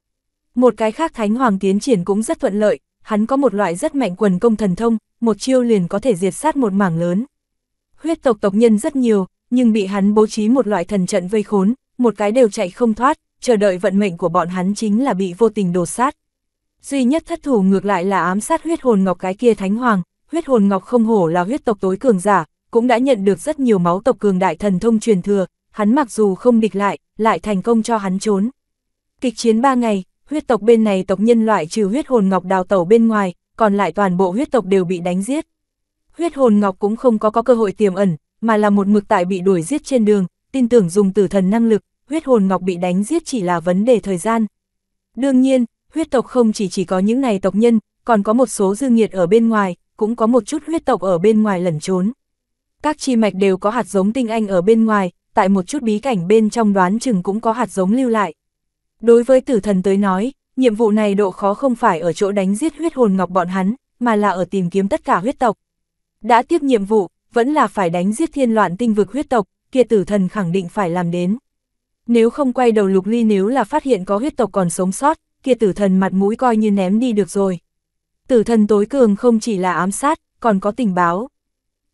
Một cái khác Thánh Hoàng tiến triển cũng rất thuận lợi, hắn có một loại rất mạnh quần công thần thông, một chiêu liền có thể diệt sát một mảng lớn. Huyết tộc tộc nhân rất nhiều, nhưng bị hắn bố trí một loại thần trận vây khốn, một cái đều chạy không thoát, chờ đợi vận mệnh của bọn hắn chính là bị vô tình đổ sát. Duy nhất thất thủ ngược lại là ám sát huyết hồn ngọc cái kia Thánh Hoàng, huyết hồn ngọc không hổ là huyết tộc tối cường giả, cũng đã nhận được rất nhiều máu tộc cường đại thần thông truyền thừa, hắn mặc dù không địch lại, lại thành công cho hắn trốn. Kịch chiến 3 ngày, huyết tộc bên này tộc nhân loại trừ huyết hồn ngọc đào tẩu bên ngoài, còn lại toàn bộ huyết tộc đều bị đánh giết. Huyết hồn ngọc cũng không có có cơ hội tiềm ẩn, mà là một mực tại bị đuổi giết trên đường, tin tưởng dùng tử thần năng lực, huyết hồn ngọc bị đánh giết chỉ là vấn đề thời gian. Đương nhiên, huyết tộc không chỉ chỉ có những này tộc nhân, còn có một số dư nghiệt ở bên ngoài, cũng có một chút huyết tộc ở bên ngoài lẩn trốn. Các chi mạch đều có hạt giống tinh anh ở bên ngoài, tại một chút bí cảnh bên trong đoán chừng cũng có hạt giống lưu lại. Đối với tử thần tới nói, nhiệm vụ này độ khó không phải ở chỗ đánh giết huyết hồn ngọc bọn hắn, mà là ở tìm kiếm tất cả huyết tộc. Đã tiếp nhiệm vụ, vẫn là phải đánh giết thiên loạn tinh vực huyết tộc, kia tử thần khẳng định phải làm đến. Nếu không quay đầu lục ly nếu là phát hiện có huyết tộc còn sống sót, kia tử thần mặt mũi coi như ném đi được rồi. Tử thần tối cường không chỉ là ám sát, còn có tình báo.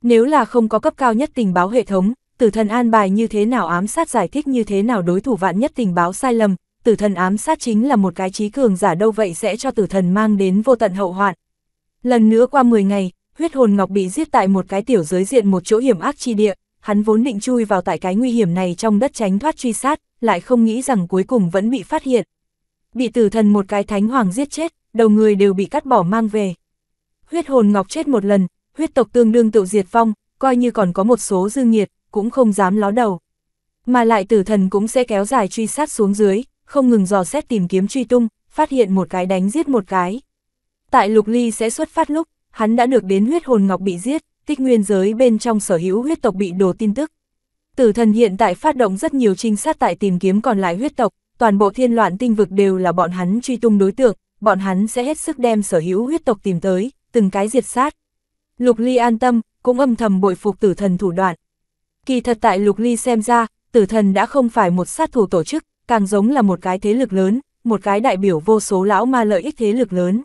Nếu là không có cấp cao nhất tình báo hệ thống, tử thần an bài như thế nào ám sát giải thích như thế nào đối thủ vạn nhất tình báo sai lầm, tử thần ám sát chính là một cái trí cường giả đâu vậy sẽ cho tử thần mang đến vô tận hậu hoạn. Lần nữa qua 10 ngày, huyết hồn ngọc bị giết tại một cái tiểu giới diện một chỗ hiểm ác chi địa, hắn vốn định chui vào tại cái nguy hiểm này trong đất tránh thoát truy sát, lại không nghĩ rằng cuối cùng vẫn bị phát hiện. Bị tử thần một cái thánh hoàng giết chết, đầu người đều bị cắt bỏ mang về. Huyết hồn ngọc chết một lần, huyết tộc tương đương tự diệt vong, coi như còn có một số dư nghiệt, cũng không dám ló đầu. Mà lại tử thần cũng sẽ kéo dài truy sát xuống dưới, không ngừng dò xét tìm kiếm truy tung, phát hiện một cái đánh giết một cái. Tại lục ly sẽ xuất phát lúc, hắn đã được đến huyết hồn ngọc bị giết, tích nguyên giới bên trong sở hữu huyết tộc bị đổ tin tức. Tử thần hiện tại phát động rất nhiều trinh sát tại tìm kiếm còn lại huyết tộc, toàn bộ thiên loạn tinh vực đều là bọn hắn truy tung đối tượng, bọn hắn sẽ hết sức đem sở hữu huyết tộc tìm tới, từng cái diệt sát. Lục Ly an tâm, cũng âm thầm bội phục tử thần thủ đoạn. Kỳ thật tại Lục Ly xem ra, tử thần đã không phải một sát thủ tổ chức, càng giống là một cái thế lực lớn, một cái đại biểu vô số lão ma lợi ích thế lực lớn.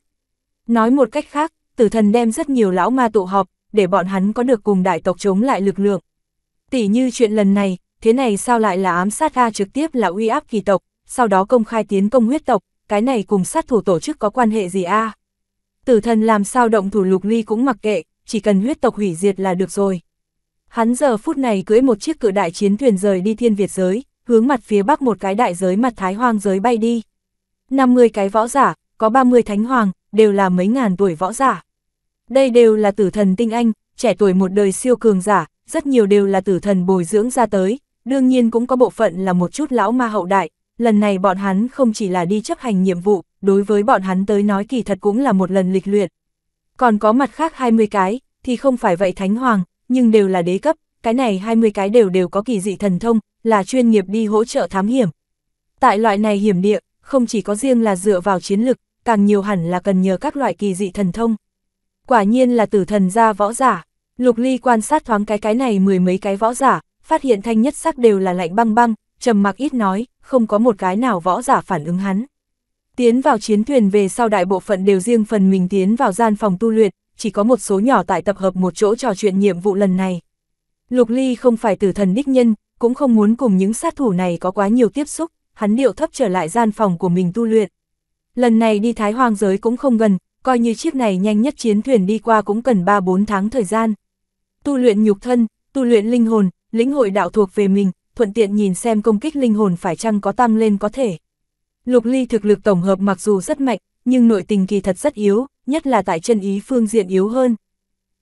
Nói một cách khác, tử thần đem rất nhiều lão ma tụ họp, để bọn hắn có được cùng đại tộc chống lại lực lượng. Tỷ như chuyện lần này, thế này sao lại là ám sát A trực tiếp là uy áp kỳ tộc, sau đó công khai tiến công huyết tộc, cái này cùng sát thủ tổ chức có quan hệ gì A? Tử thần làm sao động thủ lục ly cũng mặc kệ, chỉ cần huyết tộc hủy diệt là được rồi. Hắn giờ phút này cưỡi một chiếc cự đại chiến thuyền rời đi thiên Việt giới, hướng mặt phía bắc một cái đại giới mặt thái hoang giới bay đi. 50 cái võ giả, có 30 thánh hoàng, đều là mấy ngàn tuổi võ giả. Đây đều là tử thần tinh anh, trẻ tuổi một đời siêu cường giả, rất nhiều đều là tử thần bồi dưỡng ra tới, đương nhiên cũng có bộ phận là một chút lão ma hậu đại. Lần này bọn hắn không chỉ là đi chấp hành nhiệm vụ, đối với bọn hắn tới nói kỳ thật cũng là một lần lịch luyện. Còn có mặt khác 20 cái, thì không phải vậy Thánh Hoàng, nhưng đều là đế cấp, cái này 20 cái đều đều có kỳ dị thần thông, là chuyên nghiệp đi hỗ trợ thám hiểm. Tại loại này hiểm địa, không chỉ có riêng là dựa vào chiến lực, càng nhiều hẳn là cần nhờ các loại kỳ dị thần thông. Quả nhiên là tử thần gia võ giả, Lục Ly quan sát thoáng cái cái này mười mấy cái võ giả, phát hiện thanh nhất sắc đều là lạnh băng băng, trầm mặc ít nói, không có một cái nào võ giả phản ứng hắn. Tiến vào chiến thuyền về sau đại bộ phận đều riêng phần mình tiến vào gian phòng tu luyện, chỉ có một số nhỏ tại tập hợp một chỗ trò chuyện nhiệm vụ lần này. Lục Ly không phải tử thần đích nhân, cũng không muốn cùng những sát thủ này có quá nhiều tiếp xúc, hắn điệu thấp trở lại gian phòng của mình tu luyện. Lần này đi Thái Hoang giới cũng không gần, coi như chiếc này nhanh nhất chiến thuyền đi qua cũng cần 3-4 tháng thời gian. Tu luyện nhục thân, tu luyện linh hồn, lĩnh hội đạo thuộc về mình, thuận tiện nhìn xem công kích linh hồn phải chăng có tăng lên có thể. Lục Ly thực lực tổng hợp mặc dù rất mạnh, nhưng nội tình kỳ thật rất yếu, nhất là tại chân ý phương diện yếu hơn.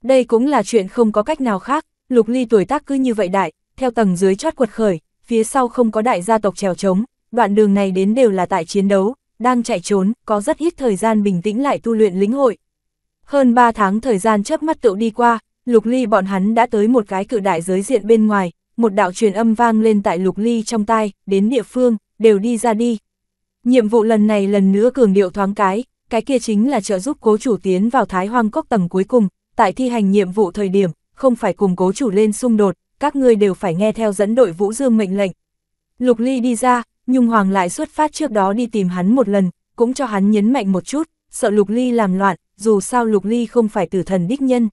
Đây cũng là chuyện không có cách nào khác, lục ly tuổi tác cứ như vậy đại, theo tầng dưới chót quật khởi, phía sau không có đại gia tộc trèo trống, đoạn đường này đến đều là tại chiến đấu, đang chạy trốn, có rất ít thời gian bình tĩnh lại tu luyện lĩnh hội. Hơn 3 tháng thời gian chớp mắt tựu đi qua, lục ly bọn hắn đã tới một cái cự đại giới diện bên ngoài, một đạo truyền âm vang lên tại lục ly trong tai, đến địa phương, đều đi ra đi, Nhiệm vụ lần này lần nữa cường điệu thoáng cái, cái kia chính là trợ giúp cố chủ tiến vào thái hoang cốc tầng cuối cùng, tại thi hành nhiệm vụ thời điểm, không phải cùng cố chủ lên xung đột, các ngươi đều phải nghe theo dẫn đội Vũ Dương mệnh lệnh. Lục Ly đi ra, Nhung Hoàng lại xuất phát trước đó đi tìm hắn một lần, cũng cho hắn nhấn mạnh một chút, sợ Lục Ly làm loạn, dù sao Lục Ly không phải tử thần đích nhân.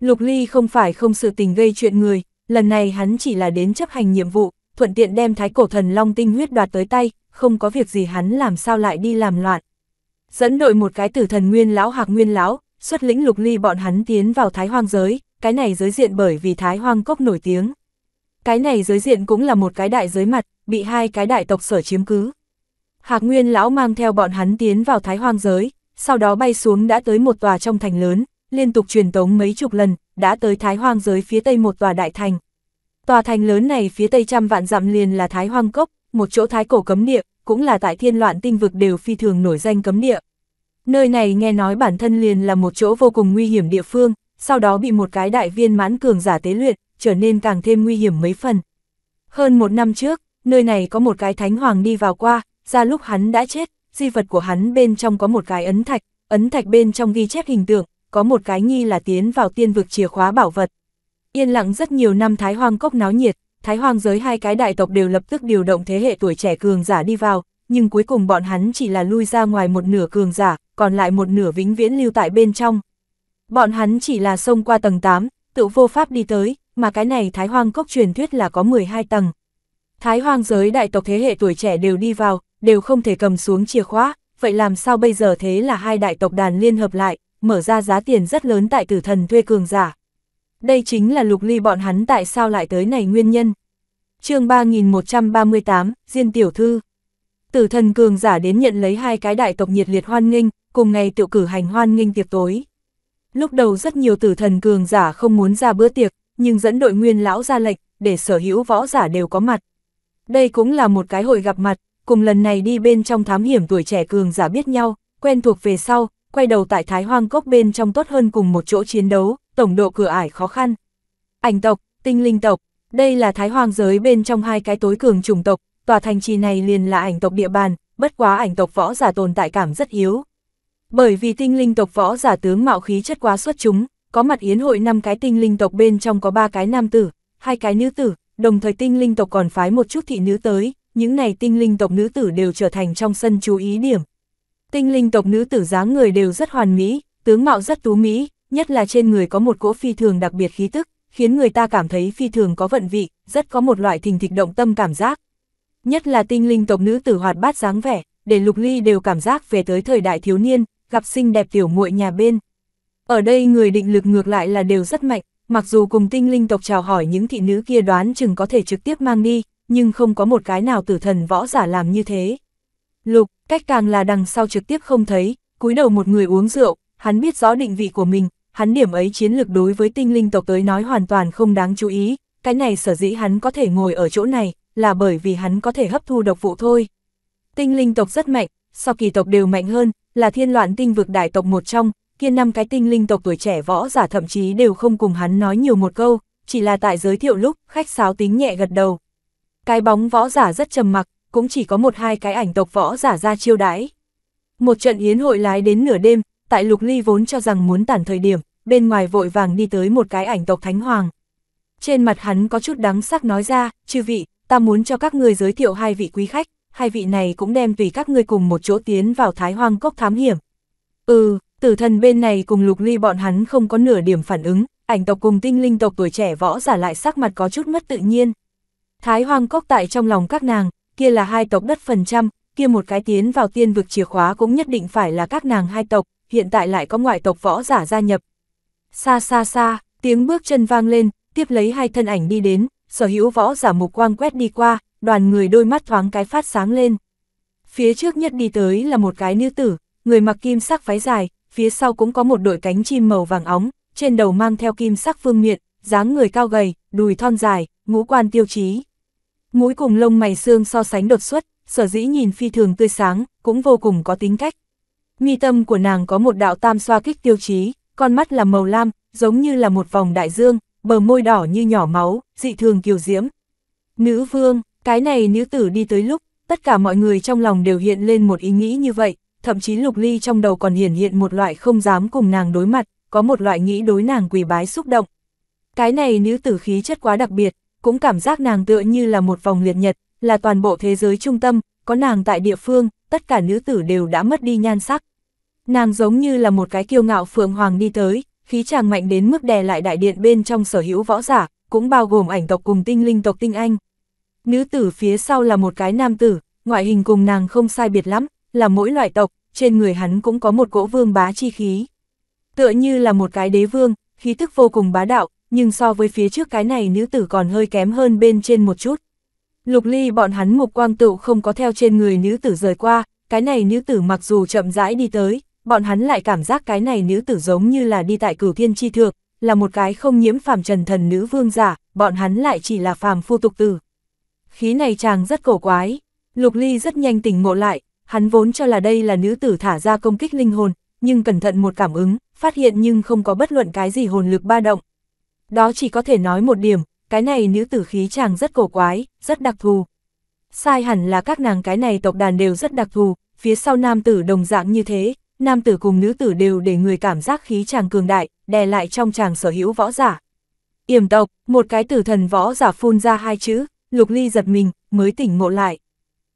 Lục Ly không phải không sự tình gây chuyện người, lần này hắn chỉ là đến chấp hành nhiệm vụ, thuận tiện đem thái cổ thần long tinh huyết đoạt tới tay, không có việc gì hắn làm sao lại đi làm loạn. Dẫn đội một cái tử thần nguyên lão hoặc nguyên lão, xuất lĩnh lục ly bọn hắn tiến vào thái hoang giới, cái này giới diện bởi vì thái hoang cốc nổi tiếng. Cái này giới diện cũng là một cái đại giới mặt, bị hai cái đại tộc sở chiếm cứ. Hạc Nguyên lão mang theo bọn hắn tiến vào thái hoang giới, sau đó bay xuống đã tới một tòa trong thành lớn, liên tục truyền tống mấy chục lần, đã tới thái hoang giới phía tây một tòa đại thành. Tòa thành lớn này phía tây trăm vạn dặm liền là thái hoang cốc, một chỗ thái cổ cấm địa, cũng là tại thiên loạn tinh vực đều phi thường nổi danh cấm địa. Nơi này nghe nói bản thân liền là một chỗ vô cùng nguy hiểm địa phương, sau đó bị một cái đại viên mãn cường giả tế luyện, trở nên càng thêm nguy hiểm mấy phần. Hơn một năm trước, nơi này có một cái thánh hoàng đi vào qua, ra lúc hắn đã chết, di vật của hắn bên trong có một cái ấn thạch, ấn thạch bên trong ghi chép hình tượng, có một cái nghi là tiến vào tiên vực chìa khóa bảo vật. Yên lặng rất nhiều năm thái hoang cốc náo nhiệt, Thái Hoàng giới hai cái đại tộc đều lập tức điều động thế hệ tuổi trẻ cường giả đi vào, nhưng cuối cùng bọn hắn chỉ là lui ra ngoài một nửa cường giả, còn lại một nửa vĩnh viễn lưu tại bên trong. Bọn hắn chỉ là xông qua tầng 8, tự vô pháp đi tới, mà cái này Thái Hoàng cốc truyền thuyết là có 12 tầng. Thái Hoàng giới đại tộc thế hệ tuổi trẻ đều đi vào, đều không thể cầm xuống chìa khóa, vậy làm sao bây giờ thế là hai đại tộc đàn liên hợp lại, mở ra giá tiền rất lớn tại tử thần thuê cường giả đây chính là lục ly bọn hắn tại sao lại tới này nguyên nhân. chương 3138, Diên Tiểu Thư Tử thần cường giả đến nhận lấy hai cái đại tộc nhiệt liệt hoan nghênh, cùng ngày tiểu cử hành hoan nghênh tiệc tối. Lúc đầu rất nhiều tử thần cường giả không muốn ra bữa tiệc, nhưng dẫn đội nguyên lão ra lệch để sở hữu võ giả đều có mặt. Đây cũng là một cái hội gặp mặt, cùng lần này đi bên trong thám hiểm tuổi trẻ cường giả biết nhau, quen thuộc về sau, quay đầu tại Thái Hoang Cốc bên trong tốt hơn cùng một chỗ chiến đấu, tổng độ cửa ải khó khăn. Ảnh tộc, tinh linh tộc, đây là thái hoàng giới bên trong hai cái tối cường chủng tộc, tòa thành trì này liền là ảnh tộc địa bàn, bất quá ảnh tộc võ giả tồn tại cảm rất yếu. Bởi vì tinh linh tộc võ giả tướng mạo khí chất quá xuất chúng, có mặt yến hội năm cái tinh linh tộc bên trong có ba cái nam tử, hai cái nữ tử, đồng thời tinh linh tộc còn phái một chút thị nữ tới, những này tinh linh tộc nữ tử đều trở thành trong sân chú ý điểm. Tinh linh tộc nữ tử dáng người đều rất hoàn mỹ, tướng mạo rất tú mỹ, nhất là trên người có một cỗ phi thường đặc biệt khí tức, khiến người ta cảm thấy phi thường có vận vị, rất có một loại thình thịch động tâm cảm giác. Nhất là tinh linh tộc nữ tử hoạt bát dáng vẻ, để Lục Ly đều cảm giác về tới thời đại thiếu niên, gặp xinh đẹp tiểu muội nhà bên. Ở đây người định lực ngược lại là đều rất mạnh, mặc dù cùng tinh linh tộc chào hỏi những thị nữ kia đoán chừng có thể trực tiếp mang đi, nhưng không có một cái nào tử thần võ giả làm như thế. Lục, cách càng là đằng sau trực tiếp không thấy, cúi đầu một người uống rượu, hắn biết rõ định vị của mình, hắn điểm ấy chiến lược đối với tinh linh tộc tới nói hoàn toàn không đáng chú ý, cái này sở dĩ hắn có thể ngồi ở chỗ này, là bởi vì hắn có thể hấp thu độc vụ thôi. Tinh linh tộc rất mạnh, sau kỳ tộc đều mạnh hơn, là thiên loạn tinh vực đại tộc một trong, kia năm cái tinh linh tộc tuổi trẻ võ giả thậm chí đều không cùng hắn nói nhiều một câu, chỉ là tại giới thiệu lúc, khách sáo tính nhẹ gật đầu. Cái bóng võ giả rất trầm mặc, cũng chỉ có một hai cái ảnh tộc võ giả ra chiêu đãi. Một trận yến hội lái đến nửa đêm, tại Lục Ly vốn cho rằng muốn tản thời điểm, bên ngoài vội vàng đi tới một cái ảnh tộc Thánh Hoàng. Trên mặt hắn có chút đắng sắc nói ra, chư vị, ta muốn cho các người giới thiệu hai vị quý khách, hai vị này cũng đem tùy các ngươi cùng một chỗ tiến vào Thái Hoang Cốc thám hiểm. Ừ, tử thần bên này cùng Lục Ly bọn hắn không có nửa điểm phản ứng, ảnh tộc cùng tinh linh tộc tuổi trẻ võ giả lại sắc mặt có chút mất tự nhiên. Thái Hoang Cốc tại trong lòng các nàng, kia là hai tộc đất phần trăm, kia một cái tiến vào tiên vực chìa khóa cũng nhất định phải là các nàng hai tộc, hiện tại lại có ngoại tộc võ giả gia nhập. Xa xa xa, tiếng bước chân vang lên, tiếp lấy hai thân ảnh đi đến, sở hữu võ giả mục quang quét đi qua, đoàn người đôi mắt thoáng cái phát sáng lên. Phía trước nhất đi tới là một cái nữ tử, người mặc kim sắc váy dài, phía sau cũng có một đội cánh chim màu vàng óng, trên đầu mang theo kim sắc phương miện, dáng người cao gầy, đùi thon dài, ngũ quan tiêu chí. Mũi cùng lông mày xương so sánh đột xuất, sở dĩ nhìn phi thường tươi sáng, cũng vô cùng có tính cách mi tâm của nàng có một đạo tam xoa kích tiêu chí, con mắt là màu lam, giống như là một vòng đại dương, bờ môi đỏ như nhỏ máu, dị thường kiều diễm. Nữ vương, cái này nữ tử đi tới lúc, tất cả mọi người trong lòng đều hiện lên một ý nghĩ như vậy, thậm chí lục ly trong đầu còn hiển hiện một loại không dám cùng nàng đối mặt, có một loại nghĩ đối nàng quỳ bái xúc động. Cái này nữ tử khí chất quá đặc biệt, cũng cảm giác nàng tựa như là một vòng liệt nhật, là toàn bộ thế giới trung tâm, có nàng tại địa phương, tất cả nữ tử đều đã mất đi nhan sắc. Nàng giống như là một cái kiêu ngạo phượng hoàng đi tới, khí chàng mạnh đến mức đè lại đại điện bên trong sở hữu võ giả, cũng bao gồm ảnh tộc cùng tinh linh tộc tinh anh. Nữ tử phía sau là một cái nam tử, ngoại hình cùng nàng không sai biệt lắm, là mỗi loại tộc, trên người hắn cũng có một cỗ vương bá chi khí. Tựa như là một cái đế vương, khí thức vô cùng bá đạo, nhưng so với phía trước cái này nữ tử còn hơi kém hơn bên trên một chút. Lục ly bọn hắn mục quang tụ không có theo trên người nữ tử rời qua, cái này nữ tử mặc dù chậm rãi đi tới, bọn hắn lại cảm giác cái này nữ tử giống như là đi tại cửu thiên chi thượng, là một cái không nhiễm phàm trần thần nữ vương giả, bọn hắn lại chỉ là phàm phu tục tử. Khí này chàng rất cổ quái, lục ly rất nhanh tỉnh ngộ lại, hắn vốn cho là đây là nữ tử thả ra công kích linh hồn, nhưng cẩn thận một cảm ứng, phát hiện nhưng không có bất luận cái gì hồn lực ba động. Đó chỉ có thể nói một điểm, cái này nữ tử khí chàng rất cổ quái, rất đặc thù. Sai hẳn là các nàng cái này tộc đàn đều rất đặc thù, phía sau nam tử đồng dạng như thế, nam tử cùng nữ tử đều để người cảm giác khí chàng cường đại, đè lại trong chàng sở hữu võ giả. Yểm tộc, một cái tử thần võ giả phun ra hai chữ, lục ly giật mình, mới tỉnh ngộ lại.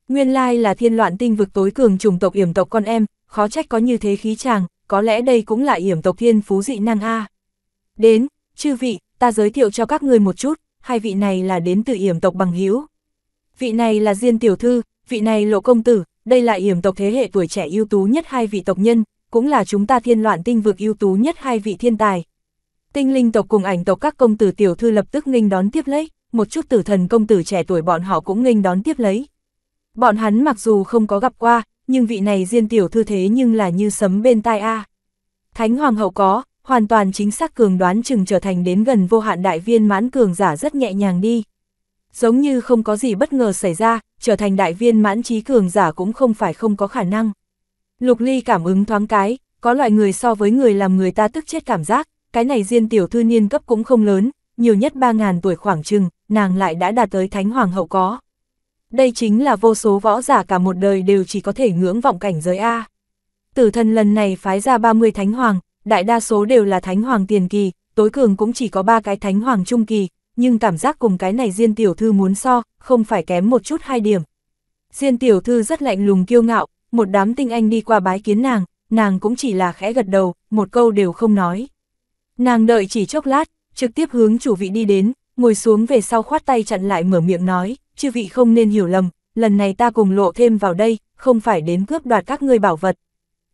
Nguyên lai là thiên loạn tinh vực tối cường chủng tộc yểm tộc con em, khó trách có như thế khí chàng, có lẽ đây cũng là yểm tộc thiên phú dị năng A. Đến, chư vị, ta giới thiệu cho các người một chút, hai vị này là đến từ yểm tộc bằng hữu Vị này là Diên Tiểu Thư, vị này Lộ Công Tử, đây là yểm tộc thế hệ tuổi trẻ ưu tú nhất hai vị tộc nhân, cũng là chúng ta thiên loạn tinh vực ưu tú nhất hai vị thiên tài. Tinh linh tộc cùng ảnh tộc các công tử tiểu thư lập tức nghênh đón tiếp lấy, một chút tử thần công tử trẻ tuổi bọn họ cũng nghênh đón tiếp lấy. Bọn hắn mặc dù không có gặp qua, nhưng vị này Diên Tiểu Thư thế nhưng là như sấm bên tai a. Thánh Hoàng hậu có, hoàn toàn chính xác cường đoán chừng trở thành đến gần vô hạn đại viên mãn cường giả rất nhẹ nhàng đi. Giống như không có gì bất ngờ xảy ra, trở thành đại viên mãn trí cường giả cũng không phải không có khả năng. Lục Ly cảm ứng thoáng cái, có loại người so với người làm người ta tức chết cảm giác, cái này diên tiểu thư niên cấp cũng không lớn, nhiều nhất 3.000 tuổi khoảng chừng nàng lại đã đạt tới thánh hoàng hậu có. Đây chính là vô số võ giả cả một đời đều chỉ có thể ngưỡng vọng cảnh giới A. Tử thần lần này phái ra 30 thánh hoàng, đại đa số đều là thánh hoàng tiền kỳ, tối cường cũng chỉ có ba cái thánh hoàng trung kỳ, nhưng cảm giác cùng cái này Diên tiểu thư muốn so, không phải kém một chút hai điểm. Diên tiểu thư rất lạnh lùng kiêu ngạo, một đám tinh anh đi qua bái kiến nàng, nàng cũng chỉ là khẽ gật đầu, một câu đều không nói. Nàng đợi chỉ chốc lát, trực tiếp hướng chủ vị đi đến, ngồi xuống về sau khoát tay chặn lại mở miệng nói, chư vị không nên hiểu lầm, lần này ta cùng lộ thêm vào đây, không phải đến cướp đoạt các ngươi bảo vật,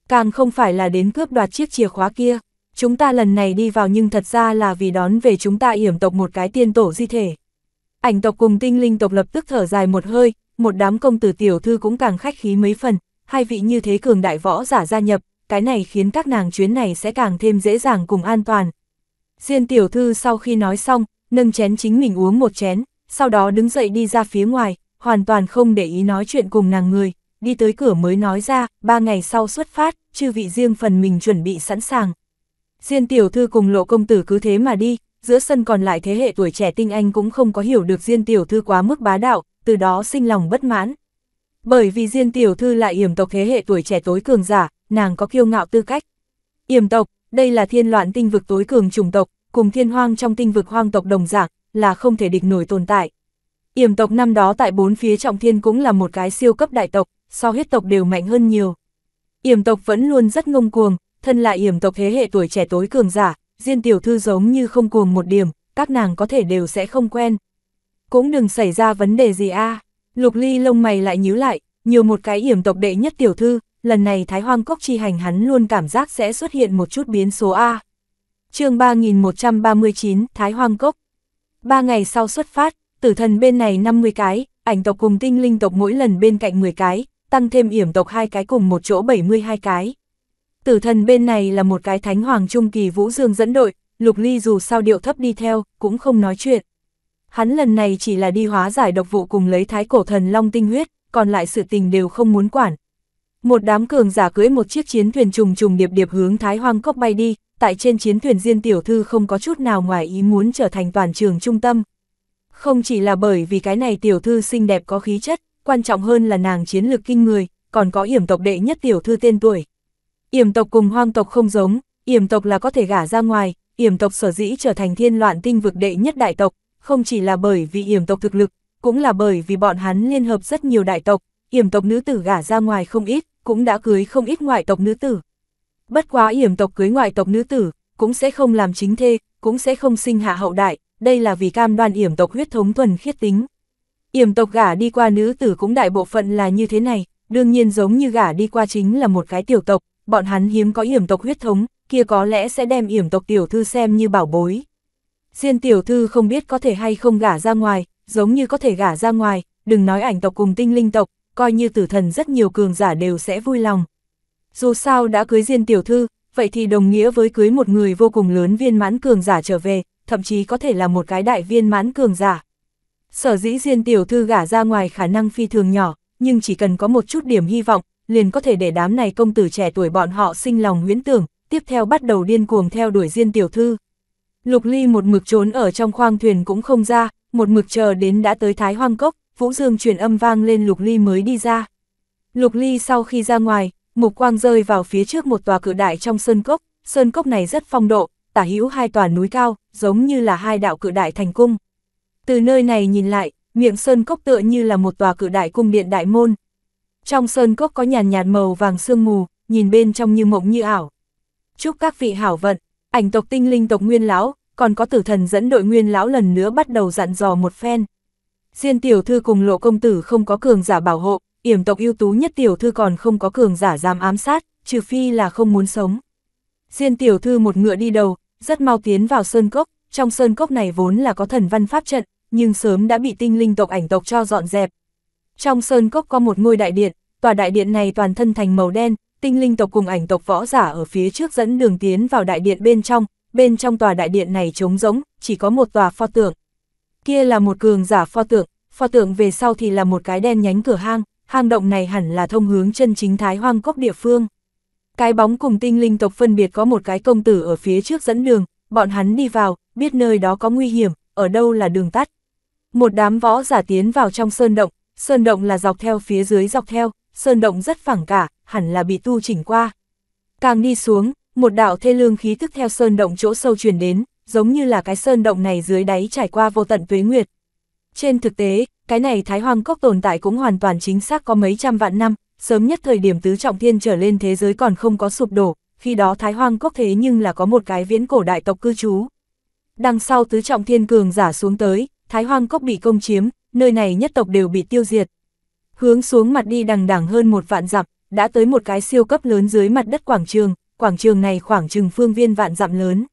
càng không phải là đến cướp đoạt chiếc chìa khóa kia. Chúng ta lần này đi vào nhưng thật ra là vì đón về chúng ta yểm tộc một cái tiên tổ di thể. Ảnh tộc cùng tinh linh tộc lập tức thở dài một hơi, một đám công tử tiểu thư cũng càng khách khí mấy phần, hai vị như thế cường đại võ giả gia nhập, cái này khiến các nàng chuyến này sẽ càng thêm dễ dàng cùng an toàn. Diên tiểu thư sau khi nói xong, nâng chén chính mình uống một chén, sau đó đứng dậy đi ra phía ngoài, hoàn toàn không để ý nói chuyện cùng nàng người đi tới cửa mới nói ra, ba ngày sau xuất phát, chư vị riêng phần mình chuẩn bị sẵn sàng. Diên tiểu thư cùng lộ công tử cứ thế mà đi, giữa sân còn lại thế hệ tuổi trẻ tinh anh cũng không có hiểu được Diên tiểu thư quá mức bá đạo, từ đó sinh lòng bất mãn. Bởi vì Diên tiểu thư lại yểm tộc thế hệ tuổi trẻ tối cường giả, nàng có kiêu ngạo tư cách. Yểm tộc, đây là thiên loạn tinh vực tối cường chủng tộc, cùng thiên hoang trong tinh vực hoang tộc đồng dạng, là không thể địch nổi tồn tại. Yểm tộc năm đó tại bốn phía trọng thiên cũng là một cái siêu cấp đại tộc, so huyết tộc đều mạnh hơn nhiều. Yểm tộc vẫn luôn rất ngông cuồng, thân là yểm tộc thế hệ tuổi trẻ tối cường giả, Diên tiểu thư giống như không cuồng một điểm, các nàng có thể đều sẽ không quen. Cũng đừng xảy ra vấn đề gì a. Lục Ly lông mày lại nhíu lại, nhiều một cái yểm tộc đệ nhất tiểu thư, lần này Thái Hoang Cốc chi hành hắn luôn cảm giác sẽ xuất hiện một chút biến số a. Chương 3139, Thái Hoang Cốc. Ba ngày sau xuất phát, tử thần bên này 50 cái, ảnh tộc cùng tinh linh tộc mỗi lần bên cạnh 10 cái, tăng thêm yểm tộc hai cái cùng một chỗ 72 cái. Tử thần bên này là một cái thánh hoàng trung kỳ Vũ Dương dẫn đội, Lục Ly dù sao điệu thấp đi theo, cũng không nói chuyện. Hắn lần này chỉ là đi hóa giải độc vụ cùng lấy thái cổ thần long tinh huyết, còn lại sự tình đều không muốn quản. Một đám cường giả cưới một chiếc chiến thuyền trùng trùng điệp điệp hướng thái hoang cốc bay đi, tại trên chiến thuyền diên tiểu thư không có chút nào ngoài ý muốn trở thành toàn trường trung tâm. Không chỉ là bởi vì cái này tiểu thư xinh đẹp có khí chất, quan trọng hơn là nàng chiến lược kinh người, còn có yểm tộc đệ nhất tiểu thư tên tuổi. Yểm tộc cùng hoang tộc không giống, yểm tộc là có thể gả ra ngoài, yểm tộc sở dĩ trở thành thiên loạn tinh vực đệ nhất đại tộc, không chỉ là bởi vì yểm tộc thực lực, cũng là bởi vì bọn hắn liên hợp rất nhiều đại tộc, yểm tộc nữ tử gả ra ngoài không ít, cũng đã cưới không ít ngoại tộc nữ tử. Bất quá yểm tộc cưới ngoại tộc nữ tử, cũng sẽ không làm chính thê, cũng sẽ không sinh hạ hậu đại, đây là vì cam đoan yểm tộc huyết thống thuần khiết tính. Yểm tộc gả đi qua nữ tử cũng đại bộ phận là như thế này, đương nhiên giống như gả đi qua chính là một cái tiểu tộc, bọn hắn hiếm có yểm tộc huyết thống, kia có lẽ sẽ đem yểm tộc tiểu thư xem như bảo bối. Diên tiểu thư không biết có thể hay không gả ra ngoài, giống như có thể gả ra ngoài, đừng nói ảnh tộc cùng tinh linh tộc, coi như tử thần rất nhiều cường giả đều sẽ vui lòng. Dù sao đã cưới Diên tiểu thư, vậy thì đồng nghĩa với cưới một người vô cùng lớn viên mãn cường giả trở về, thậm chí có thể là một cái đại viên mãn cường giả. Sở dĩ Diên tiểu thư gả ra ngoài khả năng phi thường nhỏ, nhưng chỉ cần có một chút điểm hy vọng, liền có thể để đám này công tử trẻ tuổi bọn họ sinh lòng huyễn tưởng, tiếp theo bắt đầu điên cuồng theo đuổi Diên tiểu thư. Lục Ly một mực trốn ở trong khoang thuyền cũng không ra, một mực chờ đến đã tới Thái Hoang Cốc, Vũ Dương truyền âm vang lên Lục Ly mới đi ra. Lục Ly sau khi ra ngoài, mục quang rơi vào phía trước một tòa cự đại trong sơn cốc, sơn cốc này rất phong độ, tả hữu hai tòa núi cao, giống như là hai đạo cự đại thành cung. Từ nơi này nhìn lại, miệng sơn cốc tựa như là một tòa cự đại cung điện đại môn. Trong sơn cốc có nhàn nhạt màu vàng sương mù, nhìn bên trong như mộng như ảo. Chúc các vị hảo vận, ảnh tộc tinh linh tộc nguyên lão, còn có tử thần dẫn đội nguyên lão lần nữa bắt đầu dặn dò một phen. Diên tiểu thư cùng lộ công tử không có cường giả bảo hộ, yểm tộc ưu tú nhất tiểu thư còn không có cường giả giam ám sát, trừ phi là không muốn sống. Diên tiểu thư một ngựa đi đầu, rất mau tiến vào sơn cốc, trong sơn cốc này vốn là có thần văn pháp trận, nhưng sớm đã bị tinh linh tộc ảnh tộc cho dọn dẹp. Trong sơn cốc có một ngôi đại điện, tòa đại điện này toàn thân thành màu đen, tinh linh tộc cùng ảnh tộc võ giả ở phía trước dẫn đường tiến vào đại điện bên trong, bên trong tòa đại điện này trống rỗng, chỉ có một tòa pho tượng. Kia là một cường giả pho tượng, pho tượng về sau thì là một cái đen nhánh cửa hang, hang động này hẳn là thông hướng chân chính thái hoang cốc địa phương. Cái bóng cùng tinh linh tộc phân biệt có một cái công tử ở phía trước dẫn đường, bọn hắn đi vào, biết nơi đó có nguy hiểm, ở đâu là đường tắt, một đám võ giả tiến vào trong sơn động, sơn động là dọc theo phía dưới dọc theo, sơn động rất phẳng cả, hẳn là bị tu chỉnh qua. Càng đi xuống, một đạo thê lương khí tức theo sơn động chỗ sâu truyền đến, giống như là cái sơn động này dưới đáy trải qua vô tận tuế nguyệt. Trên thực tế, cái này Thái Hoang Cốc tồn tại cũng hoàn toàn chính xác có mấy trăm vạn năm, sớm nhất thời điểm tứ trọng thiên trở lên thế giới còn không có sụp đổ, khi đó Thái Hoang Cốc thế nhưng là có một cái viễn cổ đại tộc cư trú. Đằng sau tứ trọng thiên cường giả xuống tới, Thái Hoang Cốc bị công chiếm, nơi này nhất tộc đều bị tiêu diệt. Hướng xuống mặt đi đằng đẳng hơn một vạn dặm, đã tới một cái siêu cấp lớn dưới mặt đất quảng trường, quảng trường này khoảng chừng phương viên vạn dặm lớn.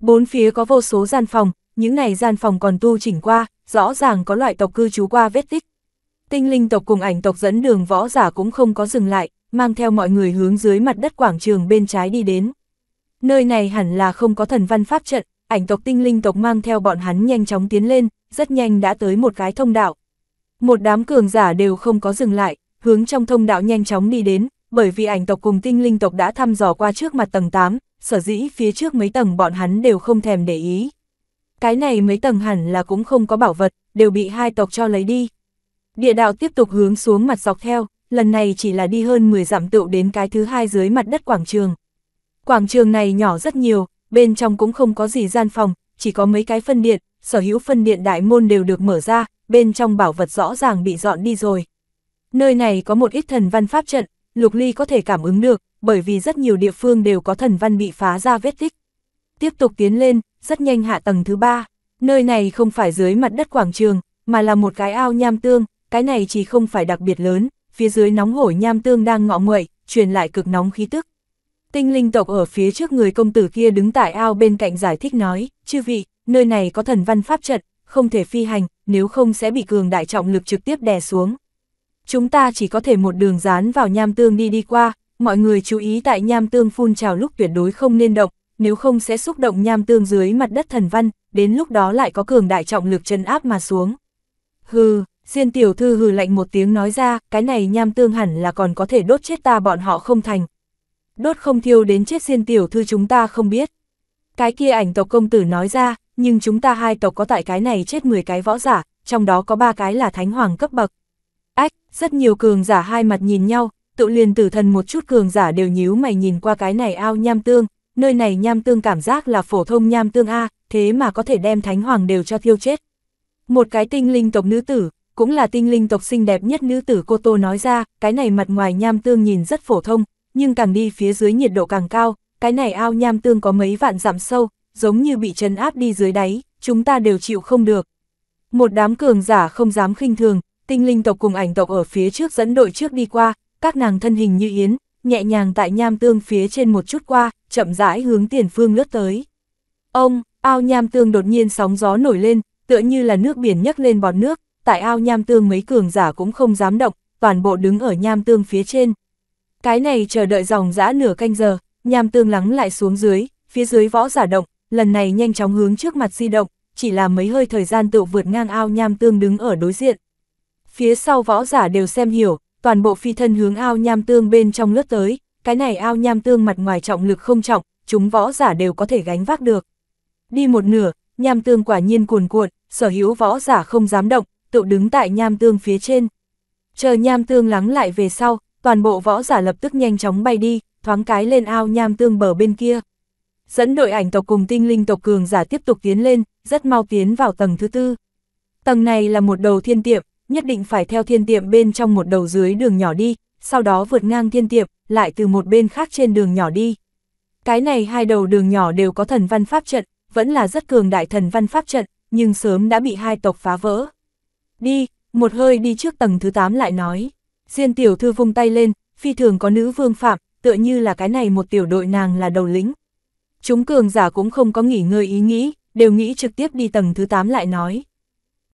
Bốn phía có vô số gian phòng, những này gian phòng còn tu chỉnh qua, rõ ràng có loại tộc cư trú qua vết tích. Tinh linh tộc cùng ảnh tộc dẫn đường võ giả cũng không có dừng lại, mang theo mọi người hướng dưới mặt đất quảng trường bên trái đi đến. Nơi này hẳn là không có thần văn pháp trận, ảnh tộc tinh linh tộc mang theo bọn hắn nhanh chóng tiến lên, rất nhanh đã tới một cái thông đạo. Một đám cường giả đều không có dừng lại, hướng trong thông đạo nhanh chóng đi đến, bởi vì ảnh tộc cùng tinh linh tộc đã thăm dò qua trước mặt tầng 8, sở dĩ phía trước mấy tầng bọn hắn đều không thèm để ý. Cái này mấy tầng hẳn là cũng không có bảo vật, đều bị hai tộc cho lấy đi. Địa đạo tiếp tục hướng xuống mặt dọc theo, lần này chỉ là đi hơn 10 dặm tựu đến cái thứ hai dưới mặt đất quảng trường. Quảng trường này nhỏ rất nhiều, bên trong cũng không có gì gian phòng, chỉ có mấy cái phân điện, sở hữu phân điện đại môn đều được mở ra, bên trong bảo vật rõ ràng bị dọn đi rồi. Nơi này có một ít thần văn pháp trận, Lục Ly có thể cảm ứng được, bởi vì rất nhiều địa phương đều có thần văn bị phá ra vết tích. Tiếp tục tiến lên, rất nhanh hạ tầng thứ ba. Nơi này không phải dưới mặt đất quảng trường, mà là một cái ao nham tương, cái này chỉ không phải đặc biệt lớn, phía dưới nóng hổi nham tương đang ngọ nguậy, truyền lại cực nóng khí tức. Tinh linh tộc ở phía trước người công tử kia đứng tại ao bên cạnh giải thích nói, chư vị, nơi này có thần văn pháp trận, không thể phi hành, nếu không sẽ bị cường đại trọng lực trực tiếp đè xuống. Chúng ta chỉ có thể một đường dán vào nham tương đi đi qua, mọi người chú ý tại nham tương phun trào lúc tuyệt đối không nên động, nếu không sẽ xúc động nham tương dưới mặt đất thần văn, đến lúc đó lại có cường đại trọng lực chân áp mà xuống. Hừ, Diên tiểu thư hừ lạnh một tiếng nói ra, cái này nham tương hẳn là còn có thể đốt chết ta bọn họ không thành. Đốt không thiêu đến chết Diên tiểu thư chúng ta không biết. Cái kia ảnh tộc công tử nói ra, nhưng chúng ta hai tộc có tại cái này chết 10 cái võ giả, trong đó có ba cái là thánh hoàng cấp bậc. Ách, rất nhiều cường giả hai mặt nhìn nhau, tự liền tử thần một chút cường giả đều nhíu mày nhìn qua cái này ao nham tương, nơi này nham tương cảm giác là phổ thông nham tương A, thế mà có thể đem thánh hoàng đều cho thiêu chết. Một cái tinh linh tộc nữ tử, cũng là tinh linh tộc xinh đẹp nhất nữ tử cô Tô nói ra, cái này mặt ngoài nham tương nhìn rất phổ thông, nhưng càng đi phía dưới nhiệt độ càng cao, cái này ao nham tương có mấy vạn dặm sâu, giống như bị chấn áp đi dưới đáy, chúng ta đều chịu không được. Một đám cường giả không dám khinh thường, tinh linh tộc cùng ảnh tộc ở phía trước dẫn đội trước đi qua, các nàng thân hình như yến, nhẹ nhàng tại nham tương phía trên một chút qua, chậm rãi hướng tiền phương lướt tới. Ông, ao nham tương đột nhiên sóng gió nổi lên, tựa như là nước biển nhấc lên bọt nước, tại ao nham tương mấy cường giả cũng không dám động, toàn bộ đứng ở nham tương phía trên. Cái này chờ đợi dòng dã nửa canh giờ, nham tương lắng lại xuống dưới, phía dưới võ giả động, lần này nhanh chóng hướng trước mặt di động, chỉ là mấy hơi thời gian tự vượt ngang ao nham tương đứng ở đối diện. Phía sau võ giả đều xem hiểu, toàn bộ phi thân hướng ao nham tương bên trong lướt tới, cái này ao nham tương mặt ngoài trọng lực không trọng, chúng võ giả đều có thể gánh vác được. Đi một nửa, nham tương quả nhiên cuồn cuộn, sở hữu võ giả không dám động, tự đứng tại nham tương phía trên. Chờ nham tương lắng lại về sau, toàn bộ võ giả lập tức nhanh chóng bay đi, thoáng cái lên ao nham tương bờ bên kia dẫn đội ảnh tộc cùng tinh linh tộc cường giả tiếp tục tiến lên, rất mau tiến vào tầng thứ tư. Tầng này là một đầu thiên tiệm, nhất định phải theo thiên tiệm bên trong một đầu dưới đường nhỏ đi, sau đó vượt ngang thiên tiệm, lại từ một bên khác trên đường nhỏ đi. Cái này hai đầu đường nhỏ đều có thần văn pháp trận, vẫn là rất cường đại thần văn pháp trận, nhưng sớm đã bị hai tộc phá vỡ. Đi, một hơi đi trước tầng thứ 8 lại nói. Diên tiểu thư vung tay lên, phi thường có nữ vương phạm, tựa như là cái này một tiểu đội nàng là đầu lĩnh, Chúng cường giả cũng không có nghỉ ngơi ý nghĩ, đều nghĩ trực tiếp đi tầng thứ 8 lại nói.